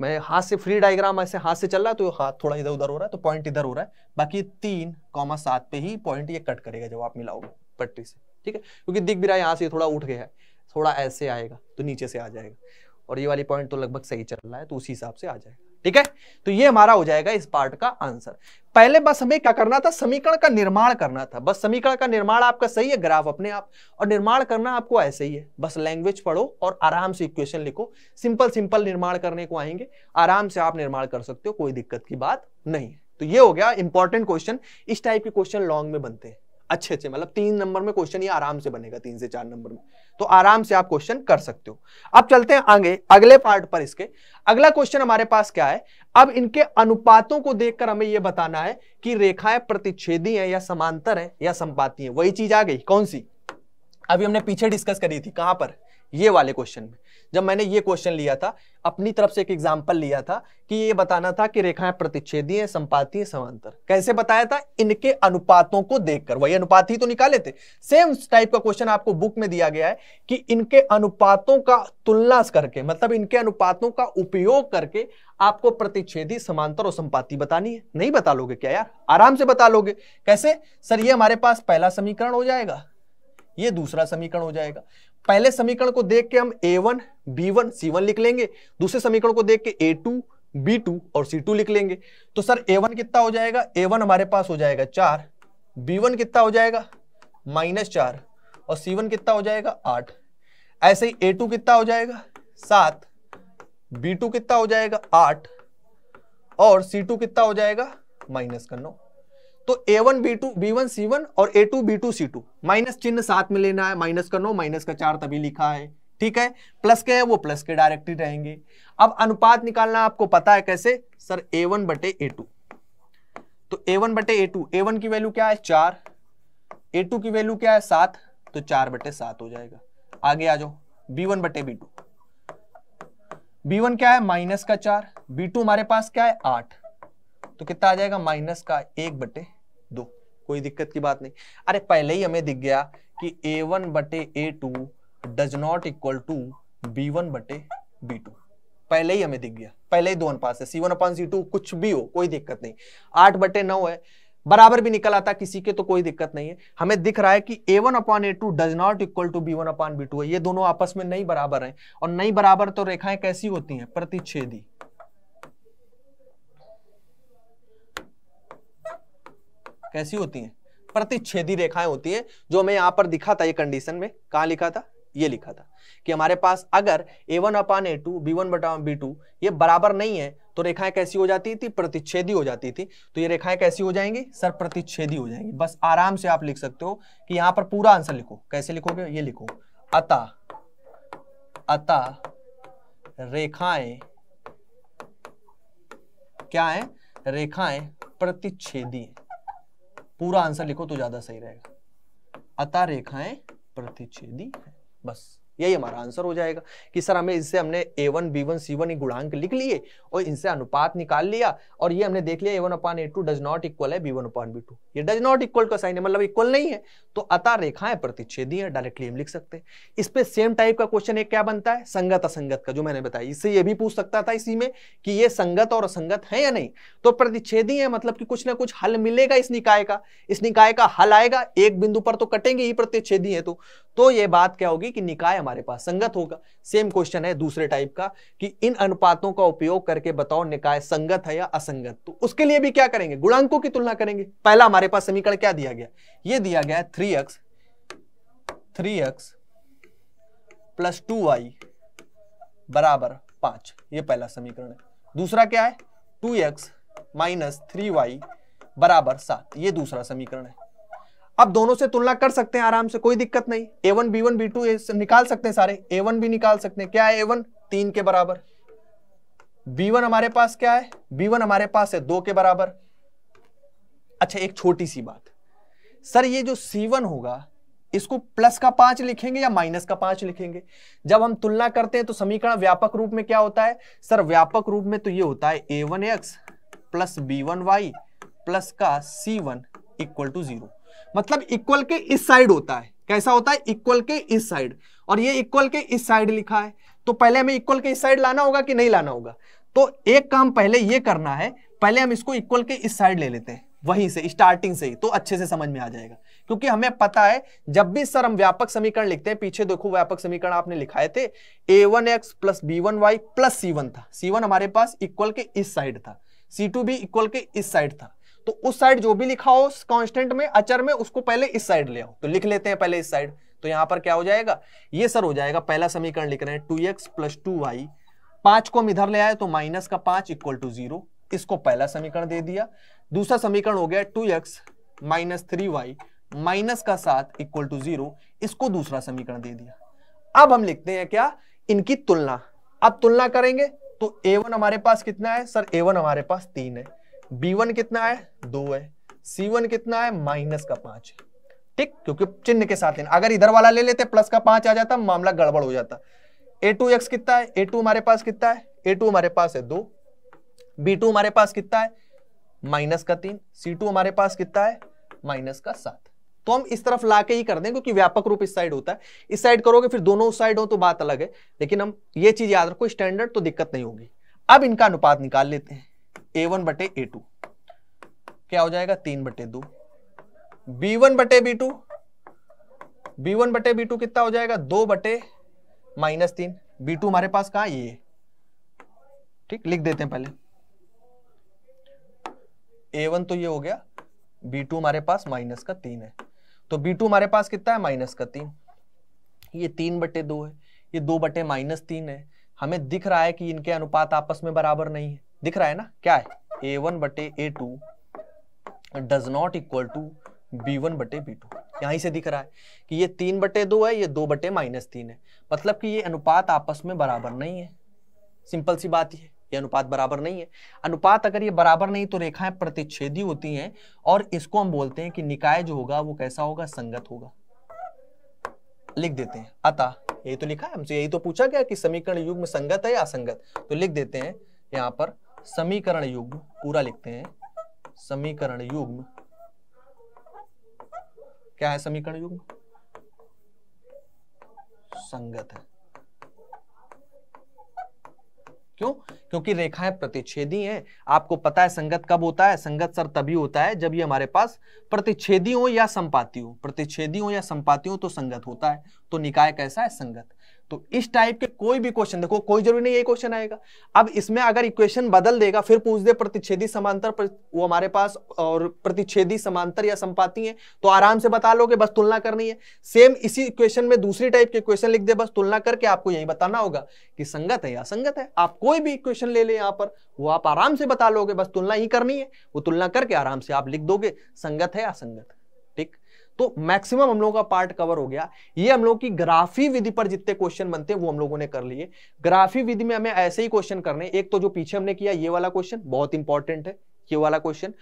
मैं हाथ से फ्री डायग्राम ऐसे हाथ से चल रहा है तो हाथ थोड़ा इधर उधर हो रहा है तो पॉइंट इधर हो रहा है बाकी तीन कॉमा पे ही पॉइंट ये कट करेगा जब आप मिलाओगे पट्टी से ठीक है क्योंकि दिख भी रहा है यहाँ से थोड़ा उठ गया है थोड़ा ऐसे आएगा तो नीचे से आ जाएगा और ये वाली पॉइंट तो लगभग सही चल रहा है तो उसी हिसाब से आ जाएगा ठीक है तो ये हमारा हो जाएगा इस पार्ट का आंसर पहले बस हमें क्या करना था समीकरण का निर्माण करना था बस समीकरण का निर्माण आपका सही है ग्राफ अपने आप और निर्माण करना आपको ऐसे ही है बस लैंग्वेज पढ़ो और आराम से इक्वेशन लिखो सिंपल सिंपल निर्माण करने को आएंगे आराम से आप निर्माण कर सकते हो कोई दिक्कत की बात नहीं है तो ये हो गया इंपॉर्टेंट क्वेश्चन इस टाइप के क्वेश्चन लॉन्ग में बनते हैं अच्छे अच्छे मतलब तीन नंबर में क्वेश्चन ये आराम से बनेगा तीन से चार नंबर में तो आराम से आप क्वेश्चन कर सकते हो अब चलते हैं आगे अगले पार्ट पर इसके अगला क्वेश्चन हमारे पास क्या है अब इनके अनुपातों को देखकर हमें यह बताना है कि रेखाएं प्रतिच्छेदी हैं या समांतर हैं या संपाती हैं वही चीज आ गई कौन सी अभी हमने पीछे डिस्कस करी थी कहां पर ये वाले क्वेश्चन में जब मैंने ये क्वेश्चन लिया था अपनी तरफ से एक एग्जाम्पल लिया था कि ये बताना था कि रेखाएं प्रतिच्छेदी हैं संपाती हैं समांतर कैसे बताया था इनके अनुपातों को देखकर वही अनुपात ही तो निकाले थे सेम टाइप का क्वेश्चन आपको बुक में दिया गया है कि इनके अनुपातों का तुलना करके मतलब इनके अनुपातों का उपयोग करके आपको प्रतिच्छेदी समांतर और संपाति बतानी है नहीं बता लोगे क्या यार आराम से बता लोगे कैसे सर ये हमारे पास पहला समीकरण हो जाएगा ये दूसरा समीकरण हो जाएगा पहले समीकरण को देख के हम a one b one c one लिख लेंगे दूसरे समीकरण को देख के ए टू बी टू और सी टू लिख लेंगे तो सर ए वन कितना हो जाएगा ए वन हमारे पास हो जाएगा चार बी वन कितना हो जाएगा माइनस चार और सी वन कितना हो जाएगा आठ ऐसे ही ए टू कितना हो जाएगा सात बी टू कितना हो जाएगा आठ और सी टू कितना हो जाएगा माइनस का नौ तो a one b two b one c one और a two b two c two minus चिन्ह साथ में लेना है माइनस का नो माइनस का चार तभी लिखा है ठीक है प्लस के है वो प्लस के डायरेक्ट ही रहेंगे अब अनुपात निकालना आपको पता है कैसे सर ए वन बटे ए टू तो ए वन बटे ए टू ए वन की वैल्यू क्या है चार ए टू की वैल्यू क्या है सात तो चार बटे सात हो जाएगा आगे आ जाओ बी वन बटे बी टू बी वन क्या है माइनस का चार बी टू हमारे पास क्या है आठ तो कितना आ जाएगा माइनस का एक बटे दो कोई दिक्कत की बात नहीं अरे पहले ही हमें दिख गया कि ए वन बटे a two does not equal to b one बटे बी टू पहले ही हमें दिख गया पहले ही दो अनुपात है सी वन अपान सी टू कुछ भी हो कोई दिक्कत नहीं आठ बटे नौ है बराबर भी निकल आता किसी के तो कोई दिक्कत नहीं है हमें दिख रहा है कि a one upon a two does not equal to b one upon b two है ये दोनों आपस में नहीं बराबर हैं और नहीं बराबर तो रेखाएं कैसी होती हैं प्रतिच्छेदी कैसी होती हैं प्रतिच्छेदी रेखाएं होती हैं जो हमें यहाँ पर दिखा था ये कंडीशन में कहा लिखा था ये लिखा था कि हमारे पास अगर a one upon a two b one बटा बी टू ये बराबर नहीं है तो रेखाएं कैसी हो जाती थी प्रतिच्छेदी हो जाती थी तो ये रेखाएं कैसी हो जाएंगी सर प्रतिच्छेदी हो जाएंगी बस आराम से आप लिख सकते हो कि यहाँ पर पूरा आंसर लिखो कैसे लिखोगे ये लिखो अतः अतः रेखाएं क्या है रेखाएं प्रतिच्छेदी है पूरा आंसर लिखो तो ज्यादा सही रहेगा अतः रेखाएं प्रतिच्छेदी है बस यही हमारा आंसर हो जाएगा कि सर हमें इससे हमने a one b one c one गुणांक लिख लिए और इनसे अनुपात निकाल लिया और ये हमने देख लिया a one upon a two does not equal है b one upon b two ये डज नॉट इक्वल का साइन है मतलब इक्वल नहीं है तो अतः रेखाएं प्रतिच्छेदी है डायरेक्टली हम लिख सकते हैं इस पर सेम टाइप का क्वेश्चन एक क्या बनता है संगत असंगत का जो मैंने बताया इससे ये भी पूछ सकता था इसी में कि ये संगत और असंगत है या नहीं तो प्रतिच्छेदी है मतलब कि कुछ ना कुछ हल मिलेगा इस निकाय का इस निकाय का हल आएगा एक बिंदु पर तो कटेंगे ही प्रतिच्छेदी है तो।, तो ये बात क्या होगी कि निकाय हमारे पास संगत होगा सेम क्वेश्चन है दूसरे टाइप का कि इन अनुपातों का उपयोग करके बताओ निकाय संगत है या असंगत तो उसके लिए भी क्या करेंगे गुणांकों की तुलना करेंगे पहला हमारे पास समीकरण क्या दिया गया यह दिया गया है three x three x plus two y बराबर पांच यह पहला समीकरण है दूसरा क्या है two x minus three y बराबर सात ये दूसरा समीकरण है आप दोनों से तुलना कर सकते हैं आराम से कोई दिक्कत नहीं a one b one b two निकाल सकते हैं सारे ए वन भी निकाल सकते हैं क्या है ए वन तीन के बराबर बी वन हमारे पास क्या है बी वन हमारे पास है दो के बराबर अच्छा एक छोटी सी बात सर ये जो सी वन होगा इसको प्लस का पांच लिखेंगे या माइनस का पांच लिखेंगे जब हम तुलना करते हैं तो समीकरण व्यापक रूप में क्या होता है सर व्यापक रूप में तो ये होता है a one x plus b one y plus का c one equal to zero मतलब इक्वल के इस साइड होता है कैसा होता है इक्वल के इस साइड और ये इक्वल के इस साइड लिखा है तो पहले हमें इक्वल के इस साइड लाना होगा कि नहीं लाना होगा तो एक काम पहले ये करना है पहले हम इसको इक्वल के इस साइड ले लेते हैं वहीं से स्टार्टिंग से ही तो अच्छे से समझ में आ जाएगा क्योंकि हमें पता है जब भी सर हम व्यापक समीकरण लिखते हैं पीछे देखो व्यापक समीकरण आपने लिखाए थे a one x plus b one y plus c one था सी वन हमारे पास इक्वल के इस साइड था सी टू भी इक्वल के इस साइड था तो उस साइड जो भी लिखा हो कॉन्स्टेंट में अचर में उसको पहले इस साइड ले आओ तो लिख लेते हैं पहले इस साइड तो यहां पर क्या हो जाएगा ये सर हो जाएगा पहला समीकरण लिख रहे हैं two x plus two y पांच को हम इधर ले आए तो माइनस का पांच इक्वल टू जीरो इसको पहला समीकरण दे दिया दूसरा समीकरण हो गया two x minus three y minus का सात इक्वल टू जीरो इसको दूसरा समीकरण दे दिया अब हम लिखते हैं क्या इनकी तुलना अब तुलना करेंगे तो ए वन हमारे पास कितना है सर ए वन हमारे पास तीन है बी वन कितना है दो है सी वन कितना है माइनस का पांच है ठीक क्योंकि चिन्ह के साथ है अगर इधर वाला ले लेते प्लस का पांच आ जाता मामला गड़बड़ हो जाता ए टू एक्स कितना है ए टू हमारे पास कितना है ए टू हमारे पास है दो बी टू हमारे पास कितना है माइनस का तीन सी टू हमारे पास कितना है माइनस का सात तो हम इस तरफ ला के ही कर दें क्योंकि व्यापक रूप इस साइड होता है इस साइड करोगे फिर दोनों उस साइड हो तो बात अलग है लेकिन हम ये चीज याद रखो स्टैंडर्ड तो दिक्कत नहीं होगी अब इनका अनुपात निकाल लेते हैं ए वन बटे ए टू क्या हो जाएगा तीन बटे दो बी वन बटे बी टू बी वन बटे बी टू कितना हो जाएगा दो बटे माइनस तीन बी टू हमारे पास कहा ये ठीक लिख देते हैं पहले ए वन तो ये हो गया बी टू हमारे पास माइनस का तीन है तो बी टू हमारे पास कितना है माइनस का तीन ये तीन बटे दो है ये दो बटे माइनस तीन है हमें दिख रहा है कि इनके अनुपात आपस में बराबर नहीं है दिख रहा है ना क्या है ए वन बटे a two does not equal to b one बटे बी टू यहीं से दिख रहा है कि ये तीन बटे दो है ये दो बटे माइनस तीन है मतलब कि ये अनुपात आपस में बराबर नहीं है सिंपल सी बात ही है ये अनुपात बराबर नहीं है अनुपात अगर ये बराबर नहीं तो रेखाएं प्रतिच्छेदी होती हैं और इसको हम बोलते हैं कि निकाय जो होगा वो कैसा होगा संगत होगा लिख देते हैं अतः यही तो लिखा है हमसे यही तो पूछा गया कि समीकरण युग में संगत है या असंगत तो लिख देते हैं यहाँ पर समीकरण युग्म पूरा लिखते हैं समीकरण युग्म क्या है समीकरण युग्म संगत है क्यों क्योंकि रेखाएं प्रतिच्छेदी हैं आपको पता है संगत कब होता है संगत सर तभी होता है जब ये हमारे पास प्रतिच्छेदी हो या संपाती हो प्रतिच्छेदी हो या संपाती हो तो संगत होता है तो निकाय कैसा है संगत तो इस टाइप के कोई भी क्वेश्चन देखो कोई जरूरी नहीं ये क्वेश्चन आएगा अब इसमें अगर इक्वेशन बदल देगा फिर पूछ दे प्रतिच्छेदी समांतर प्र... वो हमारे पास और प्रतिच्छेदी समांतर या संपाती है तो आराम से बता लोगे बस तुलना करनी है सेम इसी इक्वेशन में दूसरी टाइप के इक्वेशन लिख दे बस तुलना करके आपको यही बताना होगा कि संगत है या संगत है आप कोई भी इक्वेशन ले लें यहाँ पर वो आप आराम से बता लोगे बस तुलना ही करनी है वो तुलना करके आराम से आप लिख दोगे संगत है असंगत है तो मैक्सिमम हम लोगों का पार्ट कवर हो गया ये हम लोग की ग्राफी विधि पर जितने क्वेश्चन बनते हैं वो हम लोगों ने कर लिए ग्राफी विधि में हमें ऐसे ही क्वेश्चन करने एक तो जो पीछे हमने किया ये वाला क्वेश्चन बहुत इंपॉर्टेंट है ये वाला क्वेश्चन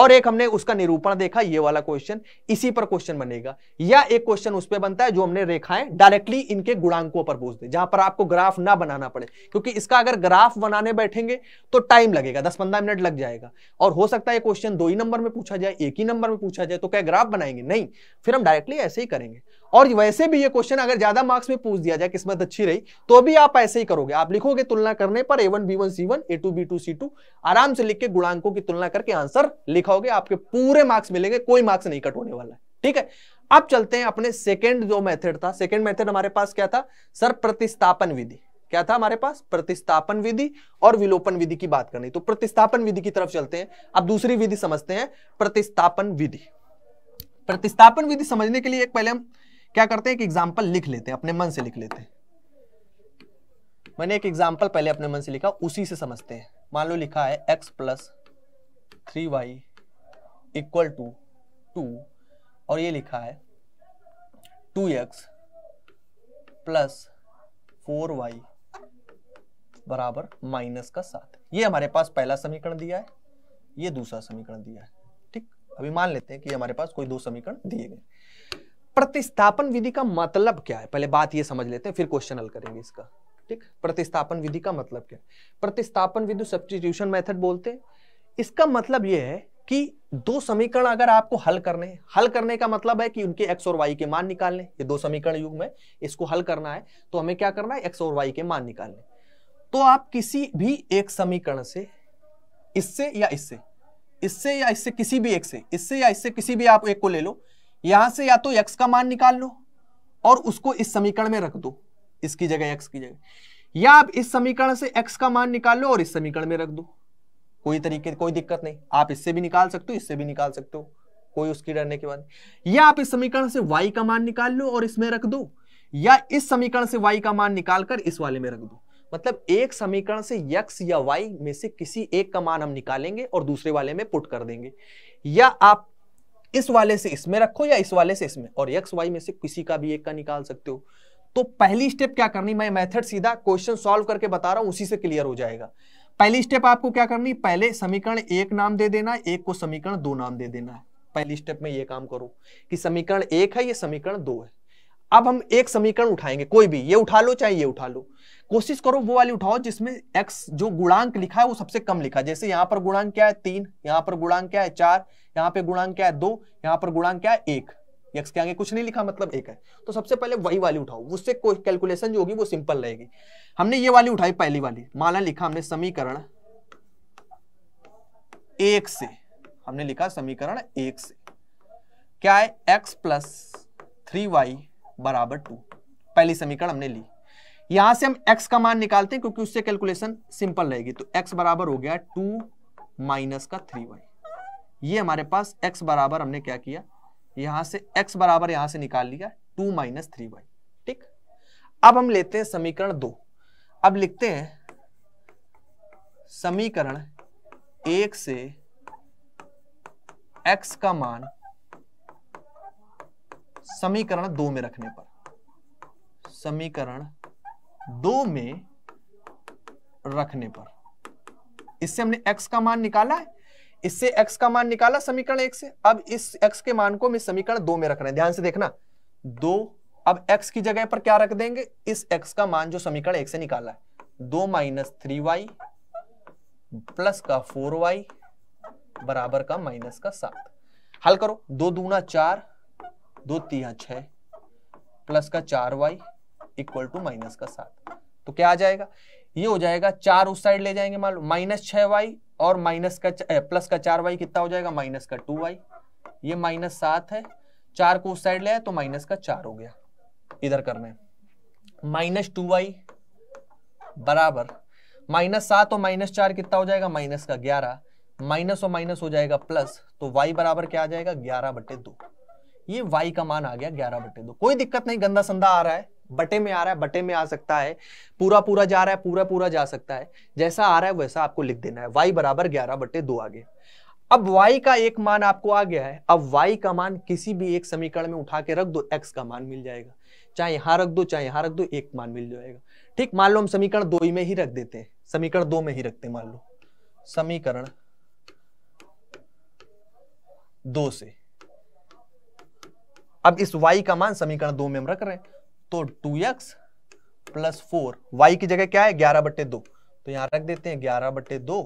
और एक हमने उसका निरूपण देखा ये वाला क्वेश्चन इसी पर क्वेश्चन बनेगा या एक क्वेश्चन उस पर बनता है जो हमने रेखाएं डायरेक्टली इनके गुणांकों पर पूछ दे जहां पर आपको ग्राफ ना बनाना पड़े क्योंकि इसका अगर ग्राफ बनाने बैठेंगे तो टाइम लगेगा दस पंद्रह मिनट लग जाएगा और हो सकता है क्वेश्चन दो ही नंबर में पूछा जाए एक ही नंबर में पूछा जाए तो क्या ग्राफ बनाएंगे नहीं फिर हम डायरेक्टली ऐसे ही करेंगे और वैसे भी ये क्वेश्चन अगर ज्यादा मार्क्स में पूछ दिया जाए किस्मत अच्छी रही तो भी आप ऐसे ही करोगे आप लिखोगे तुलना करने पर a one b one c one a two b two c two आराम से लिख के गुणांकों की तुलना करके आंसर लिखाओगे आपके पूरे मार्क्स मिलेंगे कोई मार्क्स नहीं कट होने वाला ठीक है अब चलते हैं अपने सेकेंड जो मेथड था सेकेंड मेथड हमारे पास क्या था सर प्रतिस्थापन विधि क्या था हमारे पास प्रतिस्थापन विधि और विलोपन विधि की बात करनी तो प्रतिस्थापन विधि की तरफ चलते हैं अब दूसरी विधि समझते हैं प्रतिस्थापन विधि प्रतिस्थापन विधि समझने के लिए एक पहले हम क्या करते हैं एक एग्जाम्पल लिख लेते हैं अपने मन से लिख लेते हैं मैंने एक एग्जाम्पल पहले अपने मन से लिखा उसी से समझते हैं मान लो लिखा है x plus three y equal to two और ये लिखा है two x plus four y बराबर माइनस का सात ये हमारे पास पहला समीकरण दिया है ये दूसरा समीकरण दिया है ठीक अभी मान लेते हैं कि हमारे पास कोई दो समीकरण दिए गए प्रतिस्थापन विधि का मतलब क्या है पहले बात ये समझ लेते हैं फिर क्वेश्चन हल करेंगे इसका ठीक प्रतिस्थापन विधि का मतलब क्या है प्रतिस्थापन विधि सब्सटीट्यूशन मेथड बोलते हैं इसका मतलब ये है कि दो समीकरण अगर आपको हल करने हैं हल करने का मतलब है कि उनके एक्स और वाई के मान निकालने ये दो समीकरण युग में इसको हल करना है तो हमें क्या करना है एक्स और वाई के मान निकालने तो आप किसी भी एक समीकरण से इससे या इससे इससे या इससे किसी भी एक से इससे या इससे किसी भी आप एक को ले लो यहां से या तो यक्स का मान निकाल लो और उसको इस समीकरण में रख दो इसकी जगह एक्स की जगह या आप इस समीकरण से एक्स का मान निकाल लो और इस समीकरण में रख दो कोई तरीके कोई दिक्कत नहीं आप इससे भी निकाल सकते हो इससे भी निकाल सकते हो कोई उसकी डरने के बाद या आप इस समीकरण से y का मान निकाल लो और इसमें रख दो या इस समीकरण से y का मान निकालकर इस वाले में रख दो मतलब एक समीकरण से x या y में से किसी एक का मान हम निकालेंगे और दूसरे वाले में पुट कर देंगे या आप इस वाले से इसमें रखो या इस वाले से इसमें और एक्स वाई में से किसी का भी एक का निकाल सकते हो तो पहली स्टेप क्या करनी मैं मेथड सीधा क्वेश्चन सॉल्व करके बता रहा हूं उसी से क्लियर हो जाएगा पहली स्टेप आपको क्या करनी पहले समीकरण एक नाम दे देना एक को समीकरण दो नाम दे देना है पहली स्टेप में ये काम करो कि समीकरण एक है ये समीकरण दो है अब हम एक समीकरण उठाएंगे कोई भी ये उठा लो चाहे ये उठा लो कोशिश करो वो वाली उठाओ जिसमें x जो गुणांक लिखा है वो सबसे कम लिखा जैसे यहाँ पर गुणांक क्या है तीन यहाँ पर गुणांक क्या है चार यहाँ पे गुणांक क्या है दो यहाँ पर गुणांक क्या है एक x के आगे कुछ नहीं लिखा मतलब एक है तो सबसे पहले वही वाली उठाओ उससे कोई कैलकुलेशन जो होगी वो सिंपल रहेगी हमने ये वाली उठाई पहली वाली माना लिखा हमने समीकरण एक से हमने लिखा समीकरण एक से क्या है एक्स प्लस थ्री वाई बराबर टू पहली समीकरण हमने ली यहां से हम x का मान निकालते हैं क्योंकि उससे कैलकुलेशन सिंपल रहेगी तो x बराबर हो गया टू माइनस का थ्री वाई ये हमारे पास x बराबर हमने क्या किया यहां से x बराबर यहां से निकाल लिया टू माइनस थ्री वाई ठीक अब हम लेते हैं समीकरण दो अब लिखते हैं समीकरण एक से x का मान समीकरण दो में रखने पर समीकरण दो में रखने पर इससे हमने x का मान निकाला है इससे x का मान निकाला समीकरण एक से अब इस x के मान को हम समीकरण दो में रख रहे हैं ध्यान से देखना दो अब x की जगह पर क्या रख देंगे इस x का मान जो समीकरण एक से निकाला है दो माइनस थ्री वाई प्लस का फोर वाई बराबर का माइनस का सात हल करो दो दूना चार दो तिया छ प्लस का चार वाई इक्वल टू माइनस का सात तो क्या आ जाएगा ये हो जाएगा चार उस साइड ले जाएंगे मान लो माइनस छः वाई और माइनस का ए, प्लस eh, का चार वाई कितना हो जाएगा माइनस का टू वाई ये माइनस सात है चार को उस साइड ले आए तो माइनस का चार हो गया इधर करना है माइनस टू वाई बराबर माइनस सात और माइनस चार कितना हो जाएगा माइनस का ग्यारह माइनस और माइनस हो जाएगा प्लस तो वाई बराबर क्या आ जाएगा ग्यारह बटे दो ये y का मान आ गया ग्यारह बटे दो कोई दिक्कत नहीं गंदा संदा आ रहा है बटे में आ रहा है बटे में आ सकता है पूरा पूरा जा रहा है पूरा पूरा जा सकता है जैसा आ रहा है वैसा आपको लिख देना है y बराबर ग्यारह बटे दो आ गया अब y का एक मान आपको आ गया है अब y का मान किसी भी एक समीकरण में उठा के रख दो x का मान मिल जाएगा चाहे यहाँ रख दो चाहे यहाँ रख दो एक मान मिल जाएगा ठीक मान लो हम समीकरण दो ही में ही रख देते हैं समीकरण दो में ही रखते हैं मान लो समीकरण दो से अब इस y का मान समीकरण दो में हम रख रहे हैं तो 2x x plus four y की जगह क्या है ग्यारह बट्टे दो तो यहां रख देते हैं ग्यारह बट्टे दो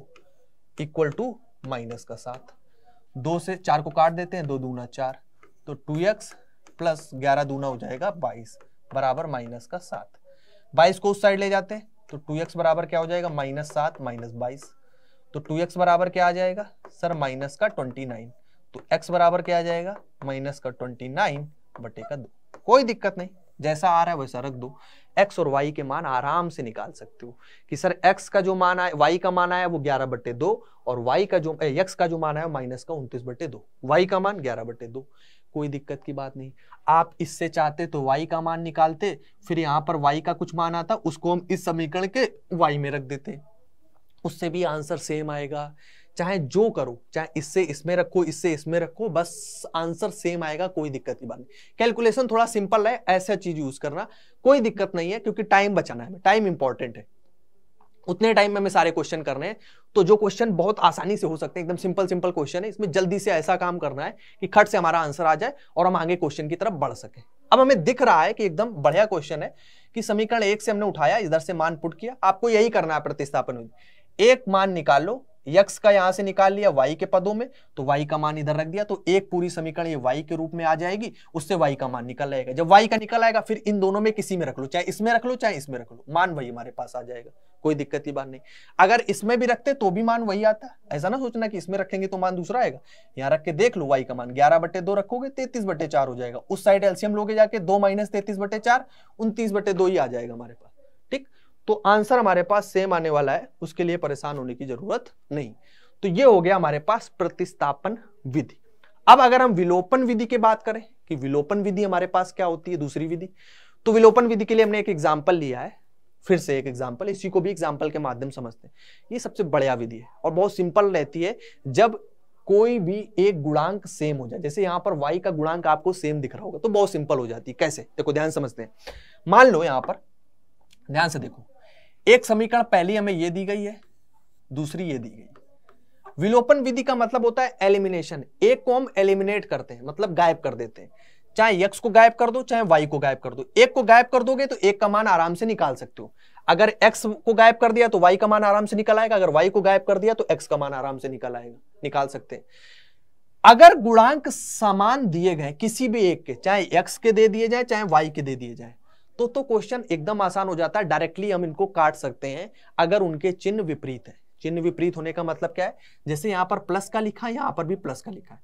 इक्वल टू माइनस का सात दो से चार को काट देते हैं दो दूना चार तो टू एक्स प्लस ग्यारह दूना हो जाएगा बाईस बराबर माइनस का सात बाईस को उस साइड ले जाते हैं तो टू एक्स बराबर क्या हो जाएगा माइनस सात माइनस बाईस तो टू एक्स बराबर क्या आ जाएगा सर माइनस का ट्वेंटी नाइन तो x बराबर क्या आ जाएगा माइनस का ट्वेंटी नाइन बटे का दो कोई दिक्कत नहीं जैसा आ रहा है वैसा रख दो x और y के मान आराम से निकाल सकते हो कि सर x का जो मान आया y का मान आया वो 11 बटे दो और y का जो ए, x का जो मान आया माइनस का उनतीस बटे दो वाई का मान ग्यारह बटे दो कोई दिक्कत की बात नहीं आप इससे चाहते तो y का मान निकालते फिर यहाँ पर y का कुछ मान आता उसको हम इस समीकरण के y में रख देते उससे भी आंसर सेम आएगा चाहे जो करो चाहे इससे इसमें रखो इससे इसमें रखो बस आंसर सेम आएगा कोई दिक्कत की बात नहीं कैलकुलेशन थोड़ा सिंपल है ऐसा चीज यूज करना कोई दिक्कत नहीं है क्योंकि टाइम बचाना है टाइम इंपॉर्टेंट है उतने टाइम में हमें सारे क्वेश्चन करने हैं तो जो क्वेश्चन बहुत आसानी से हो सकते हैं एकदम सिंपल सिंपल क्वेश्चन है इसमें जल्दी से ऐसा काम करना है कि खट से हमारा आंसर आ जाए और हम आगे क्वेश्चन की तरफ बढ़ सके अब हमें दिख रहा है कि एकदम बढ़िया क्वेश्चन है कि समीकरण एक से हमने उठाया इधर से मान पुट किया आपको यही करना है प्रतिस्थापन एक मान निकालो यक्स का यहां से निकाल लिया वाई के पदों में तो वाई का मान इधर रख दिया तो एक पूरी समीकरण ये वाई के रूप में आ जाएगी उससे वाई का मान निकल आएगा जब वाई का निकल आएगा फिर इन दोनों में किसी में रख लो चाहे इसमें रख लो चाहे इसमें रख लो मान वही हमारे पास आ जाएगा कोई दिक्कत की बात नहीं अगर इसमें भी रखते तो भी मान वही आता ऐसा ना सोचना कि इसमें रखेंगे तो मान दूसरा आएगा यहाँ रख के देख लो वाई का मान ग्यारह बटे दो रखोगे तैतीस बटे चार हो जाएगा उस साइड एल्सियम लोगे जाके दो माइनस तैतीस बटे चार उनतीस बटे दो ही आ जाएगा हमारे पास तो आंसर हमारे पास सेम आने वाला है उसके लिए परेशान होने की जरूरत नहीं तो ये हो गया हमारे पास प्रतिस्थापन विधि अब अगर हम विलोपन विधि की बात करें कि विलोपन विधि हमारे पास क्या होती है दूसरी विधि तो विलोपन विधि के लिए हमने एक एग्जाम्पल लिया है फिर से एक एग्जाम्पल इसी को भी एग्जाम्पल के माध्यम समझते हैं ये सबसे बढ़िया विधि है और बहुत सिंपल रहती है जब कोई भी एक गुणांक सेम हो जाए जैसे यहाँ पर y का गुणांक आपको सेम दिख रहा होगा तो बहुत सिंपल हो जाती है कैसे देखो ध्यान समझते हैं मान लो यहाँ पर ध्यान से देखो एक समीकरण पहली हमें यह दी गई है दूसरी यह दी गई विलोपन विधि का मतलब होता है एलिमिनेशन एक को हम एलिमिनेट करते हैं मतलब गायब कर देते हैं चाहे यक्स को गायब कर दो चाहे वाई को गायब कर दो एक को गायब कर दोगे तो एक का मान आराम से निकाल सकते हो अगर एक्स को गायब कर दिया तो वाई का मान आराम से निकल आएगा अगर वाई को गायब कर दिया तो एक्स का मान आराम से निकल आएगा निकाल सकते हैं अगर गुणांक समान दिए गए किसी भी एक के चाहे एक्स के दे दिए जाए चाहे वाई के दे दिए जाए तो तो क्वेश्चन एकदम आसान हो जाता है डायरेक्टली हम इनको काट सकते हैं अगर उनके चिन्ह विपरीत है चिन्ह विपरीत होने का मतलब क्या है जैसे यहां पर प्लस का लिखा है यहां पर भी प्लस का लिखा है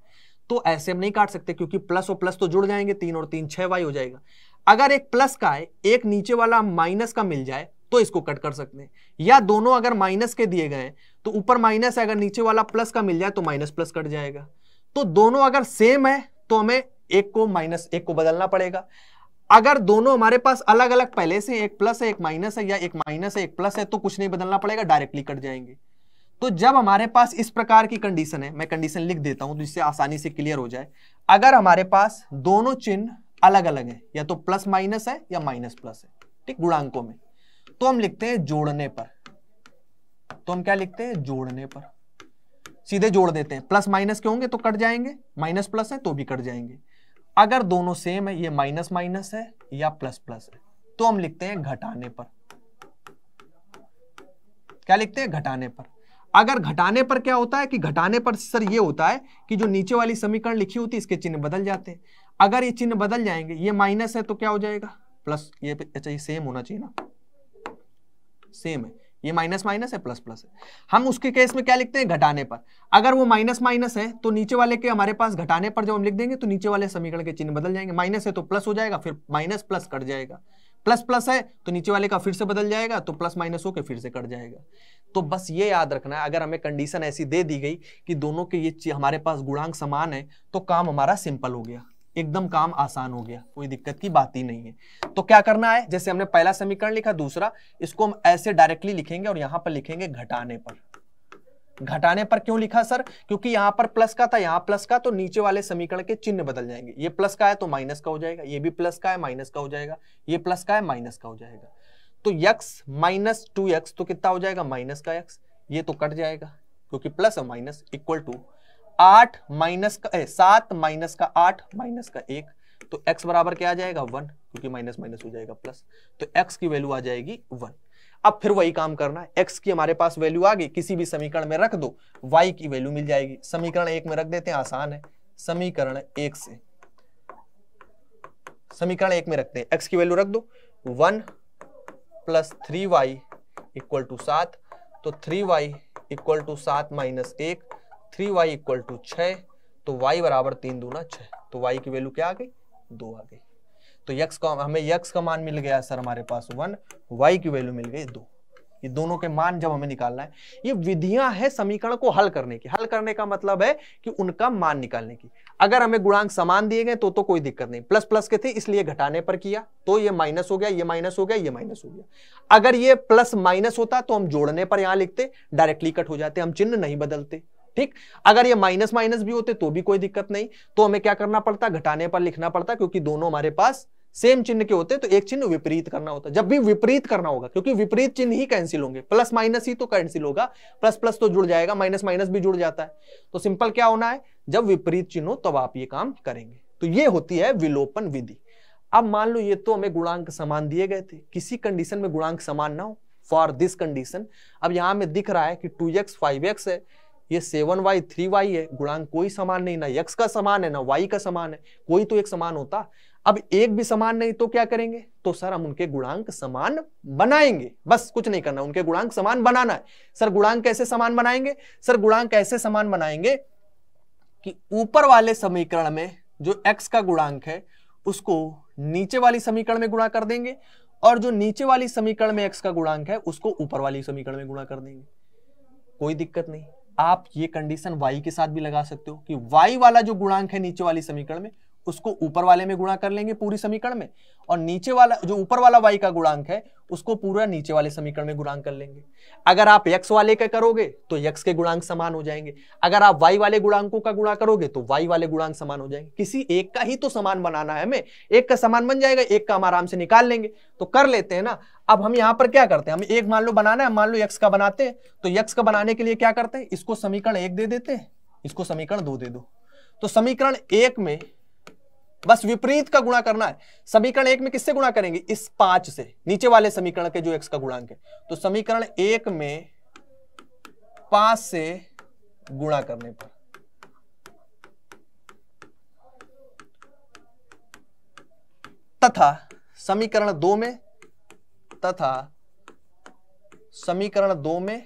तो ऐसे हम नहीं काट सकते क्योंकि प्लस और प्लस तो जुड़ जाएंगे तीन और तीन छह वाई हो जाएगा अगर एक प्लस का है एक नीचे वाला माइनस का मिल जाए तो इसको कट कर सकते हैं या दोनों अगर माइनस के दिए गए तो ऊपर माइनस है अगर नीचे वाला प्लस का मिल जाए तो माइनस प्लस कट जाएगा तो दोनों अगर सेम है तो हमें एक को माइनस एक को बदलना पड़ेगा अगर दोनों हमारे पास अलग अलग पहले से एक प्लस है एक माइनस है या एक माइनस है एक प्लस है तो कुछ नहीं बदलना पड़ेगा डायरेक्टली कट जाएंगे तो जब हमारे पास इस प्रकार की कंडीशन है मैं कंडीशन लिख देता हूं तो इससे आसानी से क्लियर हो जाए अगर हमारे पास दोनों चिन्ह अलग अलग तो है या तो प्लस माइनस है या माइनस प्लस है ठीक गुणांकों में तो हम लिखते हैं जोड़ने पर तो हम क्या लिखते हैं जोड़ने पर सीधे जोड़ देते हैं प्लस माइनस के होंगे तो कट जाएंगे माइनस प्लस है तो भी कट जाएंगे अगर दोनों सेम है ये माइनस माइनस है या प्लस प्लस है तो हम लिखते हैं घटाने पर क्या लिखते हैं घटाने पर अगर घटाने पर क्या होता है कि घटाने पर सर ये होता है कि जो नीचे वाली समीकरण लिखी होती है इसके चिन्ह बदल जाते हैं अगर ये चिन्ह बदल जाएंगे ये माइनस है तो क्या हो जाएगा प्लस ये अच्छा ये सेम होना चाहिए ना सेम है ये माइनस माइनस है प्लस प्लस है हम उसके केस में क्या लिखते हैं घटाने पर अगर वो माइनस माइनस है तो नीचे वाले के हमारे पास घटाने पर जब हम लिख देंगे तो नीचे वाले समीकरण के चिन्ह बदल जाएंगे माइनस है तो प्लस हो जाएगा फिर माइनस प्लस कट जाएगा प्लस प्लस है तो नीचे वाले का फिर से बदल जाएगा तो प्लस माइनस होकर फिर से कट जाएगा तो बस ये याद रखना है अगर हमें कंडीशन ऐसी दे दी गई कि दोनों के ये हमारे पास गुणांक समान है तो काम हमारा सिंपल हो गया एकदम काम आसान हो गया कोई दिक्कत की बात ही नहीं है तो क्या करना है जैसे हमने पहला समीकरण लिखा दूसरा इसको हम ऐसे डायरेक्टली लिखेंगे और यहां पर लिखेंगे घटाने पर घटाने पर क्यों लिखा सर क्योंकि यहां पर प्लस का था यहां प्लस का तो नीचे वाले समीकरण के चिन्ह बदल जाएंगे ये प्लस का है तो माइनस का हो जाएगा ये भी प्लस का है माइनस का हो जाएगा ये प्लस का है माइनस का हो जाएगा तो यक्स माइनस टू यक्स तो कितना हो जाएगा माइनस का यक्स ये तो कट जाएगा क्योंकि प्लस और माइनस इक्वल टू आठ माइनस का सात माइनस का आठ माइनस का एक तो x बराबर क्या आ जाएगा वन क्योंकि माइनस माइनस हो जाएगा प्लस तो x की वैल्यू आ जाएगी वन अब फिर वही काम करना है x की हमारे पास वैल्यू आ गई किसी भी समीकरण में रख दो y की वैल्यू मिल जाएगी समीकरण एक में रख देते हैं आसान है समीकरण एक से समीकरण एक में रखते हैं एक्स की वैल्यू रख दो one plus three y equal to सात तो थ्री वाई इक्वल टू सात माइनस एक थ्री वाई इक्वल टू छः तो y बराबर तीन दूना छः तो वाई की वैल्यू क्या आ गई दो आ गई तो यक्स का हमें यक्स का मान मिल गया सर हमारे पास वन वाई की वैल्यू मिल गई दो ये दोनों के मान जब हमें निकालना है ये विधियां है समीकरण को हल करने की हल करने का मतलब है कि उनका मान निकालने की अगर हमें गुणांक समान दिए गए तो तो कोई दिक्कत नहीं प्लस प्लस के थे इसलिए घटाने पर किया तो ये माइनस हो गया ये माइनस हो गया ये माइनस हो गया अगर ये प्लस माइनस होता तो हम जोड़ने पर यहां लिखते डायरेक्टली कट हो जाते हम चिन्ह नहीं बदलते ठीक अगर ये माइनस माइनस भी होते तो भी कोई दिक्कत नहीं तो हमें क्या करना पड़ता घटाने पर लिखना पड़ता क्योंकि दोनों हमारे पास सेम चिन्ह के होते तो एक चिन्ह विपरीत करना होता जब भी विपरीत करना होगा क्योंकि विपरीत चिन्ह ही कैंसिल होंगे प्लस माइनस ही तो कैंसिल होगा प्लस प्लस तो जुड़ जाएगा माइनस माइनस भी जुड़ जाता है तो सिंपल क्या होना है जब विपरीत चिन्ह हो तब आप ये काम करेंगे तो ये होती है विलोपन विधि अब मान लो ये तो हमें गुणांक समान दिए गए थे किसी कंडीशन में गुणांक समान ना हो फॉर दिस कंडीशन अब यहां में दिख रहा है कि टू एक्स फाइव एक्स है ये सेवन वाई थ्री वाई है गुणांक कोई समान नहीं ना यक्स का समान है ना वाई का समान है कोई तो एक समान होता अब एक भी समान नहीं तो क्या करेंगे तो सर हम उनके गुणांक समान बनाएंगे बस कुछ नहीं करना उनके गुणांक समान बनाना है सर गुणांक कैसे समान बनाएंगे सर गुणांक ऐसे समान बनाएंगे कि ऊपर वाले समीकरण में जो x का गुणांक है उसको नीचे वाली समीकरण में गुणा कर देंगे और जो नीचे वाली समीकरण में x का गुणांक है उसको ऊपर वाली समीकरण में गुणा कर देंगे कोई दिक्कत नहीं आप ये कंडीशन y के साथ भी लगा सकते हो कि y वाला जो गुणांक है नीचे वाली समीकरण में उसको ऊपर वाले में गुणा कर लेंगे पूरी समीकरण में और नीचे वाला जो ऊपर वाला वाई का गुणांक है उसको पूरा नीचे वाले समीकरण में गुणांक कर लेंगे अगर आप यक्स वाले का करोगे तो यक्स के गुणांक समान हो जाएंगे अगर आप वाई वाले गुणांकों का गुणा करोगे तो वाई वाले गुणांक समान हो जाएंगे किसी एक का ही तो समान बनाना है हमें एक का समान बन जाएगा एक का हम आराम से निकाल लेंगे तो कर लेते हैं ना अब हम यहाँ पर क्या करते हैं हम एक मान लो बनाना है मान लो यक्स का बनाते हैं तो यक्स का बनाने के लिए क्या करते हैं इसको समीकरण एक दे देते हैं इसको समीकरण दो दे दो तो समीकरण एक में बस विपरीत का गुणा करना है समीकरण एक में किससे गुणा करेंगे इस पांच से नीचे वाले समीकरण के जो एक्स का गुणांक है तो समीकरण एक में पांच से गुणा करने पर तथा समीकरण दो में तथा समीकरण दो में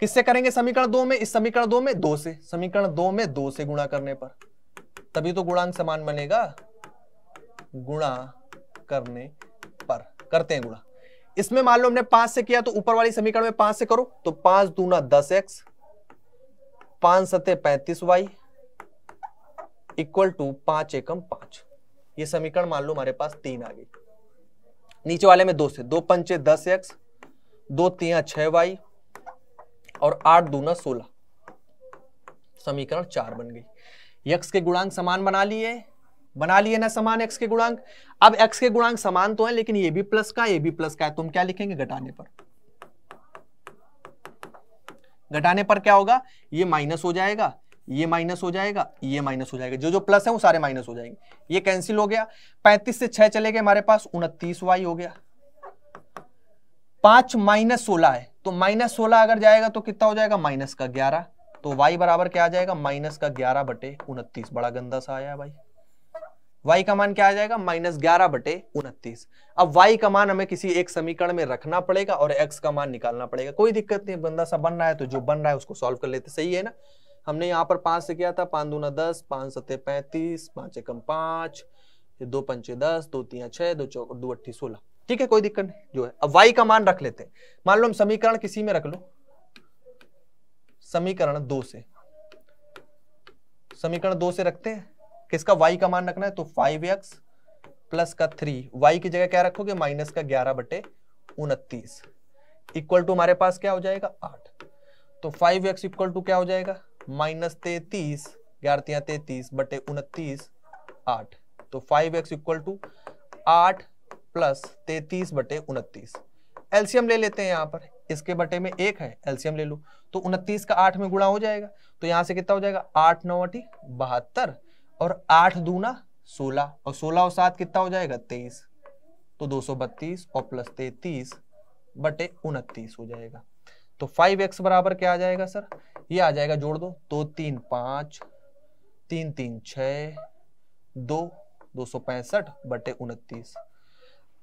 किससे करेंगे समीकरण दो में इस समीकरण दो में दो से समीकरण दो में दो से गुणा करने पर तभी तो गुणांक समान बनेगा गुणा करने पर करते हैं गुणा इसमें मान लो हमने पांच से किया तो ऊपर वाली समीकरण में पांच से करो तो पांच दूना दस एक्स पांच सत्य पैंतीस वाई इक्वल टू पांच एकम पांच ये समीकरण मान लो हमारे पास तीन आ गई नीचे वाले में दो से दो पंचे दस एक्स दो तिया छह वाई और आठ दूना सोलह समीकरण चार बन गई यक्स के गुणांक समान बना लिए बना लिए ना समान एक्स के गुणांक अब एक्स के गुणांक समान तो है लेकिन ये भी प्लस का ये भी प्लस का है तुम तो क्या लिखेंगे घटाने पर घटाने पर क्या होगा ये माइनस हो जाएगा ये माइनस हो जाएगा ये माइनस हो जाएगा जो जो प्लस है वो सारे माइनस हो जाएंगे ये कैंसिल हो गया पैंतीस से छह चले गए हमारे पास उनतीस वाई हो गया पांच माइनस सोलह है तो माइनस सोलह अगर जाएगा तो कितना हो जाएगा माइनस का ग्यारह तो y बराबर क्या आ जाएगा माइनस का ग्यारह बटे उनतीस बड़ा गंदा सा आया भाई y का मान क्या आ जाएगा माइनस ग्यारह बटे उनतीस अब y का मान हमें किसी एक समीकरण में रखना पड़ेगा और x का मान निकालना पड़ेगा कोई दिक्कत नहीं बंदा सा बन रहा है तो जो बन रहा है उसको सॉल्व कर लेते सही है ना हमने यहाँ पर पांच से किया था पांच दूना दस पांच सत्य पैंतीस पांच एकम पांच दो पंचे दस दो तीन छह दो चौ दो अट्ठी सोलह ठीक है कोई दिक्कत नहीं जो है अब वाई का मान रख लेते हैं मान लो हम समीकरण किसी में रख लो समीकरण दो से समीकरण दो से रखते हैं किसका y का मान रखना है तो फाइव एक्स प्लस का थ्री वाई की जगह क्या रखोगे माइनस का ग्यारह बटे उनतीस इक्वल टू हमारे पास क्या हो जाएगा आठ तो फाइव एक्स इक्वल टू क्या हो जाएगा माइनस तैतीस ग्यारह तैतीस बटे उनतीस आठ तो फाइव एक्स इक्वल टू आठ प्लस तैतीस बटे उनतीस एल्सियम ले लेते हैं यहाँ पर इसके बटे में एक है एल्सियम ले लो तो उनतीस का आठ में गुणा हो जाएगा तो यहाँ से कितना हो जाएगा आठ नौ नौटी बहत्तर और आठ दूना सोलह और सोलह और सात कितना हो जाएगा तेईस तो दो सौ बत्तीस और प्लस तैतीस बटे उनतीस हो जाएगा तो फाइव एक्स बराबर क्या आ जाएगा सर ये आ जाएगा जोड़ दो तो तीन पाँच तीन तीन छ दो सौ पैंसठ बटे उनतीस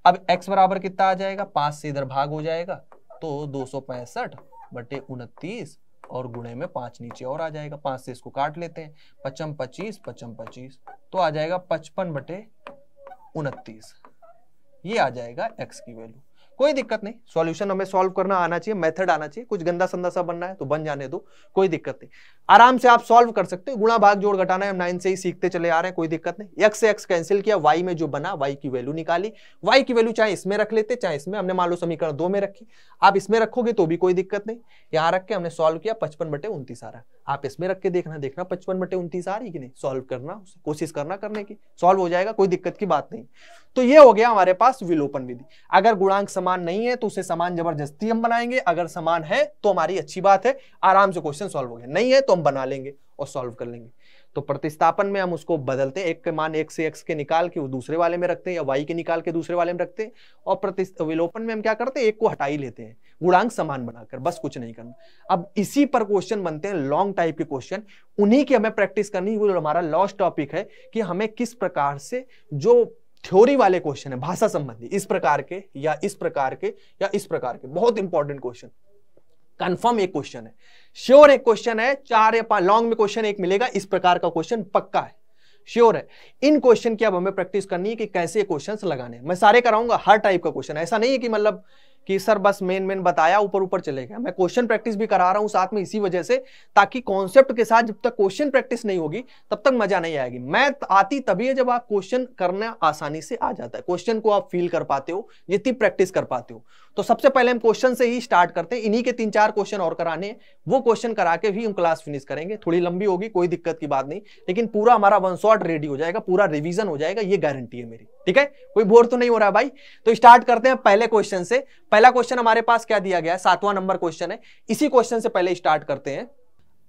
अब x बराबर कितना आ जाएगा पांच से इधर भाग हो जाएगा तो दो सौ पैंसठ बटे उनतीस और गुणे में पांच नीचे और आ जाएगा पांच से इसको काट लेते हैं पचम पच्चीस पचम पच्चीस तो आ जाएगा पचपन बटे उनतीस ये आ जाएगा एक्स की वैल्यू कोई दिक्कत नहीं सॉल्यूशन हमें सॉल्व करना आना चाहिए मेथड आना चाहिए कुछ गंदा संदा सा बनना है तो बन जाने दो कोई दिक्कत नहीं आराम से आप सॉल्व कर सकते हो गुणा भाग जोड़ घटाना है हम नाइन से ही सीखते चले आ रहे हैं कोई दिक्कत नहीं एक्स से एक्स कैंसिल किया वाई में जो बना वाई की वैल्यू निकाली वाई की वैल्यू चाहे इसमें रख लेते चाहे इसमें हमने मान लो समीकरण दो में रखी आप इसमें रखोगे तो भी कोई दिक्कत नहीं यहाँ रख के हमने सॉल्व किया पचपन बटे उन्तीस आ रहा है आप इसमें रख के देखना देखना पचपन बटे उन्तीस आ रही कि नहीं सॉल्व करना कोशिश करना करने की सॉल्व हो जाएगा कोई दिक्कत की बात नहीं तो ये हो गया हमारे पास विलोपन विधि अगर गुणांक समान नहीं है तो उसे समान जबरदस्ती हम बनाएंगे अगर समान है तो हमारी अच्छी बात है आराम से क्वेश्चन सॉल्व हो गया नहीं है तो हम बना लेंगे और सॉल्व कर लेंगे तो प्रतिस्थापन में हम उसको बदलते हैं एक के मान एक से एक्स के निकाल के वो दूसरे वाले में रखते हैं या वाई के निकाल के दूसरे वाले में रखते हैं और प्रति विलोपन में हम क्या करते हैं एक को हटा ही लेते हैं गुणांक समान बनाकर बस कुछ नहीं करना अब इसी पर क्वेश्चन बनते हैं लॉन्ग टाइप के क्वेश्चन उन्हीं की हमें प्रैक्टिस करनी वो हमारा लॉस्ट टॉपिक है कि हमें किस प्रकार से जो थ्योरी वाले क्वेश्चन है भाषा संबंधी इस प्रकार के या इस प्रकार के या इस प्रकार के बहुत इंपॉर्टेंट क्वेश्चन कंफर्म एक क्वेश्चन है श्योर एक क्वेश्चन है चार या पांच लॉन्ग में क्वेश्चन एक मिलेगा इस प्रकार का क्वेश्चन पक्का है श्योर है इन क्वेश्चन की अब हमें प्रैक्टिस करनी है कि कैसे क्वेश्चन लगाने मैं सारे कराऊंगा हर टाइप का क्वेश्चन ऐसा नहीं है कि मतलब कि सर बस मेन मेन बताया ऊपर ऊपर चले गया मैं क्वेश्चन प्रैक्टिस भी करा रहा हूँ साथ में इसी वजह से ताकि कॉन्सेप्ट के साथ जब तक क्वेश्चन प्रैक्टिस नहीं होगी तब तक मजा नहीं आएगी मैथ आती तभी है जब आप क्वेश्चन करना आसानी से आ जाता है क्वेश्चन को आप फील कर पाते हो जितनी प्रैक्टिस कर पाते हो तो सबसे पहले हम क्वेश्चन से ही स्टार्ट करते हैं इन्हीं के तीन चार क्वेश्चन और कराने वो क्वेश्चन करा के भी हम क्लास फिनिश करेंगे थोड़ी लंबी होगी कोई दिक्कत की बात नहीं लेकिन पूरा हमारा वन शॉट रेडी हो जाएगा पूरा रिविजन हो जाएगा ये गारंटी है मेरी ठीक है कोई बोर तो नहीं हो रहा भाई तो स्टार्ट करते हैं पहले क्वेश्चन से पहला क्वेश्चन हमारे पास क्या दिया गया है सातवां नंबर क्वेश्चन है इसी क्वेश्चन से पहले स्टार्ट करते हैं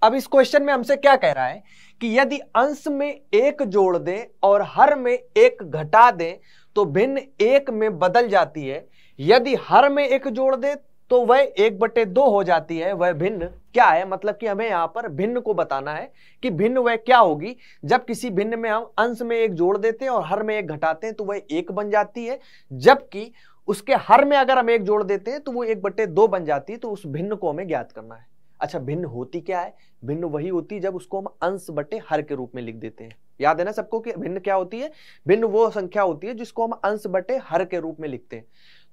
अब इस क्वेश्चन में हमसे क्या कह रहा है कि यदि अंश में एक जोड़ दें और हर में एक घटा दें तो भिन्न एक में बदल जाती है यदि हर में एक जोड़ दे तो वह एक बटे दो हो जाती है वह भिन्न क्या है मतलब कि हमें यहाँ पर भिन्न को बताना है कि भिन्न वह क्या होगी जब किसी भिन्न में हम अंश में एक जोड़ देते हैं और हर में एक घटाते हैं तो वह एक बन जाती है जबकि उसके हर में अगर हम एक जोड़ देते हैं तो वो एक बटे दो बन जाती है तो उस भिन्न को हमें ज्ञात करना है अच्छा भिन्न होती क्या है भिन्न वही होती है जब उसको हम अंश बटे हर के रूप में लिख देते हैं याद है ना सबको कि भिन्न क्या होती है भिन्न वो संख्या होती है जिसको हम अंश बटे हर के रूप में लिखते हैं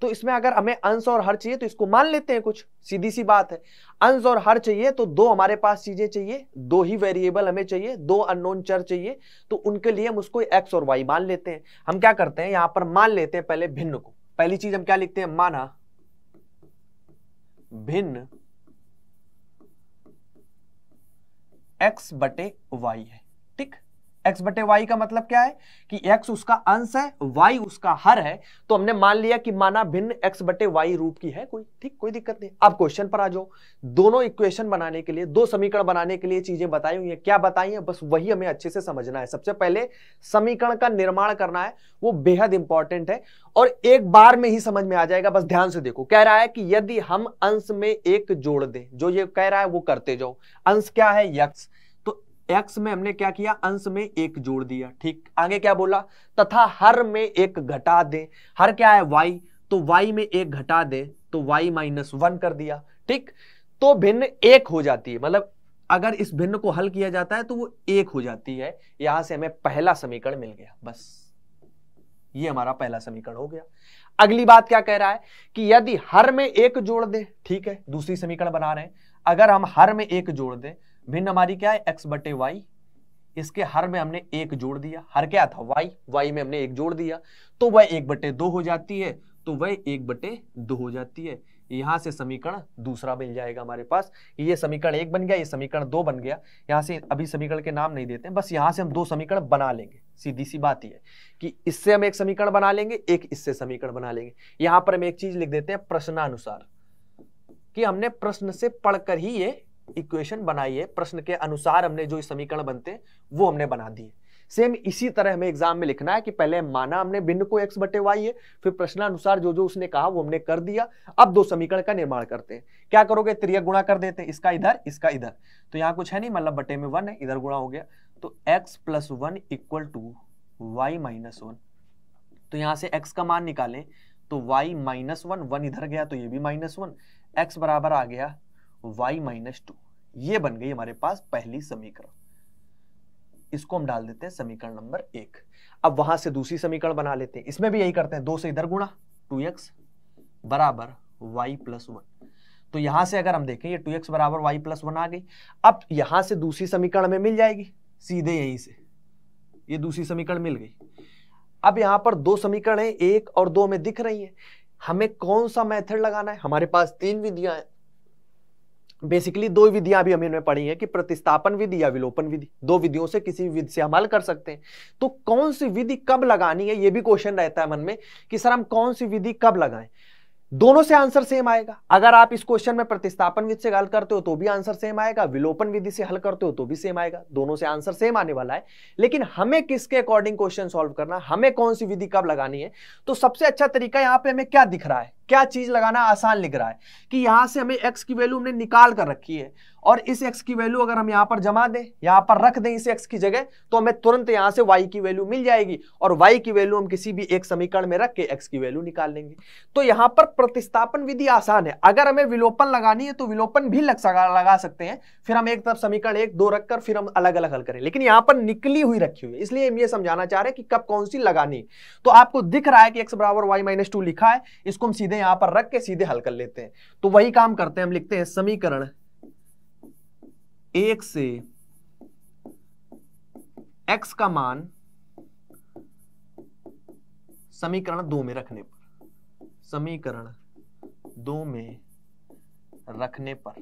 तो इसमें अगर हमें अंश और हर चाहिए तो इसको मान लेते हैं कुछ सीधी सी बात है अंश और हर चाहिए तो दो हमारे पास चीजें चाहिए दो ही वेरिएबल हमें चाहिए दो अननोन चर चाहिए तो उनके लिए हम उसको एक्स और वाई मान लेते हैं हम क्या करते हैं यहां पर मान लेते हैं पहले भिन्न को पहली चीज हम क्या लिखते हैं माना भिन्न एक्स बटे वाई है x बटे वाई का मतलब क्या है कि x उसका अंश है y उसका हर है तो हमने मान लिया कि माना भिन्न x बटे वाई रूप की है कोई ठीक कोई दिक्कत नहीं अब क्वेश्चन पर आ जाओ दोनों इक्वेशन बनाने के लिए दो समीकरण बनाने के लिए चीजें बताई हुई है क्या बताई है बस वही हमें अच्छे से समझना है सबसे पहले समीकरण का निर्माण करना है वो बेहद इंपॉर्टेंट है और एक बार में ही समझ में आ जाएगा बस ध्यान से देखो कह रहा है कि यदि हम अंश में एक जोड़ दें जो ये कह रहा है वो करते जाओ अंश क्या है यक्ष एक्स में हमने क्या किया अंश में एक जोड़ दिया ठीक आगे क्या बोला तथा हर में एक घटा दे हर क्या है वाई तो वाई में एक घटा दे तो वाई माइनस वन कर दिया ठीक तो भिन्न एक हो जाती है मतलब अगर इस भिन्न को हल किया जाता है तो वो एक हो जाती है यहां से हमें पहला समीकरण मिल गया बस ये हमारा पहला समीकरण हो गया अगली बात क्या कह रहा है कि यदि हर में एक जोड़ दे ठीक है दूसरी समीकरण बना रहे हैं अगर हम हर में एक जोड़ दें भिन्न हमारी क्या है एक्स बटे वाई इसके हर में हमने एक जोड़ दिया हर क्या था वाई वाई में हमने एक जोड़ दिया तो वह एक बटे दो हो जाती है तो वह एक बटे दो हो जाती है यहां से समीकरण दूसरा मिल जाएगा हमारे पास ये समीकरण एक बन गया ये समीकरण दो बन गया यहां से अभी समीकरण के नाम नहीं देते हैं बस यहां से हम दो समीकरण बना लेंगे सीधी सी बात ही है कि इससे हम एक समीकरण बना लेंगे एक इससे समीकरण बना लेंगे यहां पर हम एक चीज लिख देते हैं प्रश्नानुसार कि हमने प्रश्न से पढ़कर ही ये इक्वेशन बनाई है प्रश्न के अनुसार हमने जो समीकरण बनते वो हमने बना दिए सेम इसी तरह हमें एग्जाम में लिखना है कि पहले माना हमने भिन्न को एक्स बटे वाई है फिर प्रश्नानुसार जो जो उसने कहा वो हमने कर दिया अब दो समीकरण का निर्माण करते हैं क्या करोगे त्रिय गुणा कर देते हैं इसका इधर इसका इधर तो यहाँ कुछ है नहीं मतलब बटे में वन है इधर गुणा हो गया तो x plus one equal to Y minus one तो यहाँ से एक्स का मान निकालें तो वाई माइनस वन वन इधर गया तो ये भी माइनस वन एक्स बराबर आ गया वाई माइनस टू ये बन गई हमारे पास पहली समीकरण इसको हम डाल देते हैं समीकरण नंबर एक अब वहां से दूसरी समीकरण बना लेते हैं इसमें भी यही करते हैं दो से इधर गुणा टू एक्स बराबर वाई प्लस वन तो यहां से अगर हम देखें ये टू एक्स बराबर वाई प्लस वन आ गई अब यहां से दूसरी समीकरण में मिल जाएगी सीधे यहीं से ये दूसरी समीकरण मिल गई अब यहां पर दो समीकरण है एक और दो में दिख रही है हमें कौन सा मेथड लगाना है हमारे पास तीन विधियां हैं बेसिकली दो विधियां अभी हमें पढ़ी है कि प्रतिस्थापन विधि या विलोपन विधि दो विधियों से किसी भी विधि से हम हल कर सकते हैं तो कौन सी विधि कब लगानी है ये भी क्वेश्चन रहता है मन में कि सर हम कौन सी विधि कब लगाएं दोनों से आंसर सेम आएगा अगर आप इस क्वेश्चन में प्रतिस्थापन विधि से हल करते हो तो भी आंसर सेम आएगा विलोपन विधि से हल करते हो तो भी सेम आएगा दोनों से आंसर सेम आने वाला है लेकिन हमें किसके अकॉर्डिंग क्वेश्चन सॉल्व करना हमें कौन सी विधि कब लगानी है तो सबसे अच्छा तरीका यहाँ पे हमें क्या दिख रहा है क्या चीज लगाना आसान लिख रहा है कि यहां से हमें एक्स की वैल्यू हमने निकाल कर रखी है और इस एक्स की वैल्यू अगर हम यहाँ पर जमा दें यहाँ पर रख दें इस एक्स की जगह तो हमें तुरंत यहाँ से y की वैल्यू मिल जाएगी और वाई की वैल्यू हम किसी भी एक समीकरण में रख के x की वैल्यू निकाल लेंगे तो यहाँ पर प्रतिस्थापन विधि आसान है अगर हमें विलोपन लगानी है तो विलोपन भी लग सका, लगा सकते हैं फिर हम एक तरफ समीकरण एक दो रखकर फिर हम अलग अलग हल करें लेकिन यहाँ पर निकली हुई रखी हुई है इसलिए हम ये समझाना चाह रहे हैं कि कब कौन सी लगानी तो आपको दिख रहा है कि एक्स बराबर वाई माइनस टू लिखा है इसको हम सीधे यहाँ पर रख के सीधे हल कर लेते हैं तो वही काम करते हैं हम लिखते हैं समीकरण एक से एक्स का मान समीकरण दो में रखने पर समीकरण दो में रखने पर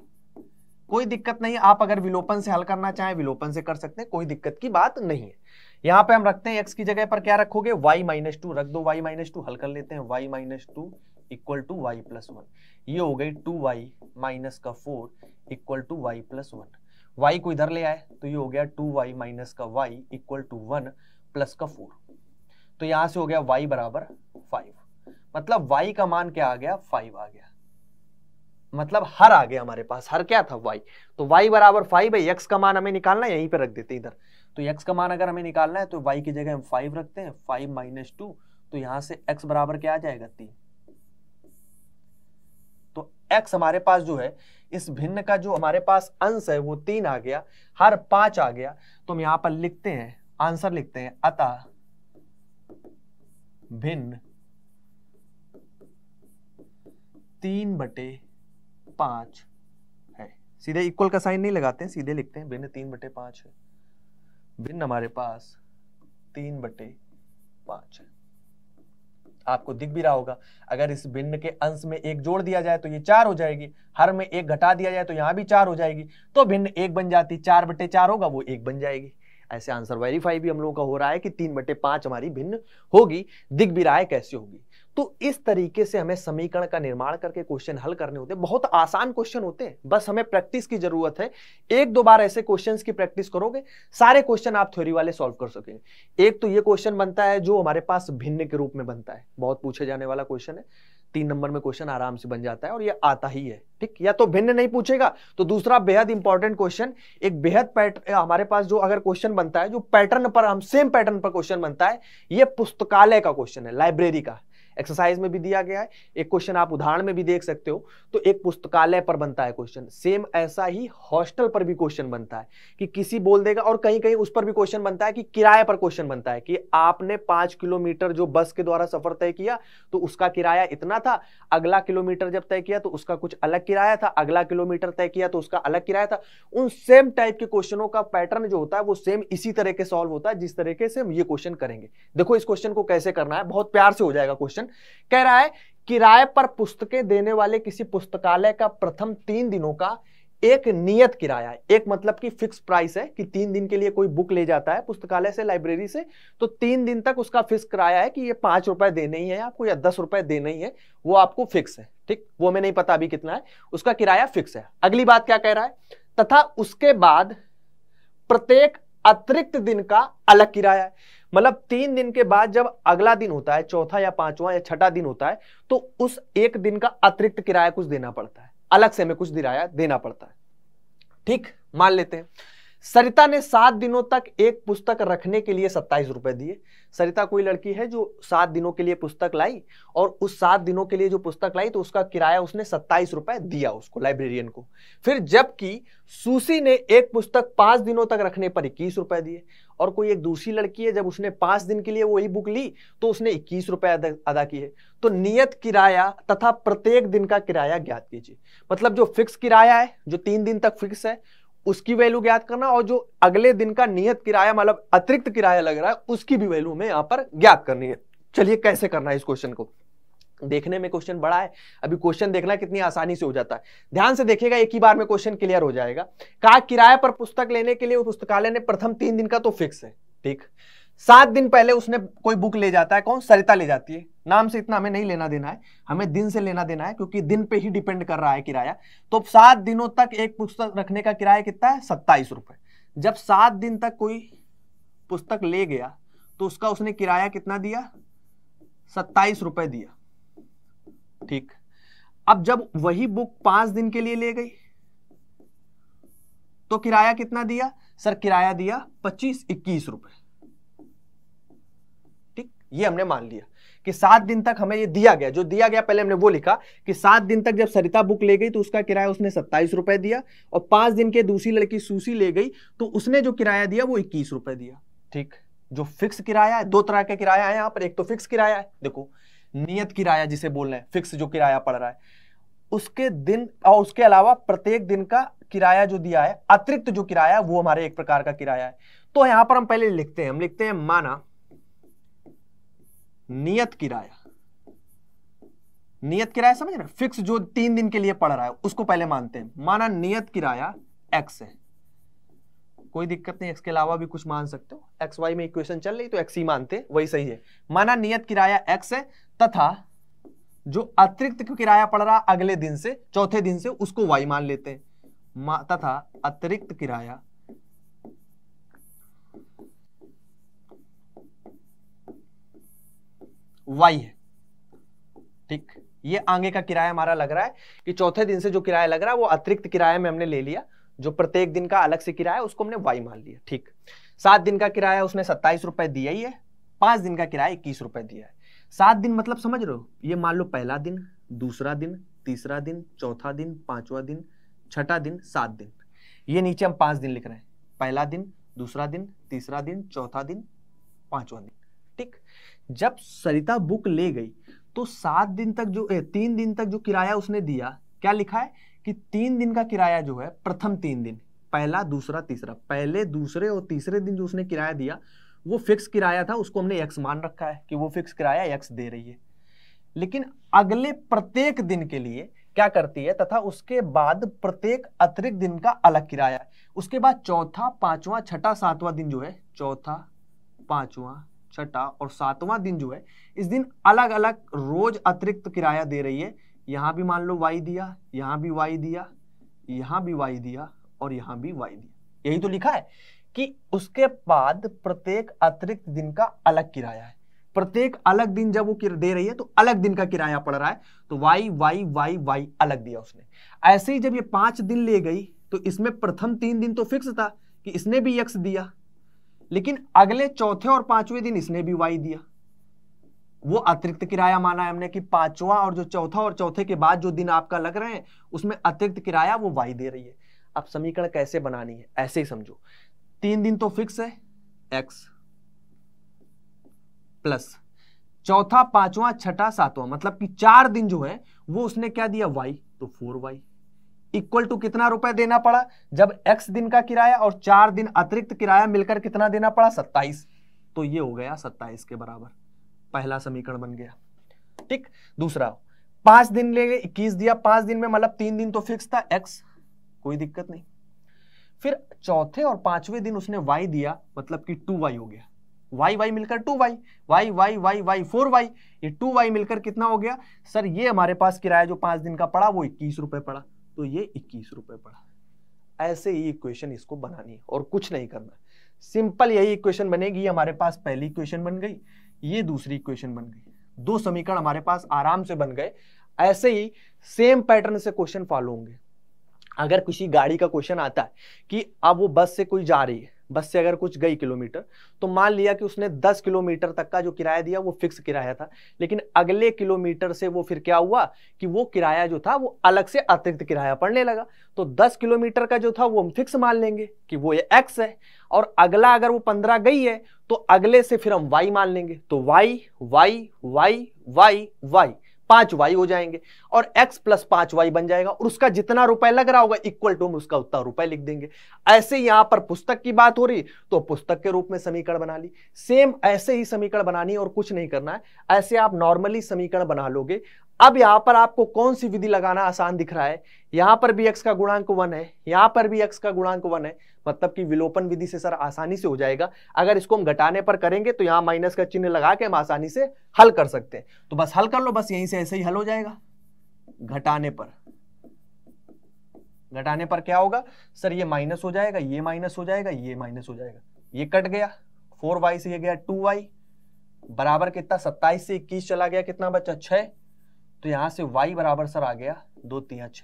कोई दिक्कत नहीं आप अगर विलोपन से हल करना चाहें विलोपन से कर सकते हैं कोई दिक्कत की बात नहीं है यहां पे हम रखते हैं एक्स की जगह पर क्या रखोगे वाई माइनस टू रख दो वाई माइनस टू हल कर लेते हैं Y minus two equal to Y plus one ये हो गई टू वाई माइनस का four equal to Y plus one Y को इधर ले आए तो ये हो गया टू वाई माइनस का Y equal to one plus का फोर तो यहां से हो गया वाई बराबर फाइव मतलब वाई का मान क्या आ गया फाइव आ गया मतलब हर आ गया हमारे पास हर क्या था वाई तो वाई बराबर फाइव है यक्स का मान हमें निकालना है यहीं पर रख देते इधर तो यक्स का मान अगर हमें निकालना है तो वाई की जगह हम फाइव रखते हैं फाइव माइनस टू तो यहां से एक्स बराबर क्या आ जाएगा तीन तो एक्स हमारे पास जो है इस भिन्न का जो हमारे पास अंश है वो तीन आ गया हर पांच आ गया तो हम यहां पर लिखते हैं आंसर लिखते हैं अतः भिन्न तीन बटे पांच है सीधे इक्वल का साइन नहीं लगाते हैं सीधे लिखते हैं भिन्न तीन बटे पांच है भिन्न हमारे पास तीन बटे पांच है आपको दिख भी रहा होगा अगर इस भिन्न के अंश में एक जोड़ दिया जाए तो ये चार हो जाएगी हर में एक घटा दिया जाए तो यहाँ भी चार हो जाएगी तो भिन्न एक बन जाती चार बटे चार होगा वो एक बन जाएगी ऐसे आंसर वेरीफाई भी हम लोगों का हो रहा है कि तीन बटे पांच हमारी भिन्न होगी दिख भी रहा है कैसे होगी तो इस तरीके से हमें समीकरण का निर्माण करके क्वेश्चन हल करने होते हैं बहुत आसान क्वेश्चन होते हैं बस हमें प्रैक्टिस की जरूरत है एक दो बार ऐसे क्वेश्चन की प्रैक्टिस करोगे सारे क्वेश्चन आप थ्योरी वाले सॉल्व कर सकेंगे एक तो ये क्वेश्चन बनता है जो हमारे पास भिन्न के रूप में बनता है बहुत पूछे जाने वाला क्वेश्चन है तीन नंबर में क्वेश्चन आराम से बन जाता है और ये आता ही है ठीक या तो भिन्न नहीं पूछेगा तो दूसरा बेहद इंपॉर्टेंट क्वेश्चन एक बेहद हमारे पास जो अगर क्वेश्चन बनता है जो पैटर्न पर हम सेम पैटर्न पर क्वेश्चन बनता है ये पुस्तकालय का क्वेश्चन है लाइब्रेरी का एक्सरसाइज में भी दिया गया है एक क्वेश्चन आप उदाहरण में भी देख सकते हो तो एक पुस्तकालय पर बनता है क्वेश्चन सेम ऐसा ही हॉस्टल पर भी क्वेश्चन बनता है कि किसी बोल देगा और कहीं कहीं उस पर भी क्वेश्चन बनता है कि किराए पर क्वेश्चन बनता है कि आपने पांच किलोमीटर जो बस के द्वारा सफर तय किया तो उसका किराया इतना था अगला किलोमीटर जब तय किया तो उसका कुछ अलग किराया था अगला किलोमीटर तय किया तो उसका अलग किराया था उन सेम टाइप के क्वेश्चनों का पैटर्न जो होता है वो सेम इसी तरह के सॉल्व होता है जिस तरीके से हम ये क्वेश्चन करेंगे देखो इस क्वेश्चन को कैसे करना है बहुत प्यार से हो जाएगा क्वेश्चन कह रहा है किराए पर पुस्तकें देने वाले किसी पुस्तकालय का प्रथम तीन दिनों का एक नियत किराया है एक मतलब कि फिक्स प्राइस है कि तीन दिन के लिए कोई बुक ले जाता है पुस्तकालय से लाइब्रेरी से तो तीन दिन तक उसका फिक्स किराया है कि ये पांच रुपए देने ही है आपको या दस रुपए देने ही है वो आपको फिक्स है ठीक वो मैं नहीं पता अभी कितना है उसका किराया फिक्स है अगली बात क्या कह रहा है तथा उसके बाद प्रत्येक अतिरिक्त दिन का अलग किराया है मतलब तीन दिन के बाद जब अगला दिन होता है चौथा या पांचवा या छठा दिन होता है तो उस एक दिन का अतिरिक्त किराया कुछ देना पड़ता है अलग से हमें कुछ किराया देना पड़ता है ठीक मान लेते हैं सरिता ने सात दिनों तक एक पुस्तक रखने के लिए सत्ताईस रुपए दिए सरिता कोई लड़की है जो सात दिनों के लिए पुस्तक लाई और उस सात दिनों के लिए जो पुस्तक लाई तो उसका किराया उसने सत्ताईस रुपए दिया उसको लाइब्रेरियन को फिर जबकि सूसी ने एक पुस्तक पांच दिनों तक रखने पर इक्कीस रुपए दिए और कोई एक दूसरी लड़की है जब उसने पांच दिन के लिए वही बुक ली तो उसने इक्कीस रुपए अदा किए तो नियत किराया तथा प्रत्येक दिन का किराया ज्ञात कीजिए मतलब जो फिक्स किराया है जो तीन दिन तक फिक्स है उसकी वैल्यू ज्ञात करना और जो अगले दिन का नियत किराया मतलब अतिरिक्त किराया लग रहा है उसकी भी वैल्यू हमें यहाँ पर ज्ञात करनी है चलिए कैसे करना है इस क्वेश्चन को देखने में क्वेश्चन बड़ा है अभी क्वेश्चन देखना कितनी आसानी से हो जाता है ध्यान से देखिएगा एक ही बार में क्वेश्चन क्लियर हो जाएगा कहा किराया पर पुस्तक लेने के लिए पुस्तकालय ने प्रथम तीन दिन का तो फिक्स है ठीक सात दिन पहले उसने कोई बुक ले जाता है कौन सरिता ले जाती है नाम से इतना हमें नहीं लेना देना है हमें दिन से लेना देना है क्योंकि दिन पे ही डिपेंड कर रहा है किराया तो सात दिनों तक एक पुस्तक रखने का किराया कितना है सत्ताईस रुपए जब सात दिन तक कोई पुस्तक ले गया तो उसका उसने किराया कितना दिया सत्ताईस रुपए दिया ठीक अब जब वही बुक पांच दिन के लिए ले गई तो किराया कितना दिया सर किराया दिया पच्चीस इक्कीस रुपए ये हमने मान लिया कि सात दिन तक हमें ये दिया गया जो दिया गया पहले हमने वो लिखा कि सात दिन तक जब सरिता बुक ले गई तो उसका किराया उसने सत्ताईस रुपए दिया और पांच दिन के दूसरी लड़की सूसी ले गई तो उसने जो किराया दिया वो इक्कीस रुपए दिया ठीक जो फिक्स किराया है दो तरह के किराया है यहाँ पर एक तो फिक्स किराया है देखो नियत किराया जिसे बोल रहे हैं फिक्स जो किराया पड़ रहा है उसके दिन और उसके अलावा प्रत्येक दिन का किराया जो दिया है अतिरिक्त जो किराया है वो हमारे एक प्रकार का किराया है तो यहां पर हम पहले लिखते हैं हम लिखते हैं माना नियत किराया नियत किराया समझ रहे फिक्स जो तीन दिन के लिए पड़ रहा है उसको पहले मानते हैं माना नियत किराया एक्स है कोई दिक्कत नहीं एक्स के अलावा भी कुछ मान सकते हो एक्स वाई में इक्वेशन चल रही तो एक्स ही मानते वही सही है माना नियत किराया एक्स है तथा जो अतिरिक्त किराया पड़ रहा अगले दिन से चौथे दिन से उसको वाई मान लेते हैं तथा अतिरिक्त किराया वाई है ठीक ये आगे का किराया हमारा लग रहा है कि चौथे दिन से जो किराया लग रहा है वो अतिरिक्त किराया में हमने ले लिया जो प्रत्येक दिन का अलग से किराया उसको हमने वाई मान लिया ठीक सात दिन का किराया उसने सत्ताईस रुपए दिया ही है पांच दिन का किराया इक्कीस रुपए दिया है सात दिन मतलब समझ रहे हो ये मान लो पहला दिन दूसरा दिन तीसरा दिन चौथा दिन पांचवा दिन छठा दिन सात दिन ये नीचे हम पांच दिन लिख रहे हैं पहला दिन दूसरा दिन तीसरा दिन चौथा दिन पांचवा दिन ठीक जब सरिता बुक ले गई तो सात दिन तक जो ए, तीन दिन तक जो किराया उसने दिया क्या लिखा है कि तीन दिन का किराया जो है प्रथम तीन दिन पहला दूसरा तीसरा पहले दूसरे और तीसरे दिन जो उसने किराया दिया वो फिक्स किराया था उसको हमने एक्स मान रखा है कि वो फिक्स किराया एक्स दे रही है लेकिन अगले प्रत्येक दिन के लिए क्या करती है तथा उसके बाद प्रत्येक अतिरिक्त दिन का अलग किराया उसके बाद चौथा पांचवा छठा सातवां दिन जो है चौथा पांचवा छठा और सातवां दिन जो है इस दिन अलग अलग रोज अतिरिक्त तो किराया दे रही है यहां भी मान लो वाई दिया यहां भी वाई दिया यहां भी वाई दिया और यहां भी वाई दिया यही तो लिखा है कि उसके बाद प्रत्येक अतिरिक्त दिन का अलग किराया है प्रत्येक अलग दिन जब वो दे रही है तो अलग दिन का किराया पड़ रहा है तो वाई वाई वाई वाई अलग दिया उसने ऐसे ही जब ये पांच दिन ले गई तो इसमें प्रथम तीन दिन तो फिक्स था कि इसने भी यक्ष दिया लेकिन अगले चौथे और पांचवें दिन इसने भी वाई दिया वो अतिरिक्त किराया माना है हमने कि पांचवा और जो चौथा और चौथे के बाद जो दिन आपका लग रहे हैं उसमें अतिरिक्त किराया वो वाई दे रही है अब समीकरण कैसे बनानी है ऐसे ही समझो तीन दिन तो फिक्स है एक्स प्लस चौथा पांचवा छठा सातवां मतलब कि चार दिन जो है वो उसने क्या दिया वाई तो फोर वाई इक्वल टू कितना रुपए देना पड़ा जब x दिन का किराया और चार दिन अतिरिक्त किराया मिलकर कितना देना पड़ा सत्ताईस तो ये हो गया सत्ताईस के बराबर पहला समीकरण बन गया ठीक दूसरा पांच दिन ले गए इक्कीस दिया पांच दिन में मतलब तीन दिन तो फिक्स था एक्स कोई दिक्कत नहीं फिर चौथे और पांचवें दिन उसने वाई दिया मतलब कि टू वाई हो गया वाई वाई मिलकर two y y y y y four y ये टू वाई मिलकर कितना हो गया सर ये हमारे पास किराया जो पांच दिन का पड़ा वो इक्कीस रुपए पड़ा तो ये इक्कीस रुपए पड़ा ऐसे ही इक्वेशन इसको बनानी है और कुछ नहीं करना सिंपल यही इक्वेशन बनेगी हमारे पास पहली इक्वेशन बन गई ये दूसरी इक्वेशन बन गई दो समीकरण हमारे पास आराम से बन गए ऐसे ही सेम पैटर्न से क्वेश्चन फॉलो होंगे अगर किसी गाड़ी का क्वेश्चन आता है कि अब वो बस से कोई जा रही है बस से अगर कुछ गई किलोमीटर तो मान लिया कि उसने 10 किलोमीटर तक का जो किराया दिया वो फिक्स किराया था लेकिन अगले किलोमीटर से वो फिर क्या हुआ कि वो किराया जो था वो अलग से अतिरिक्त किराया पड़ने लगा तो 10 किलोमीटर का जो था वो हम फिक्स मान लेंगे कि वो ये एक्स है और अगला अगर वो पंद्रह गई है तो अगले से फिर हम वाई मान लेंगे तो y y y y y पांच वाई हो जाएंगे और एक्स प्लस पांच वाई बन जाएगा और उसका जितना रुपए लग रहा होगा इक्वल टू हम उसका उतना रुपए लिख देंगे ऐसे यहां पर पुस्तक की बात हो रही तो पुस्तक के रूप में समीकरण बना ली सेम ऐसे ही समीकरण बनानी और कुछ नहीं करना है ऐसे आप नॉर्मली समीकरण बना लोगे अब यहां पर आपको कौन सी विधि लगाना आसान दिख रहा है यहां पर भी x का गुणांक वन है यहां पर भी x का गुणांक वन है मतलब कि विलोपन विधि से सर आसानी से हो जाएगा अगर इसको हम घटाने पर करेंगे तो यहां माइनस का चिन्ह लगा के हम आसानी से हल कर सकते हैं तो बस हल कर लो बस यहीं से ऐसे ही हल हो जाएगा घटाने पर घटाने पर क्या होगा सर ये माइनस हो जाएगा ये माइनस हो जाएगा ये माइनस हो जाएगा ये कट गया फोर वाई से यह गया टू वाई बराबर कितना सत्ताईस से इक्कीस चला गया कितना बच्चा छह तो यहां से y बराबर सर आ गया दो तिहा छ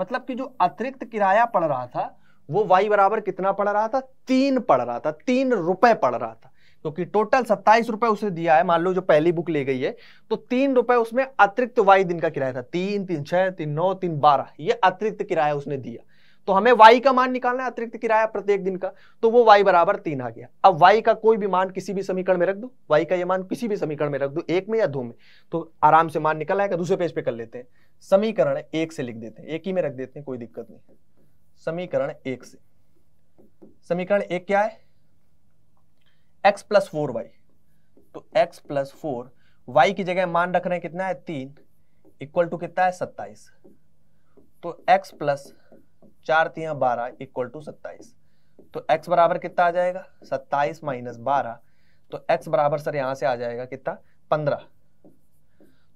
मतलब कि जो अतिरिक्त किराया पड़ रहा था वो y बराबर कितना पड़ रहा था तीन पड़ रहा था तीन रुपए पड़ रहा था क्योंकि टोटल सत्ताईस रुपए उसे दिया है मान लो जो पहली बुक ले गई है तो तीन रुपए उसमें अतिरिक्त वाई दिन का किराया था तीन तीन छह तीन नौ तीन बारह ये अतिरिक्त किराया उसने दिया तो हमें वाई का मान निकालना है अतिरिक्त किराया प्रत्येक दिन का तो वो वाई बराबर तीन आ गया अब वाई का कोई भी मान किसी भी समीकरण में रख दो वाई का ये मान किसी भी समीकरण में रख दो एक में या दो में तो आराम से मान निकल आएगा दूसरे पेज पे कर लेते हैं समीकरण एक से लिख देते हैं एक ही में रख देते हैं कोई दिक्कत नहीं समीकरण एक से समीकरण एक क्या है एक्स प्लस फोर वाई तो एक्स प्लस फोर वाई की जगह मान रख रहे हैं कितना है तीन इक्वल टू कितना है सत्ताईस तो एक्स प्लस चार तिया बारह इक्वल टू सत्ताईस तो x बराबर कितना आ जाएगा सत्ताईस माइनस बारह तो x बराबर सर यहां से आ जाएगा कितना पंद्रह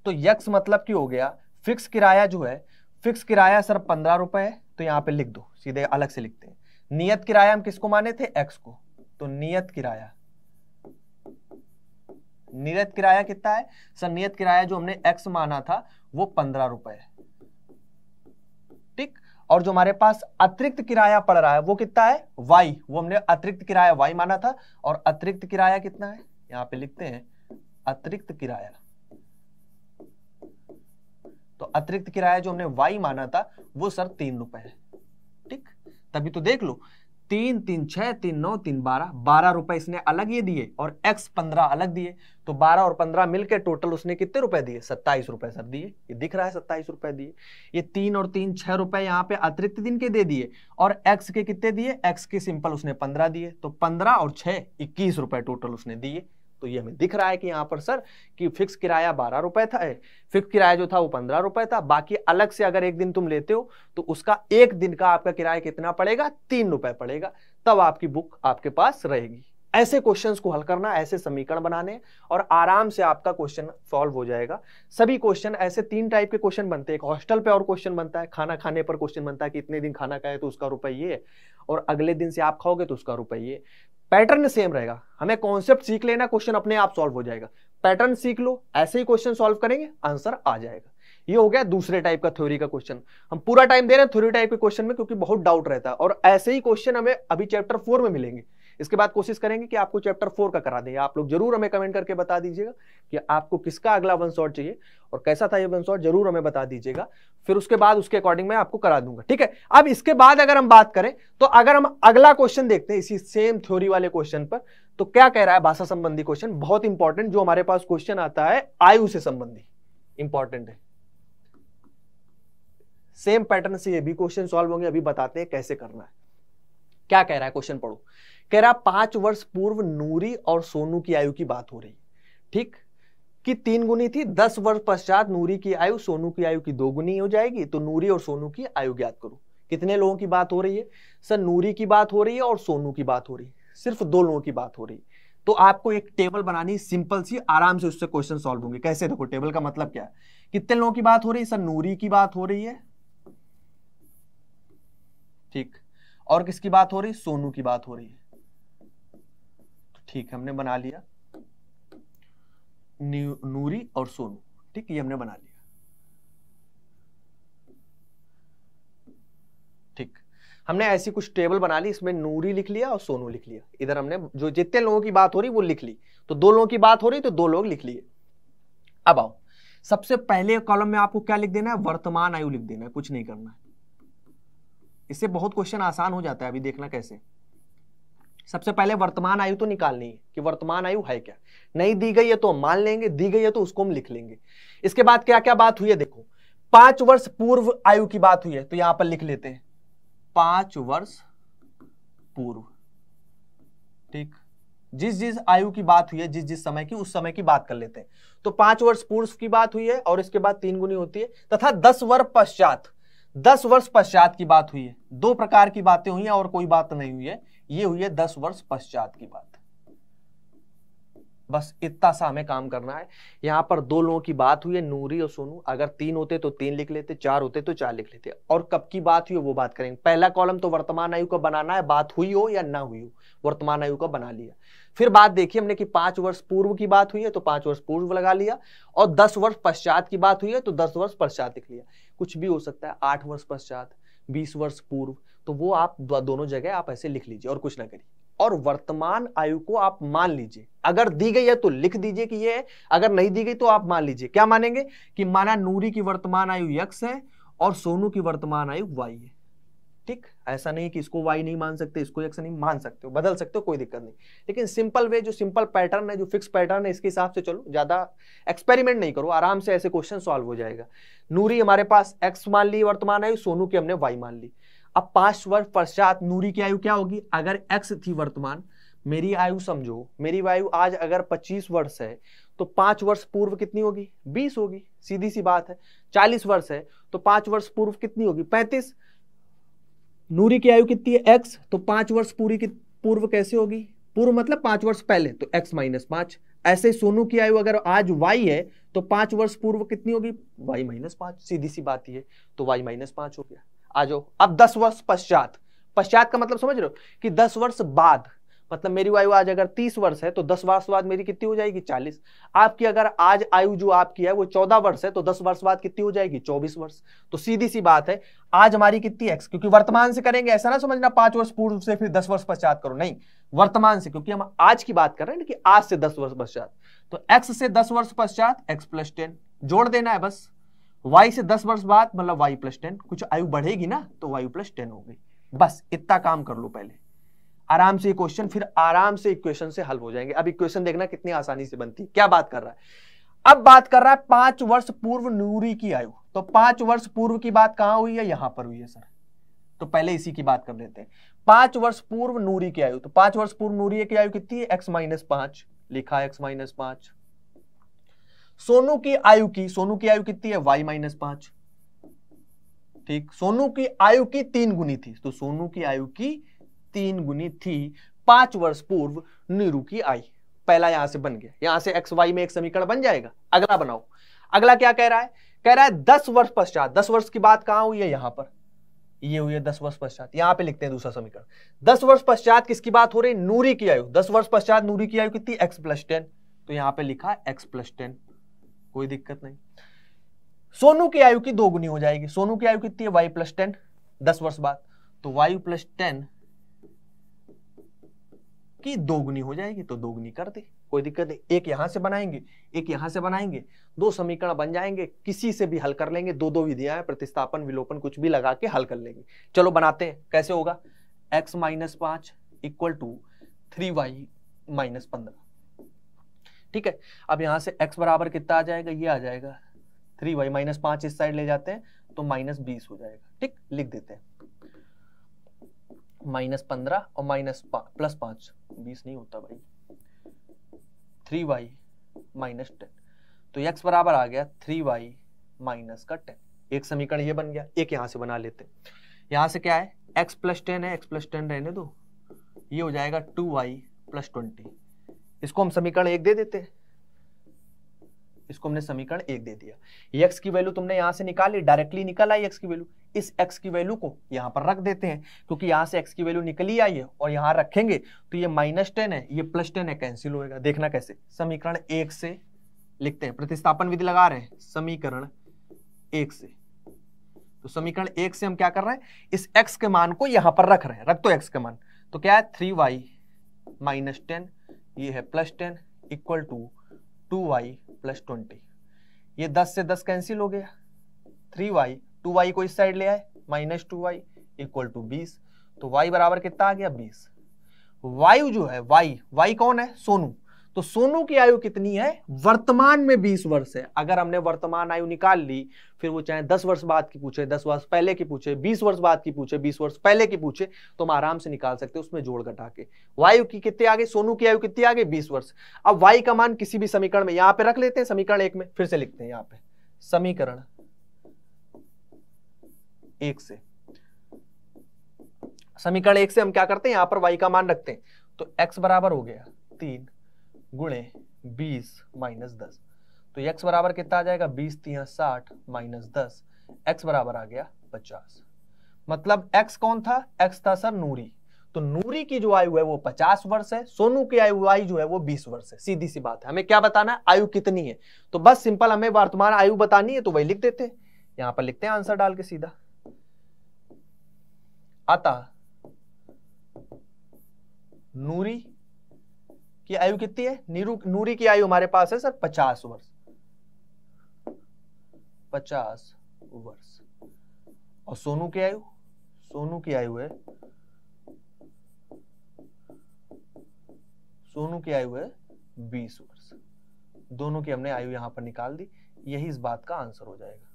तो यक्स मतलब क्यों हो गया फिक्स किराया जो है फिक्स किराया सर पंद्रह रुपए है तो यहाँ पे लिख दो सीधे अलग से लिखते हैं नियत किराया हम किसको माने थे एक्स को तो नियत किराया नियत किराया कितना है सर नियत किराया जो हमने एक्स माना था वो पंद्रह रुपए है और जो हमारे पास अतिरिक्त किराया पड़ रहा है वो कितना है वाई वो हमने अतिरिक्त किराया वाई माना था और अतिरिक्त किराया कितना है यहां पे लिखते हैं अतिरिक्त किराया तो अतिरिक्त किराया जो हमने वाई माना था वो सर तीन रुपए है ठीक तभी तो देख लो तीन तीन छः तीन नौ तीन बारह बारह रुपए इसने अलग ये दिए और एक्स पंद्रह अलग दिए तो बारह और पंद्रह मिलकर टोटल उसने कितने रुपए दिए सत्ताईस रुपए सर दिए ये दिख रहा है सत्ताईस रुपए दिए ये तीन और तीन छः रुपए यहाँ पे अतिरिक्त दिन के दे दिए और एक्स के कितने दिए एक्स के सिंपल उसने पंद्रह दिए तो पंद्रह और छः इक्कीस रुपए टोटल उसने दिए तो ये हमें दिख रहा है कि यहाँ पर सर कि फिक्स किराया बारह रुपए था फिक्स किराया जो था वो पंद्रह रुपए था बाकी अलग से अगर एक दिन तुम लेते हो तो उसका एक दिन का आपका किराया कितना पड़ेगा तीन रुपए पड़ेगा तब आपकी बुक आपके पास रहेगी ऐसे क्वेश्चंस को हल करना ऐसे समीकरण बनाने और आराम से आपका क्वेश्चन सॉल्व हो जाएगा सभी क्वेश्चन ऐसे तीन टाइप के क्वेश्चन बनते हैं एक हॉस्टल पे और क्वेश्चन बनता है खाना खाने पर क्वेश्चन बनता है कि इतने दिन खाना खाए तो उसका रुपये और अगले दिन से आप खाओगे तो उसका रुपये पैटर्न सेम रहेगा हमें कॉन्सेप्ट सीख लेना क्वेश्चन अपने आप सॉल्व हो जाएगा पैटर्न सीख लो ऐसे ही क्वेश्चन सॉल्व करेंगे आंसर आ जाएगा ये हो गया दूसरे टाइप का थ्योरी का क्वेश्चन हम पूरा टाइम दे रहे हैं थ्योरी टाइप के क्वेश्चन में क्योंकि बहुत डाउट रहता है और ऐसे ही क्वेश्चन हमें अभी चैप्टर फोर में मिलेंगे इसके बाद कोशिश करेंगे कि आपको चैप्टर फोर का करा दें आप लोग जरूर हमें कमेंट करके बता दीजिएगा कि आपको किसका अगला वन शॉट चाहिए और कैसा था ये वन शॉट जरूर हमें बता दीजिएगा फिर उसके बाद उसके अकॉर्डिंग मैं आपको करा दूंगा ठीक है अब इसके बाद अगर हम बात करें तो अगर हम अगला क्वेश्चन देखते हैं इसी सेम थ्योरी वाले क्वेश्चन पर तो क्या कह रहा है भाषा संबंधी क्वेश्चन बहुत इंपॉर्टेंट जो हमारे पास क्वेश्चन आता है आयु से संबंधी इंपॉर्टेंट है सेम पैटर्न से ये भी क्वेश्चन सॉल्व होंगे अभी बताते हैं कैसे करना है क्या कह रहा है क्वेश्चन पढ़ो कह रहा पांच वर्ष पूर्व नूरी और सोनू की आयु की बात हो रही ठीक कि तीन गुनी थी दस वर्ष पश्चात नूरी की आयु सोनू की आयु की दो गुनी हो जाएगी तो नूरी और सोनू की आयु ज्ञात करो कितने लोगों की बात हो रही है सर नूरी की बात हो रही है और सोनू की बात हो रही है सिर्फ दो लोगों की बात हो रही है तो आपको एक टेबल बनानी सिंपल सी आराम से उससे क्वेश्चन सॉल्व होंगे कैसे देखो टेबल का मतलब क्या है कितने लोगों की बात हो रही है सर नूरी की बात हो रही है ठीक और किसकी बात हो रही सोनू की बात हो रही है ठीक हमने बना लिया नूरी और सोनू ठीक ये हमने बना लिया ठीक हमने ऐसी कुछ टेबल बना ली इसमें नूरी लिख लिया और सोनू लिख लिया इधर हमने जो जितने लोगों की बात हो रही वो लिख ली तो दो लोगों की बात हो रही तो दो लोग लिख लिए अब आओ सबसे पहले कॉलम में आपको क्या लिख देना है वर्तमान आयु लिख देना है कुछ नहीं करना है इससे बहुत क्वेश्चन आसान हो जाता है अभी देखना कैसे सबसे पहले वर्तमान आयु तो निकालनी है कि वर्तमान आयु है क्या नहीं दी गई है तो हम मान लेंगे दी गई है तो उसको हम लिख लेंगे इसके बाद क्या क्या बात हुई है देखो पांच वर्ष पूर्व आयु की बात हुई है तो यहां पर लिख लेते हैं पांच वर्ष पूर्व ठीक जिस जिस आयु की बात हुई है जिस जिस समय की उस समय की बात कर लेते हैं तो पांच वर्ष पूर्व की बात हुई है और इसके बाद तीन गुनी होती है तथा दस वर्ष पश्चात दस वर्ष पश्चात की बात हुई है दो प्रकार की बातें हुई है और कोई बात नहीं हुई है ये हुई है दस वर्ष पश्चात की बात बस इतना सा हमें काम करना है यहाँ पर दो लोगों की बात हुई है नूरी और सोनू अगर तीन होते तो तीन लिख लेते चार होते तो चार लिख लेते और कब की बात हुई वो बात करेंगे पहला कॉलम तो वर्तमान आयु का बनाना है बात हुई हो या ना हुई हो वर्तमान आयु का बना लिया फिर बात देखिए हमने कि पांच वर्ष पूर्व की बात हुई है तो पांच वर्ष पूर्व लगा लिया और दस वर्ष पश्चात की बात हुई है तो दस वर्ष पश्चात लिख लिया कुछ भी हो सकता है आठ वर्ष पश्चात बीस वर्ष पूर्व तो वो आप दोनों जगह आप ऐसे लिख लीजिए और कुछ ना करिए और वर्तमान आयु को आप मान लीजिए अगर दी गई है तो लिख दीजिए कि ये है अगर नहीं दी गई तो आप मान लीजिए क्या मानेंगे कि माना नूरी की वर्तमान आयु यक्स है और सोनू की वर्तमान आयु वाई है ठीक ऐसा नहीं कि इसको वाई नहीं मान सकते इसको यक्स नहीं मान सकते हो बदल सकते हो कोई दिक्कत नहीं लेकिन सिंपल वे जो सिंपल पैटर्न है जो फिक्स पैटर्न है इसके हिसाब से चलो ज़्यादा एक्सपेरिमेंट नहीं करो आराम से ऐसे क्वेश्चन सॉल्व हो जाएगा नूरी हमारे पास एक्स मान ली वर्तमान आयु सोनू की हमने वाई मान ली अब पांच वर्ष पश्चात नूरी की आयु क्या होगी अगर एक्स थी वर्तमान मेरी आयु समझो मेरी आयु आज अगर 25 वर्ष है तो पांच वर्ष पूर्व कितनी होगी 20 होगी सीधी सी बात है 40 वर्ष है तो पांच वर्ष पूर्व कितनी होगी 35 नूरी की आयु कितनी है एक्स तो पांच वर्ष पूरी की पूर्व कैसे होगी पूर्व मतलब पांच वर्ष पहले तो एक्स माइनस पांच ऐसे सोनू की आयु अगर आज वाई है तो पांच वर्ष पूर्व कितनी होगी वाई माइनस पांच सीधी सी बात ही है तो वाई माइनस पांच हो गया आ जाओ अब दस वर्ष पश्चात पश्चात का मतलब समझ रहे हो कि दस वर्ष बाद मतलब मेरी आयु आज अगर तीस वर्ष है तो दस वर्ष बाद मेरी कितनी हो जाएगी चालीस आपकी अगर आज आयु जो आपकी है वो चौदह वर्ष है तो दस वर्ष बाद कितनी हो जाएगी चौबीस वर्ष तो सीधी सी बात है आज हमारी कितनी एक्स क्योंकि वर्तमान से करेंगे ऐसा ना समझना पांच वर्ष पूर्व से फिर दस वर्ष पश्चात करो नहीं वर्तमान से क्योंकि हम आज की बात कर रहे हैं ना कि आज से दस वर्ष पश्चात तो एक्स से दस वर्ष पश्चात एक्स प्लस जोड़ देना है बस y से 10 वर्ष बाद मतलब y प्लस टेन कुछ आयु बढ़ेगी ना तो y प्लस टेन होगी बस इतना काम कर लो पहले आराम से क्वेश्चन फिर आराम से इक्वेशन से हल हो जाएंगे अब इक्वेशन देखना कितनी आसानी से बनती है क्या बात कर रहा है अब बात कर रहा है पांच वर्ष पूर्व नूरी की आयु तो पांच वर्ष पूर्व की बात कहां हुई है यहां पर हुई है सर तो पहले इसी की बात कर लेते हैं पांच वर्ष पूर्व नूरी की आयु तो पांच वर्ष पूर्व नूरी की आयु कितनी है एक्स माइनस पांच लिखा एक्स माइनस पांच सोनू की आयु की सोनू की आयु कितनी है वाई माइनस पांच ठीक सोनू की आयु की तीन गुनी थी तो सोनू की आयु की तीन गुनी थी पांच वर्ष पूर्व नीरू की आयु पहला यहां से बन गया यहां से एक्स वाई में एक समीकरण बन जाएगा अगला बनाओ अगला क्या कह रहा है कह रहा है दस वर्ष पश्चात दस वर्ष की बात कहां हुई है यहां पर ये हुई है दस वर्ष पश्चात यहां पे लिखते हैं दूसरा समीकरण दस वर्ष पश्चात किसकी बात हो रही नूरी की आयु दस वर्ष पश्चात नूरी की आयु कितनी एक्स प्लस टेन तो यहां पे लिखा एक्स प्लस टेन कोई दिक्कत नहीं सोनू की आयु की दोगुनी हो जाएगी सोनू की आयु कितनी है वाई प्लस टेन दस वर्ष बाद तो वायु प्लस टेन की दोगुनी हो जाएगी तो दोगुनी कर दे कोई दिक्कत नहीं एक यहां से बनाएंगे एक यहां से बनाएंगे दो समीकरण बन जाएंगे किसी से भी हल कर लेंगे दो दो विधियां हैं प्रतिस्थापन विलोपन कुछ भी लगा के हल कर लेंगे चलो बनाते हैं कैसे होगा एक्स माइनस पांच equal to three y minus पंद्रह ठीक है अब यहाँ से x बराबर कितना आ जाएगा ये आ जाएगा थ्री वाई माइनस पांच इस साइड ले जाते हैं तो माइनस बीस हो जाएगा ठीक लिख देते हैं माइनस पंद्रह और माइनस प्लस पांच बीस नहीं होता भाई थ्री वाई माइनस टेन तो एक्स बराबर आ गया थ्री वाई माइनस का टेन एक समीकरण ये बन गया एक यहां से बना लेते हैं यहां से क्या है एक्स प्लस टेन है एक्स प्लस टेन रहने दो ये हो जाएगा टू वाई प्लस ट्वेंटी इसको हम समीकरण एक दे देते इसको हमने समीकरण एक दे दिया x की वैल्यू तुमने यहां से निकाली डायरेक्टली निकल आई x की वैल्यू इस x की वैल्यू को यहां पर रख देते हैं क्योंकि यहां से x की वैल्यू निकली आई है और यहां रखेंगे तो ये माइनस टेन है ये प्लस टेन है कैंसिल होएगा देखना कैसे समीकरण एक से लिखते हैं प्रतिस्थापन विधि लगा रहे हैं समीकरण एक से तो समीकरण एक से हम क्या कर रहे हैं इस x के मान को यहां पर रख रहे हैं रख दो तो x के मान तो क्या है थ्री वाई माइनस टेन ये है plus ten equal to two Y plus twenty ये दस से दस कैंसिल हो गया थ्री वाई टू वाई को इस साइड ले आए minus two y equal to बीस तो वाई बराबर कितना आ गया बीस वायु जो है वाई वाई कौन है सोनू तो सोनू की आयु कितनी है वर्तमान में 20 वर्ष है अगर हमने वर्तमान आयु निकाल ली फिर वो चाहे 10 वर्ष बाद की पूछे 10 वर्ष पहले की पूछे 20 वर्ष बाद की पूछे 20 वर्ष पहले की पूछे तो हम आराम से निकाल सकते हैं उसमें जोड़ घटा के वायु की कितनी आगे सोनू की आयु कितनी आगे बीस वर्ष अब वाई का मान किसी भी समीकरण में यहां पर रख लेते हैं समीकरण एक में फिर से लिखते हैं यहां पर समीकरण एक से समीकरण एक से हम क्या करते हैं यहां पर वाई का मान रखते हैं तो एक्स बराबर हो गया तीन गुणे बीस माइनस दस तो x बराबर कितना आ जाएगा बीस तिया साठ माइनस दस एक्स बराबर आ गया पचास मतलब x कौन था x था सर नूरी तो नूरी की जो आयु है वो पचास वर्ष है सोनू की आयु आयु जो है वो बीस वर्ष है सीधी सी बात है हमें क्या बताना है आयु कितनी है तो बस सिंपल हमें वर्तमान आयु बतानी है तो वही लिख देते यहां पर लिखते हैं आंसर डाल के सीधा अतः नूरी की आयु कितनी है नीरू नूरी की आयु हमारे पास है सर पचास वर्ष पचास वर्ष और सोनू की आयु सोनू की आयु है सोनू की आयु है बीस वर्ष दोनों की हमने आयु यहां पर निकाल दी यही इस बात का आंसर हो जाएगा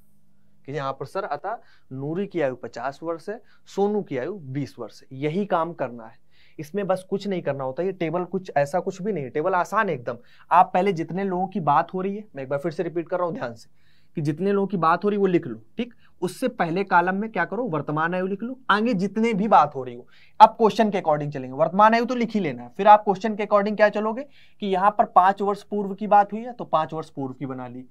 कि यहां पर सर अतः नूरी की आयु पचास वर्ष है सोनू की आयु बीस वर्ष है यही काम करना है इसमें बस कुछ नहीं करना होता ये टेबल कुछ ऐसा कुछ भी नहीं है टेबल आसान है एकदम आप पहले जितने लोगों की बात हो रही है मैं एक बार फिर से रिपीट कर रहा हूँ ध्यान से कि जितने लोगों की बात हो रही है वो लिख लो ठीक उससे पहले कालम में क्या करो वर्तमान आयु लिख लो आगे जितने भी बात हो रही हो अब क्वेश्चन के अकॉर्डिंग चलेंगे वर्तमान आयु तो लिख ही लेना है फिर आप क्वेश्चन के अकॉर्डिंग क्या चलोगे कि यहाँ पर पांच वर्ष पूर्व की बात हुई है तो पांच वर्ष पूर्व की बना ली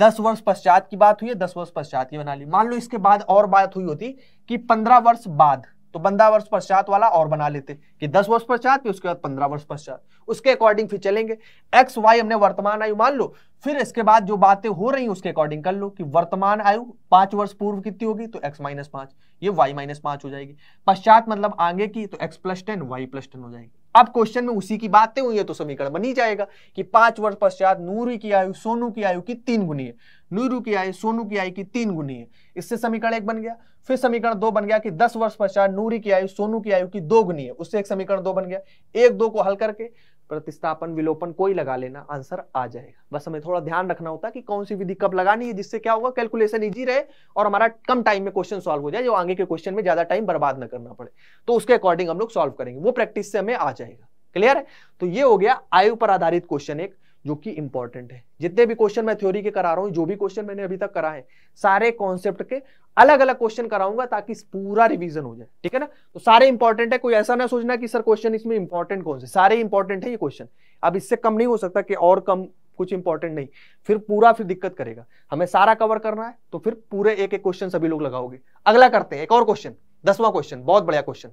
दस वर्ष पश्चात की बात हुई है दस वर्ष पश्चात की बना ली मान लो इसके बाद और बात हुई होती कि पंद्रह वर्ष बाद तो पंद्रह वर्ष पश्चात वाला और बना लेते कि दस वर्ष पश्चात फिर उसके बाद पंद्रह वर्ष पश्चात उसके अकॉर्डिंग फिर चलेंगे एक्स वाई हमने वर्तमान आयु मान लो फिर इसके बाद जो बातें हो रही उसके अकॉर्डिंग कर लो कि वर्तमान आयु पांच वर्ष पूर्व कितनी होगी तो एक्स माइनस पांच ये वाई माइनस पांच हो जाएगी पश्चात मतलब आगे की तो x plus ten y plus ten हो जाएगी अब क्वेश्चन में उसी की बातें हुई है तो समीकरण बनी जाएगा कि पांच वर्ष पश्चात नूरी की आयु सोनू की आयु की तीन गुनी है नूरू की आय सोनू की आय की तीन गुनी है इससे समीकरण एक बन गया फिर समीकरण दो बन गया कि दस वर्ष पश्चात नूरी की आयु सोनू की आयु की दो गुनी है उससे एक समीकरण दो बन गया एक दो को हल करके प्रतिस्थापन विलोपन कोई लगा लेना आंसर आ जाएगा बस हमें थोड़ा ध्यान रखना होता है कि कौन सी विधि कब लगानी है जिससे क्या होगा कैलकुलेशन इजी रहे और हमारा कम टाइम में क्वेश्चन सॉल्व हो जाए जो आगे के क्वेश्चन में ज्यादा टाइम बर्बाद न करना पड़े तो उसके अकॉर्डिंग हम लोग सॉल्व करेंगे वो प्रैक्टिस से हमें आ जाएगा क्लियर है तो ये हो गया आयु पर आधारित क्वेश्चन एक जो कि इंपॉर्टेंट है जितने भी क्वेश्चन मैं थ्योरी के करा रहा हूँ जो भी क्वेश्चन मैंने अभी तक करा है सारे कॉन्सेप्ट के अलग अलग क्वेश्चन कराऊंगा ताकि पूरा रिवीजन हो जाए ठीक है ना तो सारे इंपॉर्टेंट है कोई ऐसा ना सोचना कि सर क्वेश्चन इसमें इंपॉर्टेंट कौन से सारे इंपॉर्टेंट है ये क्वेश्चन अब इससे कम नहीं हो सकता कि और कम कुछ इंपॉर्टेंट नहीं फिर पूरा फिर दिक्कत करेगा हमें सारा कवर करना है तो फिर पूरे एक एक क्वेश्चन सभी लोग लगाओगे अगला करते हैं एक और क्वेश्चन दसवां क्वेश्चन बहुत बढ़िया क्वेश्चन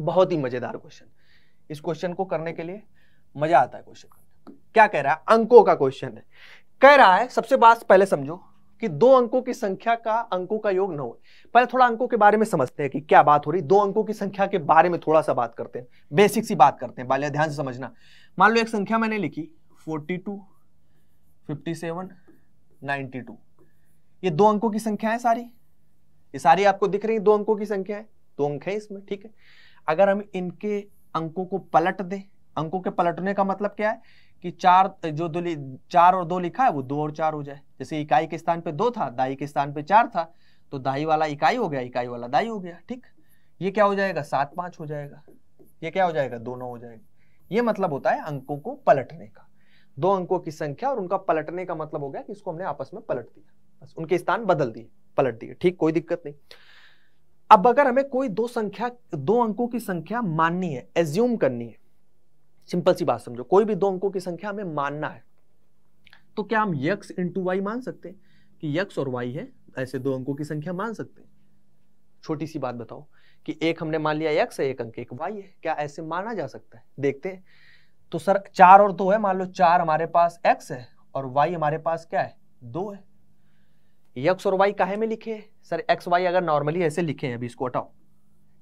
बहुत ही मजेदार क्वेश्चन इस क्वेश्चन को करने के लिए मजा आता है क्वेश्चन क्या कह रहा है अंकों का क्वेश्चन है कह रहा है सबसे बात पहले समझो कि दो अंकों की संख्या का अंकों का योग न हो पहले थोड़ा अंकों के बारे में समझते हैं कि क्या बात हो रही दो अंकों की संख्या के बारे में थोड़ा सा बात करते हैं बेसिक सी बात करते हैं बालिया ध्यान से समझना मान लो एक संख्या मैंने लिखी 42, 57, 92 ये दो अंकों की संख्या है सारी ये सारी आपको दिख रही है दो अंकों की संख्या है दो अंक है इसमें ठीक है अगर हम इनके अंकों को पलट दें अंकों के पलटने का मतलब क्या है कि चार जो दो चार और दो लिखा है वो दो और चार हो जाए जैसे इकाई के स्थान पे दो था दाई के स्थान पे चार था तो दाई वाला इकाई हो गया इकाई वाला दाई हो गया ठीक ये क्या हो जाएगा सात पांच हो जाएगा ये क्या हो जाएगा दोनों हो जाएगा ये मतलब होता है अंकों को पलटने का दो अंकों की संख्या और उनका पलटने का मतलब हो गया कि इसको हमने आपस में पलट दिया बस उनके स्थान बदल दिए पलट दिए ठीक कोई दिक्कत नहीं अब अगर हमें कोई दो संख्या दो अंकों की संख्या माननी है एज्यूम करनी है सिंपल सी बात समझो कोई भी दो अंकों की संख्या हमें मानना है तो क्या हम यक्स इंटू वाई मान सकते हैं कि यक्स और वाई है ऐसे दो अंकों की संख्या मान सकते हैं छोटी सी बात बताओ कि एक हमने मान लिया यक्स है एक अंक एक वाई है क्या ऐसे माना जा सकता है देखते हैं तो सर चार और दो है मान लो चार हमारे पास एक्स है और वाई हमारे पास क्या है दो है यक्स और वाई काहे में लिखे हैं सर एक्स वाई अगर नॉर्मली ऐसे लिखे हैं अभी इसको हटाओ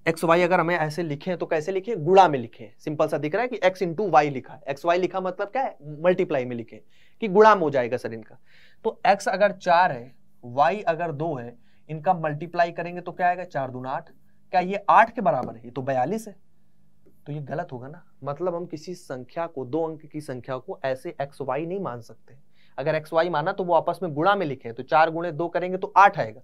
एक्स वाई अगर हमें ऐसे लिखे तो कैसे लिखे गुड़ा में लिखे सिंपल सा दिख रहा है कि एक्स इंटू वाई लिखा है एक्स वाई लिखा मतलब क्या है मल्टीप्लाई में लिखे कि गुड़ा में हो जाएगा सर इनका तो एक्स अगर चार है वाई अगर दो है इनका मल्टीप्लाई करेंगे तो क्या आएगा चार दूना आठ क्या ये आठ के बराबर है ये तो बयालीस है तो ये गलत होगा ना मतलब हम किसी संख्या को दो अंक की संख्या को ऐसे एक्स वाई नहीं मान सकते अगर एक्स वाई माना तो वो आपस में गुणा में लिखे तो चार गुणे दो करेंगे तो आठ आएगा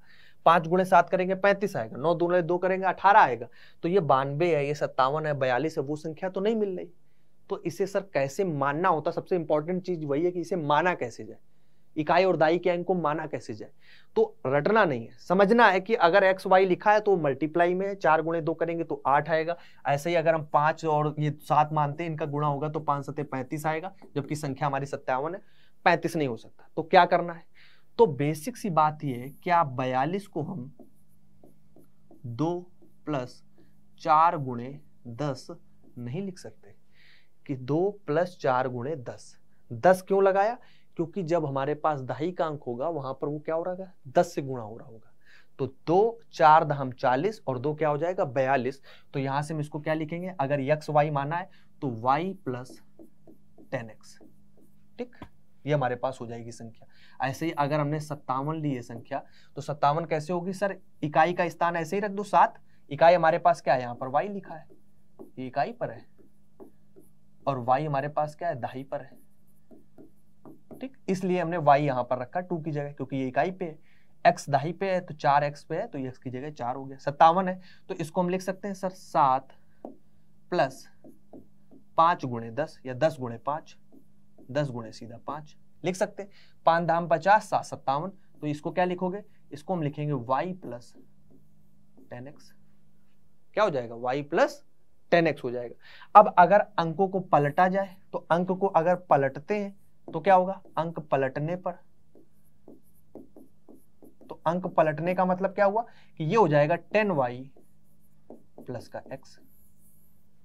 पांच गुणे सात करेंगे पैंतीस आएगा नौ दुणे दो करेंगे अठारह आएगा तो ये बानवे है ये सत्तावन है बयालीस है वो संख्या तो नहीं मिल रही तो इसे सर कैसे मानना होता सबसे इंपॉर्टेंट चीज वही है कि इसे माना कैसे जाए इकाई और दाई के अंक को माना कैसे जाए तो रटना नहीं है समझना है कि अगर एक्स वाई लिखा है तो मल्टीप्लाई में चार गुणे दो करेंगे तो आठ आएगा ऐसे ही अगर हम पांच और ये सात मानते हैं इनका गुणा होगा तो पांच सत्य पैंतीस आएगा जबकि संख्या हमारी सत्तावन है पैंतीस नहीं हो सकता तो क्या करना है तो बेसिक सी बात यह है कि आप बयालीस को हम दो प्लस चार गुणे दस नहीं लिख सकते कि दो प्लस चार गुणे दस दस क्यों लगाया क्योंकि जब हमारे पास दहाई का अंक होगा वहां पर वो क्या हो रहा है दस से गुणा हो रहा होगा तो दो चार दहम चालीस और दो क्या हो जाएगा बयालीस तो यहां से हम इसको क्या लिखेंगे अगर यक्स वाई माना है तो वाई प्लस टेन एक्स ठीक ये हमारे पास हो जाएगी संख्या ऐसे ही अगर हमने सत्तावन ली है संख्या तो सत्तावन कैसे होगी सर इकाई का स्थान ऐसे ही रख दो सात इकाई हमारे पास क्या है यहाँ पर वाई लिखा है ये इकाई पर है और वाई हमारे पास क्या है दहाई पर है ठीक इसलिए हमने वाई यहाँ पर रखा टू की जगह क्योंकि ये इकाई पे है एक्स दहाई पे है तो चार एक्स पे है तो एक्स की जगह चार हो गया सत्तावन है तो इसको हम लिख सकते हैं सर सात प्लस पांच गुणे दस या दस गुणे पांच दस गुणे सीधा पांच लिख सकते पांच दाम पचास सात सत्तावन तो इसको क्या लिखोगे इसको हम लिखेंगे वाई प्लस टेन एक्स क्या हो जाएगा वाई प्लस टेन एक्स हो जाएगा अब अगर अंकों को पलटा जाए तो अंक को अगर पलटते हैं तो क्या होगा अंक पलटने पर तो अंक पलटने का मतलब क्या हुआ कि ये हो जाएगा टेन वाई प्लस का एक्स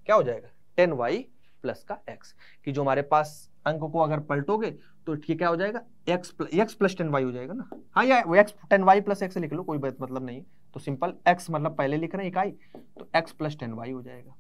क्या हो जाएगा टेन वाई प्लस का एक्स कि जो हमारे पास अंक को अगर पलटोगे तो ठीक क्या हो जाएगा x x plus ten y हो जाएगा ना हाँ या x ten y plus x लिख लो कोई मतलब नहीं तो सिंपल एक्स मतलब पहले लिख रहे हैं इकाई तो एक्स प्लस टेन वाई हो जाएगा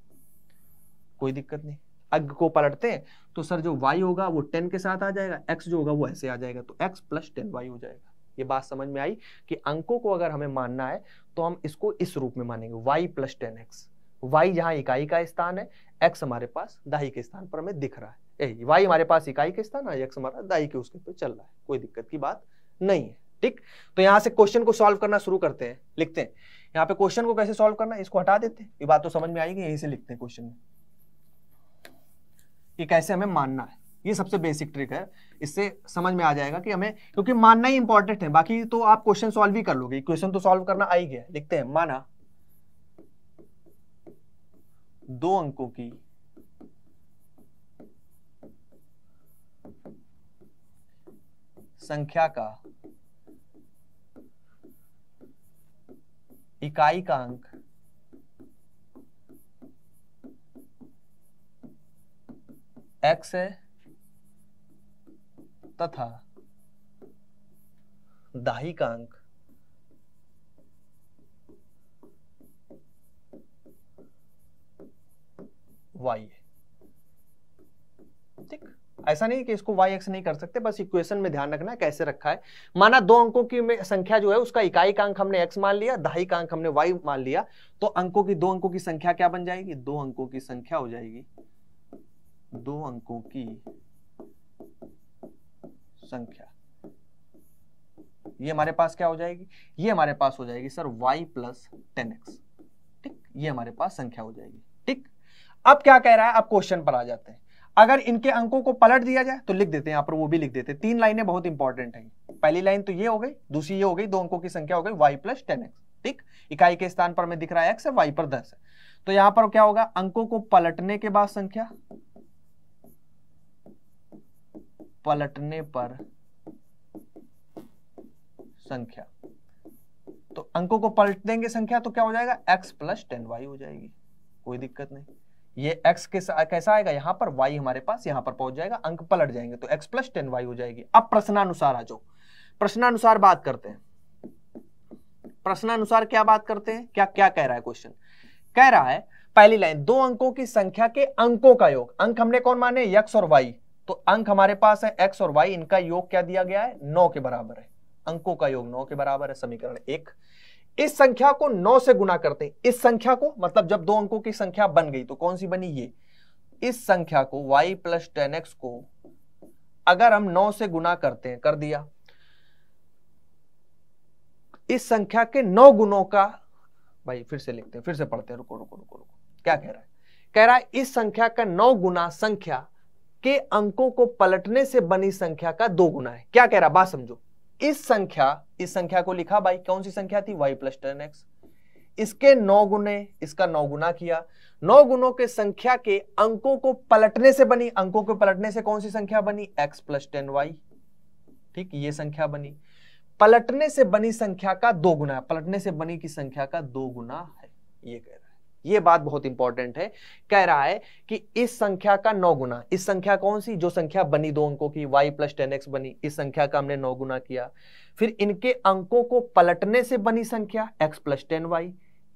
कोई दिक्कत नहीं अंक को पलटते हैं तो सर जो वाई होगा वो टेन के साथ आ जाएगा एक्स जो होगा वो ऐसे आ जाएगा तो एक्स प्लस टेन वाई हो जाएगा ये बात समझ में आई कि अंकों को अगर हमें मानना है तो हम इसको इस रूप में मानेंगे y plus ten x y जहां इकाई का स्थान है एक्स हमारे पास दाही के स्थान पर हमें दिख रहा है वाई हमारे पास इकाई के स्थान है एक्स हमारा दाही के उसके पे चल रहा है कोई दिक्कत की बात नहीं है ठीक तो यहाँ से क्वेश्चन को सॉल्व करना शुरू करते हैं लिखते हैं यहाँ पे क्वेश्चन को कैसे सॉल्व करना इसको हटा देते हैं ये बात तो समझ में आएगी यहीं से लिखते हैं क्वेश्चन में ये कैसे हमें मानना है ये सबसे बेसिक ट्रिक है इससे समझ में आ जाएगा कि हमें क्योंकि मानना ही इंपॉर्टेंट है बाकी तो आप क्वेश्चन सॉल्व ही कर लोगे क्वेश्चन तो सॉल्व करना आ ही गया लिखते हैं माना दो अंकों की संख्या का इकाई का अंक x है तथा दाही का अंक वाई है ठीक ऐसा नहीं कि इसको वाई एक्स नहीं कर सकते बस इक्वेशन में ध्यान रखना कैसे रखा है माना दो अंकों की संख्या जो है उसका इकाई का अंक हमने एक्स मान लिया दहाई का अंक हमने वाई मान लिया तो अंकों की दो अंकों की संख्या क्या बन जाएगी दो अंकों की संख्या हो जाएगी दो अंकों की संख्या ये हमारे पास क्या हो जाएगी ये हमारे पास हो जाएगी सर y प्लस टेन ठीक ये हमारे पास संख्या हो जाएगी ठीक अब क्या कह रहा है अब क्वेश्चन पर आ जाते हैं अगर इनके अंकों को पलट दिया जाए तो लिख देते हैं यहां पर वो भी लिख देते हैं तीन लाइनें बहुत इंपॉर्टेंट हैं पहली लाइन तो ये हो गई दूसरी ये हो गई दो अंकों की संख्या हो गई वाई प्लस टेन एक्स ठीक इकाई के स्थान पर मैं दिख रहा है एक्स है वाई पर दस है तो यहां पर क्या होगा अंकों को पलटने के बाद संख्या पलटने पर संख्या तो अंकों को पलट देंगे संख्या तो क्या हो जाएगा x प्लस टेन वाई हो जाएगी कोई दिक्कत नहीं ये x के कैसा आएगा यहां पर y हमारे पास यहां पर पहुंच जाएगा अंक पलट जाएंगे तो x प्लस टेन वाई हो जाएगी अब प्रश्नानुसार आ जाओ प्रश्नानुसार बात करते हैं प्रश्नानुसार क्या बात करते हैं क्या क्या कह रहा है क्वेश्चन कह रहा है पहली लाइन दो अंकों की संख्या के अंकों का योग अंक हमने कौन माने यक्स और वाई तो अंक हमारे पास है एक्स और वाई इनका योग क्या दिया गया है नौ के बराबर है अंकों का योग नौ के बराबर है समीकरण एक इस संख्या को नौ से गुना करते इस संख्या को मतलब जब दो अंकों की संख्या बन गई तो कौन सी बनी ये इस संख्या को y प्लस टेन एक्स को अगर हम नौ से गुना करते हैं कर दिया इस संख्या के नौ गुणों का भाई फिर से लिखते हैं फिर से पढ़ते हैं रुको रुको रुको रुको क्या कह रहा है कह रहा है इस संख्या का नौ गुना संख्या के अंकों को पलटने से बनी संख्या का दो गुना है क्या कह रहा है बात समझो इस संख्या इस संख्या को लिखा भाई कौन सी संख्या थी वाई प्लस टेन एक्स इसके नौ गुने इसका नौ गुना किया नौ गुणों के संख्या के अंकों को पलटने से बनी अंकों को पलटने से कौन सी संख्या बनी एक्स प्लस टेन वाई ठीक ये संख्या बनी पलटने से बनी संख्या का दो गुना है पलटने से बनी की संख्या का दो गुना है ये कह रहे ये बात बहुत इंपॉर्टेंट है कह रहा है कि इस संख्या का नौ गुना इस संख्या कौन सी जो संख्या बनी दो अंकों की y प्लस टेन एक्स बनी इस संख्या का हमने नौ गुना किया फिर इनके अंकों को पलटने से बनी संख्या x प्लस टेन वाई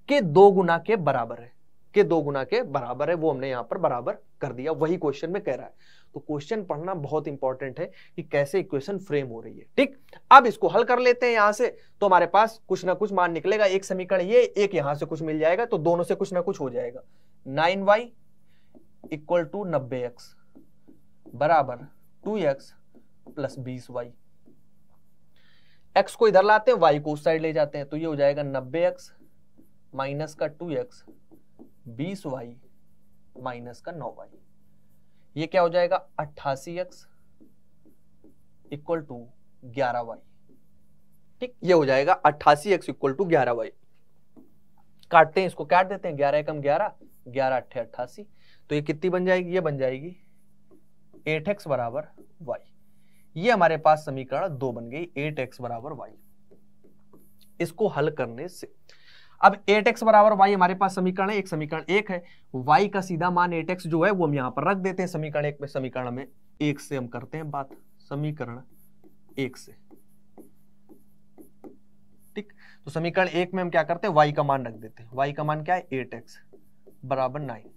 के दो गुना के बराबर है के दो गुना के बराबर है वो हमने यहां पर बराबर कर दिया वही क्वेश्चन में कह रहा है तो क्वेश्चन पढ़ना बहुत इंपॉर्टेंट है कि कैसे इक्वेशन फ्रेम हो रही है ठीक अब इसको हल कर लेते हैं यहां से तो हमारे पास कुछ ना कुछ मान निकलेगा एक समीकरण ये एक यहां से कुछ मिल जाएगा तो दोनों से कुछ ना कुछ हो जाएगा नाइन वाई इक्वल टू नब्बे एक्स बराबर टू एक्स प्लस बीस वाई एक्स को इधर लाते हैं वाई को उस साइड ले जाते हैं तो ये हो जाएगा नब्बे एक्स माइनस का टू एक्स बीस वाई माइनस का नौ वाई ये क्या हो जाएगा अट्ठासी एक्स इक्वल टू ग्यारह वाई ठीक ये हो जाएगा अट्ठासी एक्स इक्वल टू ग्यारह वाई काटते हैं इसको काट देते हैं ग्यारह एकम ग्यारह ग्यारह अट्ठे अट्ठासी तो ये कितनी बन जाएगी ये बन जाएगी एट एक्स बराबर वाई ये हमारे पास समीकरण दो बन गई एट एक्स बराबर वाई इसको हल करने से अब एट एक्स बराबर वाई हमारे पास समीकरण है एक समीकरण एक है वाई का सीधा मान एट एक्स जो है वो हम यहाँ पर रख देते हैं समीकरण एक में समीकरण में एक से हम करते हैं बात समीकरण एक से ठीक तो समीकरण एक में हम क्या करते हैं वाई का मान रख देते हैं वाई का मान क्या है एट एक्स बराबर नाइन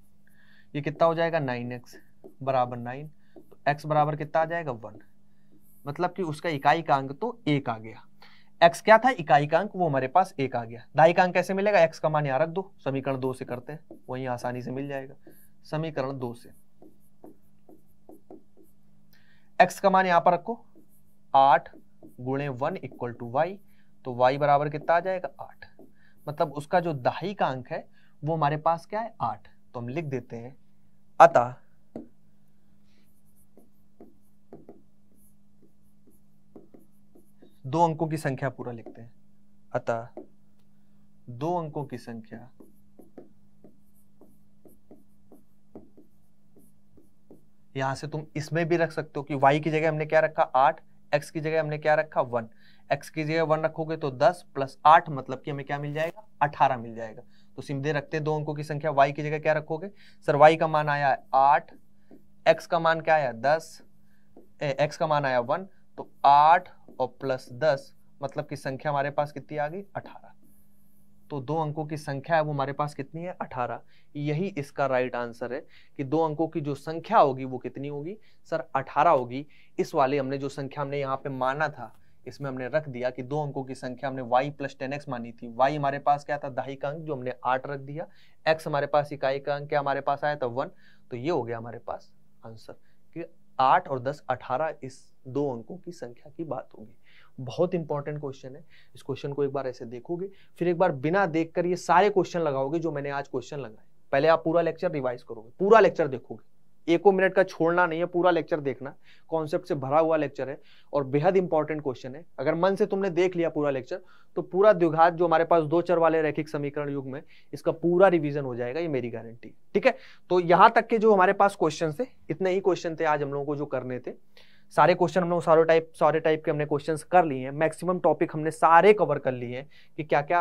ये कितना हो जाएगा नाइन एक्स बराबर नाइन एक्स तो बराबर कितना आ जाएगा वन मतलब कि उसका इकाई का अंक तो एक आ गया एक्स क्या था इकाई का अंक वो हमारे पास एक आ गया दाई का अंक कैसे मिलेगा एक्स का मान यहाँ रख दो समीकरण दो से करते हैं वही आसानी से मिल जाएगा समीकरण दो से एक्स का मान यहां पर रखो आठ गुणे वन इक्वल टू वाई तो वाई बराबर कितना आ जाएगा आठ मतलब उसका जो दाही का अंक है वो हमारे पास क्या है आठ तो हम लिख देते हैं अतः दो अंकों की संख्या पूरा लिखते हैं अतः दो अंकों की संख्या यहां से तुम इसमें भी रख सकते हो कि y की जगह हमने क्या रखा आठ x की जगह हमने क्या रखा वन x की जगह वन रखोगे तो दस प्लस आठ मतलब कि हमें क्या मिल जाएगा अठारह मिल जाएगा तो सीधे रखते हैं दो अंकों की संख्या y की जगह क्या रखोगे सर y का मान आया आठ x का मान क्या आया दस x का मान आया वन तो आठ और प्लस दस मतलब कि संख्या हमारे पास कितनी आ गई अठारह तो दो अंकों की संख्या है वो हमारे पास कितनी है अठारह यही इसका राइट आंसर है कि दो अंकों की जो संख्या होगी वो कितनी होगी सर अठारह होगी इस वाले हमने जो संख्या हमने यहाँ पे माना था इसमें हमने रख दिया कि दो अंकों की संख्या हमने y प्लस टेन एक्स मानी थी y हमारे पास क्या था दहाई का अंक जो हमने आठ रख दिया x हमारे पास इकाई का अंक क्या हमारे पास आया था वन तो ये हो गया हमारे पास आंसर आठ और दस अठारह इस दो अंकों की संख्या की बात होगी बहुत इंपॉर्टेंट क्वेश्चन है इस क्वेश्चन को एक बार ऐसे देखोगे फिर एक बार बिना देखकर ये सारे क्वेश्चन लगाओगे जो मैंने आज क्वेश्चन लगाए पहले आप पूरा लेक्चर रिवाइज करोगे पूरा लेक्चर देखोगे एको मिनट का छोड़ना नहीं है पूरा लेक्चर देखना कॉन्सेप्ट से भरा हुआ लेक्चर है और बेहद इंपॉर्टेंट क्वेश्चन है अगर मन से तुमने देख लिया पूरा लेक्चर तो पूरा द्विघात जो हमारे पास दो चर वाले रैखिक समीकरण युग में इसका पूरा रिविजन हो जाएगा ये मेरी गारंटी ठीक है तो यहाँ तक के जो हमारे पास क्वेश्चन थे इतने ही क्वेश्चन थे आज हम लोगों को जो करने थे सारे क्वेश्चन हम लोग सारे टाइप सारे टाइप के हमने क्वेश्चंस कर लिए हैं मैक्सिमम टॉपिक हमने सारे कवर कर लिए हैं कि क्या क्या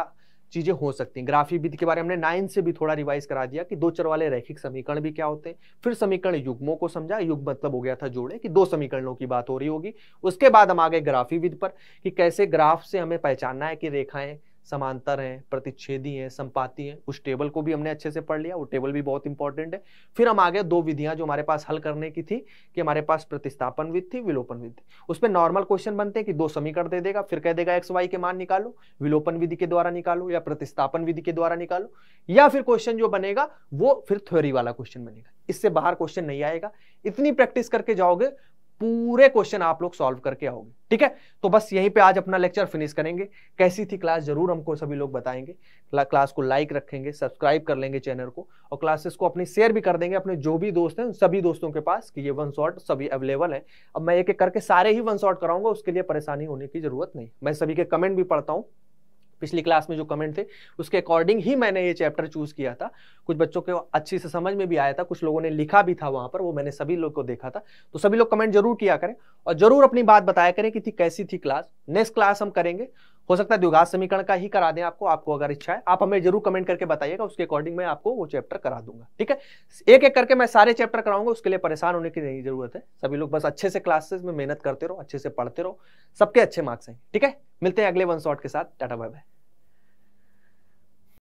चीजें हो सकती हैं ग्राफी विधि के बारे में हमने नाइन से भी थोड़ा रिवाइज करा दिया कि दो चर वाले रैखिक समीकरण भी क्या होते हैं फिर समीकरण युग्मों को समझा युग मतलब हो गया था जोड़े कि दो समीकरणों की बात हो रही होगी उसके बाद हम आ गए ग्राफी विधि पर कि कैसे ग्राफ से हमें पहचानना है कि रेखाएं समांतर हैं प्रतिच्छेदी हैं संपाती हैं उस टेबल को भी हमने अच्छे से पढ़ लिया वो टेबल भी बहुत इंपॉर्टेंट है फिर हम आ गए दो विधियां जो हमारे पास हल करने की थी कि हमारे पास प्रतिस्थापन विधि थी विलोपन विधि उसमें नॉर्मल क्वेश्चन बनते हैं कि दो समीकरण दे देगा फिर कह देगा एक्स वाई के मान निकालो विलोपन विधि के द्वारा निकालो या प्रतिस्थापन विधि के द्वारा निकालो या फिर क्वेश्चन जो बनेगा वो फिर थ्योरी वाला क्वेश्चन बनेगा इससे बाहर क्वेश्चन नहीं आएगा इतनी प्रैक्टिस करके जाओगे पूरे क्वेश्चन आप लोग सॉल्व करके आओगे ठीक है तो बस यहीं पे आज अपना लेक्चर फिनिश करेंगे कैसी थी क्लास जरूर हमको सभी लोग बताएंगे क्लास को लाइक रखेंगे सब्सक्राइब कर लेंगे चैनल को और क्लासेस को अपनी शेयर भी कर देंगे अपने जो भी दोस्त हैं सभी दोस्तों के पास कि ये वन शॉट सभी अवेलेबल है अब मैं एक एक करके सारे ही वन शॉट कराऊंगा उसके लिए परेशानी होने की जरूरत नहीं मैं सभी के कमेंट भी पढ़ता हूँ पिछली क्लास में जो कमेंट थे उसके अकॉर्डिंग ही मैंने ये चैप्टर चूज किया था कुछ बच्चों को अच्छे से समझ में भी आया था कुछ लोगों ने लिखा भी था वहां पर वो मैंने सभी लोग को देखा था तो सभी लोग कमेंट जरूर किया करें और जरूर अपनी बात बताया करें कि थी कैसी थी क्लास नेक्स्ट क्लास हम करेंगे हो सकता है द्विघात समीकरण का ही करा दें आपको आपको अगर इच्छा है आप हमें जरूर कमेंट करके बताइएगा उसके अकॉर्डिंग मैं आपको वो चैप्टर करा दूंगा ठीक है एक एक करके मैं सारे चैप्टर कराऊंगा उसके लिए परेशान होने की नहीं जरूरत है सभी लोग बस अच्छे से क्लासेस में मेहनत करते रहो अच्छे से पढ़ते रहो सबके अच्छे मार्क्स हैं ठीक है मिलते हैं अगले वन शॉट के साथ टाटा बाय बाय